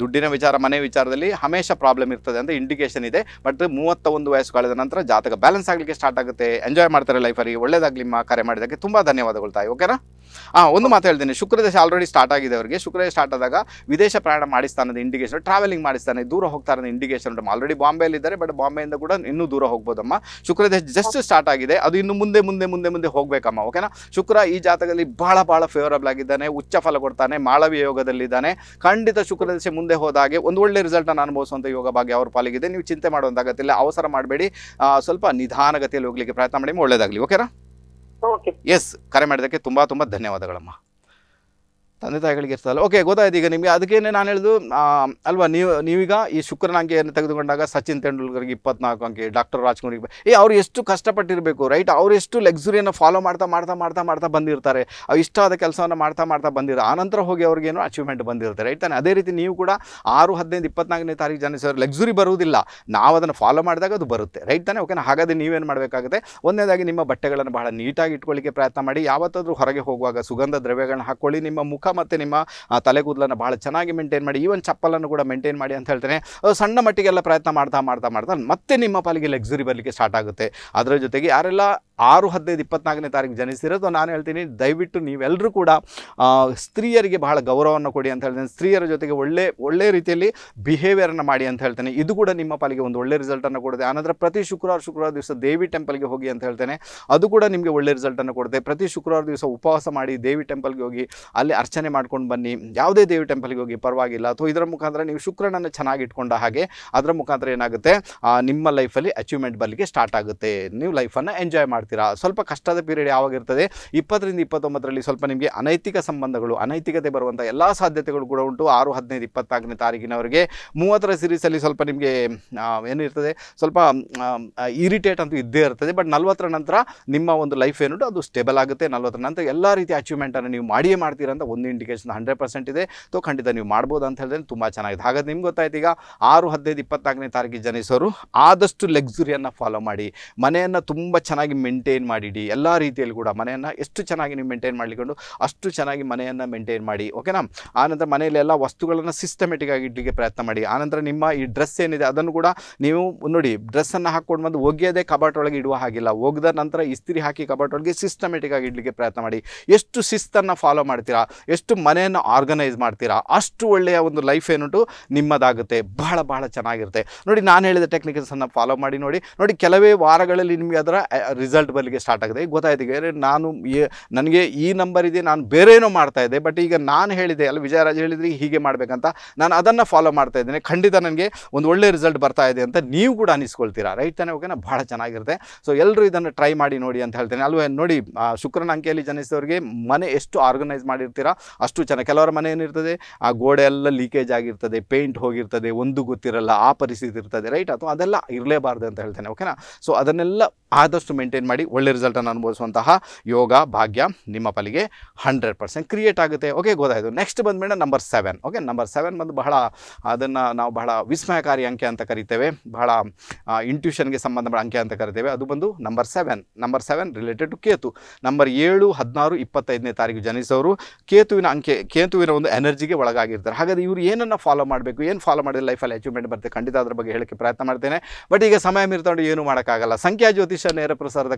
ದುಡ್ಡಿನ ವಿಚಾರ ಮನೆ ವಿಚಾರದಲ್ಲಿ ಹಮೇಶ ಪ್ರಾಬ್ಲಮ್ ಇರ್ತದೆ ಅಂತ ಇಂಡಿಕೇಶನ್ ಇದೆ ಬಟ್ ಮೂವತ್ತ ಒಂದು ವಯಸ್ಸು ಕಳೆದ ನಂತರ ಜಾತಕ ಬ್ಯಾಲೆನ್ಸ್ ಆಗಲಿಕ್ಕೆ ಸ್ಟಾರ್ಟ್ ಆಗುತ್ತೆ ಎಂಜಾಯ್ ಮಾಡ್ತಾರೆ ಲೈಫಲ್ಲಿ ಒಳ್ಳೇದಾಗಲಿ ಕರೆ ಮಾಡಿದಕ್ಕೆ ತುಂಬಾ ಧನ್ಯವಾದಗಳು ತಾಯಿ ಓಕೆನಾ ಹಾಂ ಒಂದು ಮಾತು ಹೇಳ್ತೀನಿ ಶುಕ್ರದೇಶ ಆಲ್ರೆಡಿ ಸ್ಟಾರ್ಟ್ ಆಗಿದೆ ಅವರಿಗೆ ಶುಕ್ರದೇಶ ಸ್ಟಾರ್ಟ್ ಆದಾಗ ವಿದೇಶ ಪ್ರಯಾಣ ಮಾಡಿಸ್ತಾನದ ಇಂಡಿಕೇಶನ್ ಟ್ರಾವೆಲಿಂಗ್ ಮಾಡಿಸ್ತಾನೆ ದೂರ ಹೋಗ್ತಾ ಇರೋದು ಇಂಡಿಕೇಶನ್ ಉಂಟು ಆಲ್ರೆಡಿ ಬಾಂಬೆಯಲ್ಲಿ ಇದ್ದಾರೆ ಬಟ್ ಬಾಂಬೆಯಿಂದ ಕೂಡ ಇನ್ನೂ ದೂರ ಹೋಗ್ಬೋದಮ್ಮ ಶುಕ್ರದೇಶ ಜಸ್ಟ್ ಸ್ಟಾರ್ಟ್ ಆಗಿದೆ ಅದು ಇನ್ನು ಮುಂದೆ ಮುಂದೆ ಮುಂದೆ ಮುಂದೆ ಹೋಗಬೇಕಮ್ಮ ಓಕೆನಾ ಶುಕ್ರ ಈ ಜಾತಕದಲ್ಲಿ ಭಾಳ ಭಾಳ ಫೇವರಬಲ್ ಆಗಿದ್ದಾನೆ ಉಚ್ಚ ಫಲ ಕೊಡ್ತಾನೆ ಮಾಳವಿ ಯೋಗದಲ್ಲಿದ್ದಾನೆ ಖಂಡಿತ ಶುಕ್ರದೇಶ ಮುಂದೆ ಹೋದಾಗೆ ಒಂದು ಒಳ್ಳೆ ರಿಸಲ್ಟನ್ನು ಅನುಭವಿಸುವಂಥ ಯೋಗ ಭಾಗ್ಯ ಅವ್ರ ಪಾಲಿಗಿದೆ ನೀವು ಚಿಂತೆ ಮಾಡುವಂಥ ಅವಸರ ಮಾಡಬೇಡಿ ಸ್ವಲ್ಪ ನಿಧಾನಗತಿಯಲ್ಲಿ ಹೋಗಲಿಕ್ಕೆ ಪ್ರಯತ್ನ ಮಾಡಿ ಒಳ್ಳೆಯದಾಗಲಿ ಓಕೆನಾ ಎಸ್ ಕರೆ ಮಾಡಿದಕ್ಕೆ ತುಂಬಾ ತುಂಬಾ ಧನ್ಯವಾದಗಳಮ್ಮ ತಂದೆ ತಾಯಿಗಳಿಗೆ ಇರ್ತಲ್ಲ ಓಕೆ ಗೊತ್ತಾಯ್ತು ಈಗ ನಿಮಗೆ ಅದಕ್ಕೇನೆ ನಾನು ಹೇಳಿದು ಅಲ್ವಾ ನೀವು ನೀವೀಗ ಈ ಶುಕ್ರನ ಅಂಕೆಯನ್ನು ತೆಗೆದುಕೊಂಡಾಗ ಸಚಿನ್ ತೆಂಡೂಲ್ಕರ್ಗೆ ಇಪ್ಪತ್ನಾಲ್ಕು ಅಂಕೆ ಡಾಕ್ಟರ್ ರಾಜ್ಕುಮಾರ್ಗೆ ಏ ಅವ್ರು ಎಷ್ಟು ಕಷ್ಟಪಟ್ಟಿರಬೇಕು ರೈಟ್ ಅವ್ರು ಎಷ್ಟು ಲಕ್ಸುರಿಯನ್ನು ಫಾಲೋ ಮಾಡ್ತಾ ಮಾಡ್ತಾ ಮಾಡ್ತಾ ಮಾಡ್ತಾ ಬಂದಿರ್ತಾರೆ ಅವ್ರು ಇಷ್ಟವಾದ ಕೆಲಸವನ್ನು ಮಾಡ್ತಾ ಮಾಡ್ತಾ ಬಂದಿರ ಆನಂತರ ಹೋಗಿ ಅವ್ರಿಗೇನು ಅಚೀವ್ಮೆಂಟ್ ಬಂದಿರುತ್ತೆ ರೈಟ್ ತಾನೆ ಅದೇ ರೀತಿ ನೀವು ಕೂಡ ಆರು ಹದಿನೈದು ಇಪ್ಪತ್ನಾಲ್ಕನೇ ತಾರೀಕು ಜನಿಸೋರು ಲಕ್ಸುರಿ ಬರುವುದಿಲ್ಲ ನಾವು ಅದನ್ನು ಫಾಲೋ ಮಾಡಿದಾಗ ಅದು ಬರುತ್ತೆ ರೈಟ್ ತಾನೆ ಓಕೆನಾ ಹಾಗಾದರೆ ನೀವೇನು ಮಾಡಬೇಕಾಗುತ್ತೆ ಒಂದನೇದಾಗಿ ನಿಮ್ಮ ಬಟ್ಟೆಗಳನ್ನು ಬಹಳ ನೀಟಾಗಿ ಇಟ್ಕೊಳ್ಳಿಕ್ಕೆ ಪ್ರಯತ್ನ ಮಾಡಿ ಯಾವತ್ತಾದರೂ ಹೊರಗೆ ಹೋಗುವಾಗ ಸುಗಂಧ ದ್ರವ್ಯಗಳನ್ನ ಹಾಕ್ಕೊಳ್ಳಿ ನಿಮ್ಮ ಮುಖ ಮತ್ತು ನಿಮ್ಮ ಕೂದಲನ್ನು ಭಾಳ ಚೆನ್ನಾಗಿ ಮೇಂಟೈನ್ ಮಾಡಿ ಈವನ್ ಚಪ್ಪಲನ್ನು ಕೂಡ ಮೇಂಟೈನ್ ಮಾಡಿ ಅಂತ ಹೇಳ್ತೇನೆ ಸಣ್ಣ ಮಟ್ಟಿಗೆಲ್ಲ ಪ್ರಯತ್ನ ಮಾಡ್ತಾ ಮಾಡ್ತಾ ಮಾಡ್ತಾ ಮತ್ತೆ ನಿಮ್ಮ ಪಾಲಿಗೆ ಲಕ್ಸುರಿ ಬರಲಿಕ್ಕೆ ಸ್ಟಾರ್ಟ್ ಆಗುತ್ತೆ ಅದರ ಜೊತೆಗೆ ಯಾರೆಲ್ಲ ಆರು ಹದಿನೈದು ಇಪ್ಪತ್ನಾಲ್ಕನೇ ತಾರೀಕು ಜನಿಸಿರೋದು ನಾನು ಹೇಳ್ತೀನಿ ದಯವಿಟ್ಟು ನೀವೆಲ್ಲರೂ ಕೂಡ ಸ್ತ್ರೀಯರಿಗೆ ಬಹಳ ಗೌರವವನ್ನು ಕೊಡಿ ಅಂತ ಹೇಳ್ತೇನೆ ಸ್ತ್ರೀಯರ ಜೊತೆಗೆ ಒಳ್ಳೆ ಒಳ್ಳೆ ರೀತಿಯಲ್ಲಿ ಬಿಹೇವಿಯರನ್ನು ಮಾಡಿ ಅಂತ ಹೇಳ್ತೇನೆ ಇದು ಕೂಡ ನಿಮ್ಮ ಪಾಲಿಗೆ ಒಂದು ಒಳ್ಳೆ ರಿಸಲ್ಟನ್ನು ಕೊಡುತ್ತೆ ಆನಂತರ ಪ್ರತಿ ಶುಕ್ರವಾರ ಶುಕ್ರವಾರ ದಿವಸ ದೇವಿ ಟೆಂಪಲ್ಗೆ ಹೋಗಿ ಅಂತ ಹೇಳ್ತೇನೆ ಅದು ಕೂಡ ನಿಮಗೆ ಒಳ್ಳೆ ರಿಸಲ್ಟನ್ನು ಕೊಡುತ್ತೆ ಪ್ರತಿ ಶುಕ್ರವಾರ ದಿವಸ ಉಪವಾಸ ಮಾಡಿ ದೇವಿ ಟೆಂಪಲ್ಗೆ ಹೋಗಿ ಅಲ್ಲಿ ಅರ್ಚನೆ ಮಾಡ್ಕೊಂಡು ಬನ್ನಿ ಯಾವುದೇ ದೇವಿ ಟೆಂಪಲ್ಗೆ ಹೋಗಿ ಪರವಾಗಿಲ್ಲ ಅಥವಾ ಇದರ ಮುಖಾಂತರ ನೀವು ಶುಕ್ರನನ್ನು ಚೆನ್ನಾಗಿ ಇಟ್ಕೊಂಡ ಹಾಗೆ ಅದರ ಮುಖಾಂತರ ಏನಾಗುತ್ತೆ ನಿಮ್ಮ ಲೈಫಲ್ಲಿ ಅಚೀವ್ಮೆಂಟ್ ಬರಲಿಕ್ಕೆ ಸ್ಟಾರ್ಟ್ ಆಗುತ್ತೆ ನೀವು ಲೈಫನ್ನು ಎಂಜಾಯ್ ಮಾಡ್ತೀರಿ ಸ್ವಲ್ಪ ಕಷ್ಟದ ಪೀರಿಯಡ್ ಇರ್ತದೆ ಇಪ್ಪತ್ತರಿಂದ ಇಪ್ಪತ್ತೊಂಬತ್ತರಲ್ಲಿ ಸ್ವಲ್ಪ ನಿಮಗೆ ಅನೈತಿಕ ಸಂಬಂಧಗಳು ಅನೈತಿಕತೆ ಬರುವಂಥ ಎಲ್ಲ ಸಾಧ್ಯತೆಗಳು ಕೂಡ ಉಂಟು ಆರು ಹದಿನೈದು ಇಪ್ಪತ್ನಾಲ್ಕನೇ ತಾರೀಕಿನವರೆಗೆ ಮೂವತ್ತರ ಸೀರೀಸಲ್ಲಿ ಸ್ವಲ್ಪ ನಿಮಗೆ ಏನಿರ್ತದೆ ಸ್ವಲ್ಪ ಇರಿಟೇಟ್ ಅಂತೂ ಇದ್ದೇ ಇರ್ತದೆ ಬಟ್ ನಲ್ವತ್ತರ ನಂತರ ನಿಮ್ಮ ಒಂದು ಲೈಫ್ ಏನುಂಟು ಅದು ಸ್ಟೇಬಲ್ ಆಗುತ್ತೆ ನಲ್ವತ್ತರ ನಂತರ ಎಲ್ಲ ರೀತಿಯ ಅಚೀವ್ಮೆಂಟನ್ನು ನೀವು ಮಾಡಿಯೇ ಮಾಡ್ತೀರಾ ಅಂತ ಒಂದು ಇಂಡಿಕೇಶನ್ ಹಂಡ್ರೆಡ್ ಪರ್ಸೆಂಟ್ ಇದೆ ತೊ ಖಂಡಿತ ನೀವು ಮಾಡ್ಬೋದು ಅಂತ ಹೇಳಿದ್ರೆ ತುಂಬ ಚೆನ್ನಾಗಿದೆ ಹಾಗಾದ್ರೆ ನಿಮ್ಗೆ ಗೊತ್ತಾಯ್ತು ಈಗ ಆರು ಹದಿನೈದು ಇಪ್ಪತ್ನಾಲ್ಕನೇ ತಾರೀಕಿಗೆ ಜನಿಸೋರು ಆದಷ್ಟು ಲಗ್ಸುರಿಯನ್ನು ಫಾಲೋ ಮಾಡಿ ಮನೆಯನ್ನು ತುಂಬ ಚೆನ್ನಾಗಿ ಮೇಂಟೈನ್ ಮಾಡಿಡಿ ಎಲ್ಲ ರೀತಿಯಲ್ಲಿ ಕೂಡ ಮನೆಯನ್ನು ಎಷ್ಟು ಚೆನ್ನಾಗಿ ನೀವು ಮೇಂಟೈನ್ ಮಾಡಿಕೊಂಡು ಅಷ್ಟು ಚೆನ್ನಾಗಿ ಮನೆಯನ್ನು ಮೇಂಟೈನ್ ಮಾಡಿ ಓಕೆನಾ ಆನಂತರ ಮನೆಯಲ್ಲಿ ಎಲ್ಲ ವಸ್ತುಗಳನ್ನು ಸಿಸ್ಟಮೆಟಿಕ್ ಆಗಿ ಇಡ್ಲಿಕ್ಕೆ ಪ್ರಯತ್ನ ಮಾಡಿ ಆನಂತರ ನಿಮ್ಮ ಈ ಡ್ರೆಸ್ ಏನಿದೆ ಅದನ್ನು ಕೂಡ ನೀವು ನೋಡಿ ಡ್ರೆಸ್ಸನ್ನು ಹಾಕ್ಕೊಂಡು ಬಂದು ಕಬಾಟ್ ಒಳಗೆ ಇಡುವ ಹಾಗಿಲ್ಲ ಒಗೆದ ನಂತರ ಇಸ್ತ್ರಿ ಹಾಕಿ ಒಳಗೆ ಸಿಸ್ಟಮೆಟಿಕ್ ಆಗಿ ಇಡಲಿಕ್ಕೆ ಪ್ರಯತ್ನ ಮಾಡಿ ಎಷ್ಟು ಶಿಸ್ತನ್ನು ಫಾಲೋ ಮಾಡ್ತೀರಾ ಎಷ್ಟು ಮನೆಯನ್ನು ಆರ್ಗನೈಸ್ ಮಾಡ್ತೀರಾ ಅಷ್ಟು ಒಳ್ಳೆಯ ಒಂದು ಲೈಫ್ ಏನುಂಟು ನಿಮ್ಮದಾಗುತ್ತೆ ಬಹಳ ಬಹಳ ಚೆನ್ನಾಗಿರುತ್ತೆ ನೋಡಿ ನಾನು ಹೇಳಿದ ಟೆಕ್ನಿಕಲ್ಸನ್ನು ಫಾಲೋ ಮಾಡಿ ನೋಡಿ ನೋಡಿ ಕೆಲವೇ ವಾರಗಳಲ್ಲಿ ನಿಮಗೆ ಅದರ ರಿಸಲ್ಟ್ ರಿಸಲ್ಟ್ ಬರಲಿಕ್ಕೆ ಸ್ಟಾರ್ಟ್ ಆಗಿದೆ ಗೊತ್ತಾಯ್ತು ಈಗ ನಾನು ನನಗೆ ಈ ನಂಬರ್ ಇದೆ ನಾನು ಬೇರೆ ಏನೋ ಮಾಡ್ತಾ ಇದ್ದೆ ಬಟ್ ಈಗ ನಾನು ಹೇಳಿದೆ ಅಲ್ಲ ವಿಜಯರಾಜ್ ಹೇಳಿದ್ರಿ ಹೀಗೆ ಮಾಡಬೇಕಂತ ನಾನು ಅದನ್ನು ಫಾಲೋ ಮಾಡ್ತಾ ಇದ್ದೇನೆ ಖಂಡಿತ ನನಗೆ ಒಂದು ಒಳ್ಳೆ ರಿಸಲ್ಟ್ ಬರ್ತಾ ಇದೆ ಅಂತ ನೀವು ಕೂಡ ಅನಿಸ್ಕೊಳ್ತೀರಾ ರೈಟ್ ತಾನೇ ಓಕೆನಾ ಭಾಳ ಚೆನ್ನಾಗಿರುತ್ತೆ ಸೊ ಎಲ್ಲರೂ ಇದನ್ನು ಟ್ರೈ ಮಾಡಿ ನೋಡಿ ಅಂತ ಹೇಳ್ತೇನೆ ಅಲ್ವೇ ನೋಡಿ ಶುಕ್ರನ ಅಂಕೆಯಲ್ಲಿ ಜನಿಸಿದವ್ರಿಗೆ ಮನೆ ಎಷ್ಟು ಆರ್ಗನೈಸ್ ಮಾಡಿರ್ತೀರಾ ಅಷ್ಟು ಚೆನ್ನಾಗಿ ಕೆಲವರ ಮನೆ ಏನಿರ್ತದೆ ಆ ಗೋಡೆ ಎಲ್ಲ ಲೀಕೇಜ್ ಆಗಿರ್ತದೆ ಪೇಂಟ್ ಹೋಗಿರ್ತದೆ ಒಂದು ಗೊತ್ತಿರಲ್ಲ ಆ ಪರಿಸ್ಥಿತಿ ಇರ್ತದೆ ರೈಟ್ ಅಥವಾ ಅದೆಲ್ಲ ಇರಲೇಬಾರ್ದು ಅಂತ ಹೇಳ್ತೇನೆ ಓಕೆನಾ ಸೊ ಅದನ್ನೆಲ್ಲ ಆದಷ್ಟು ಮೇಂಟೈನ್ ಮಾಡಿ ಮಾಡಿ ಒಳ್ಳೆ ರಿಸಲ್ಟನ್ನು ಅನುಭವಿಸುವಂತಹ ಯೋಗ ಭಾಗ್ಯ ನಿಮ್ಮ ಪಾಲಿಗೆ ಹಂಡ್ರೆಡ್ ಪರ್ಸೆಂಟ್ ಕ್ರಿಯೇಟ್ ಆಗುತ್ತೆ ಓಕೆ ಗೊತ್ತಾಯಿತು ನೆಕ್ಸ್ಟ್ ಬಂದ್ಮೇಲೆ number seven okay number seven ಬಂದು ಬಹಳ ಅದನ್ನು ನಾವು ಬಹಳ ವಿಸ್ಮಯಕಾರಿ ಅಂಕೆ ಅಂತ ಕರಿತೇವೆ ಬಹಳ ಇಂಟ್ಯೂಷನ್ಗೆ ಸಂಬಂಧಪಟ್ಟ ಅಂಕೆ ಅಂತ ಕರಿತೇವೆ ಅದು ಬಂದು number seven number seven related to Ketu number ಏಳು ಹದಿನಾರು ಇಪ್ಪತ್ತೈದನೇ ತಾರೀಕು ಜನಿಸೋರು ಕೇತುವಿನ ಅಂಕೆ ಕೇತುವಿನ ಒಂದು ಎನರ್ಜಿಗೆ ಒಳಗಾಗಿರ್ತಾರೆ ಹಾಗಾದರೆ ಇವರು ಏನನ್ನು ಫಾಲೋ ಮಾಡಬೇಕು ಏನು ಫಾಲೋ ಮಾಡಿದ್ರೆ ಲೈಫಲ್ಲಿ ಅಚೀವ್ಮೆಂಟ್ ಬರುತ್ತೆ ಖಂಡಿತ ಅದರ ಬಗ್ಗೆ ಹೇಳೋಕ್ಕೆ ಪ್ರಯತ್ನ ಮಾಡ್ತೇನೆ ಬಟ್ ಈಗ ಸಮಯ ಮೀರ್ತಾ ಏನು ಮಾಡೋಕ್ಕಾಗಲ್ಲ ಸಂಖ್ಯಾ ಜ್ಯೋತಿಷ ನೇರ ಪ್ರಸಾರದ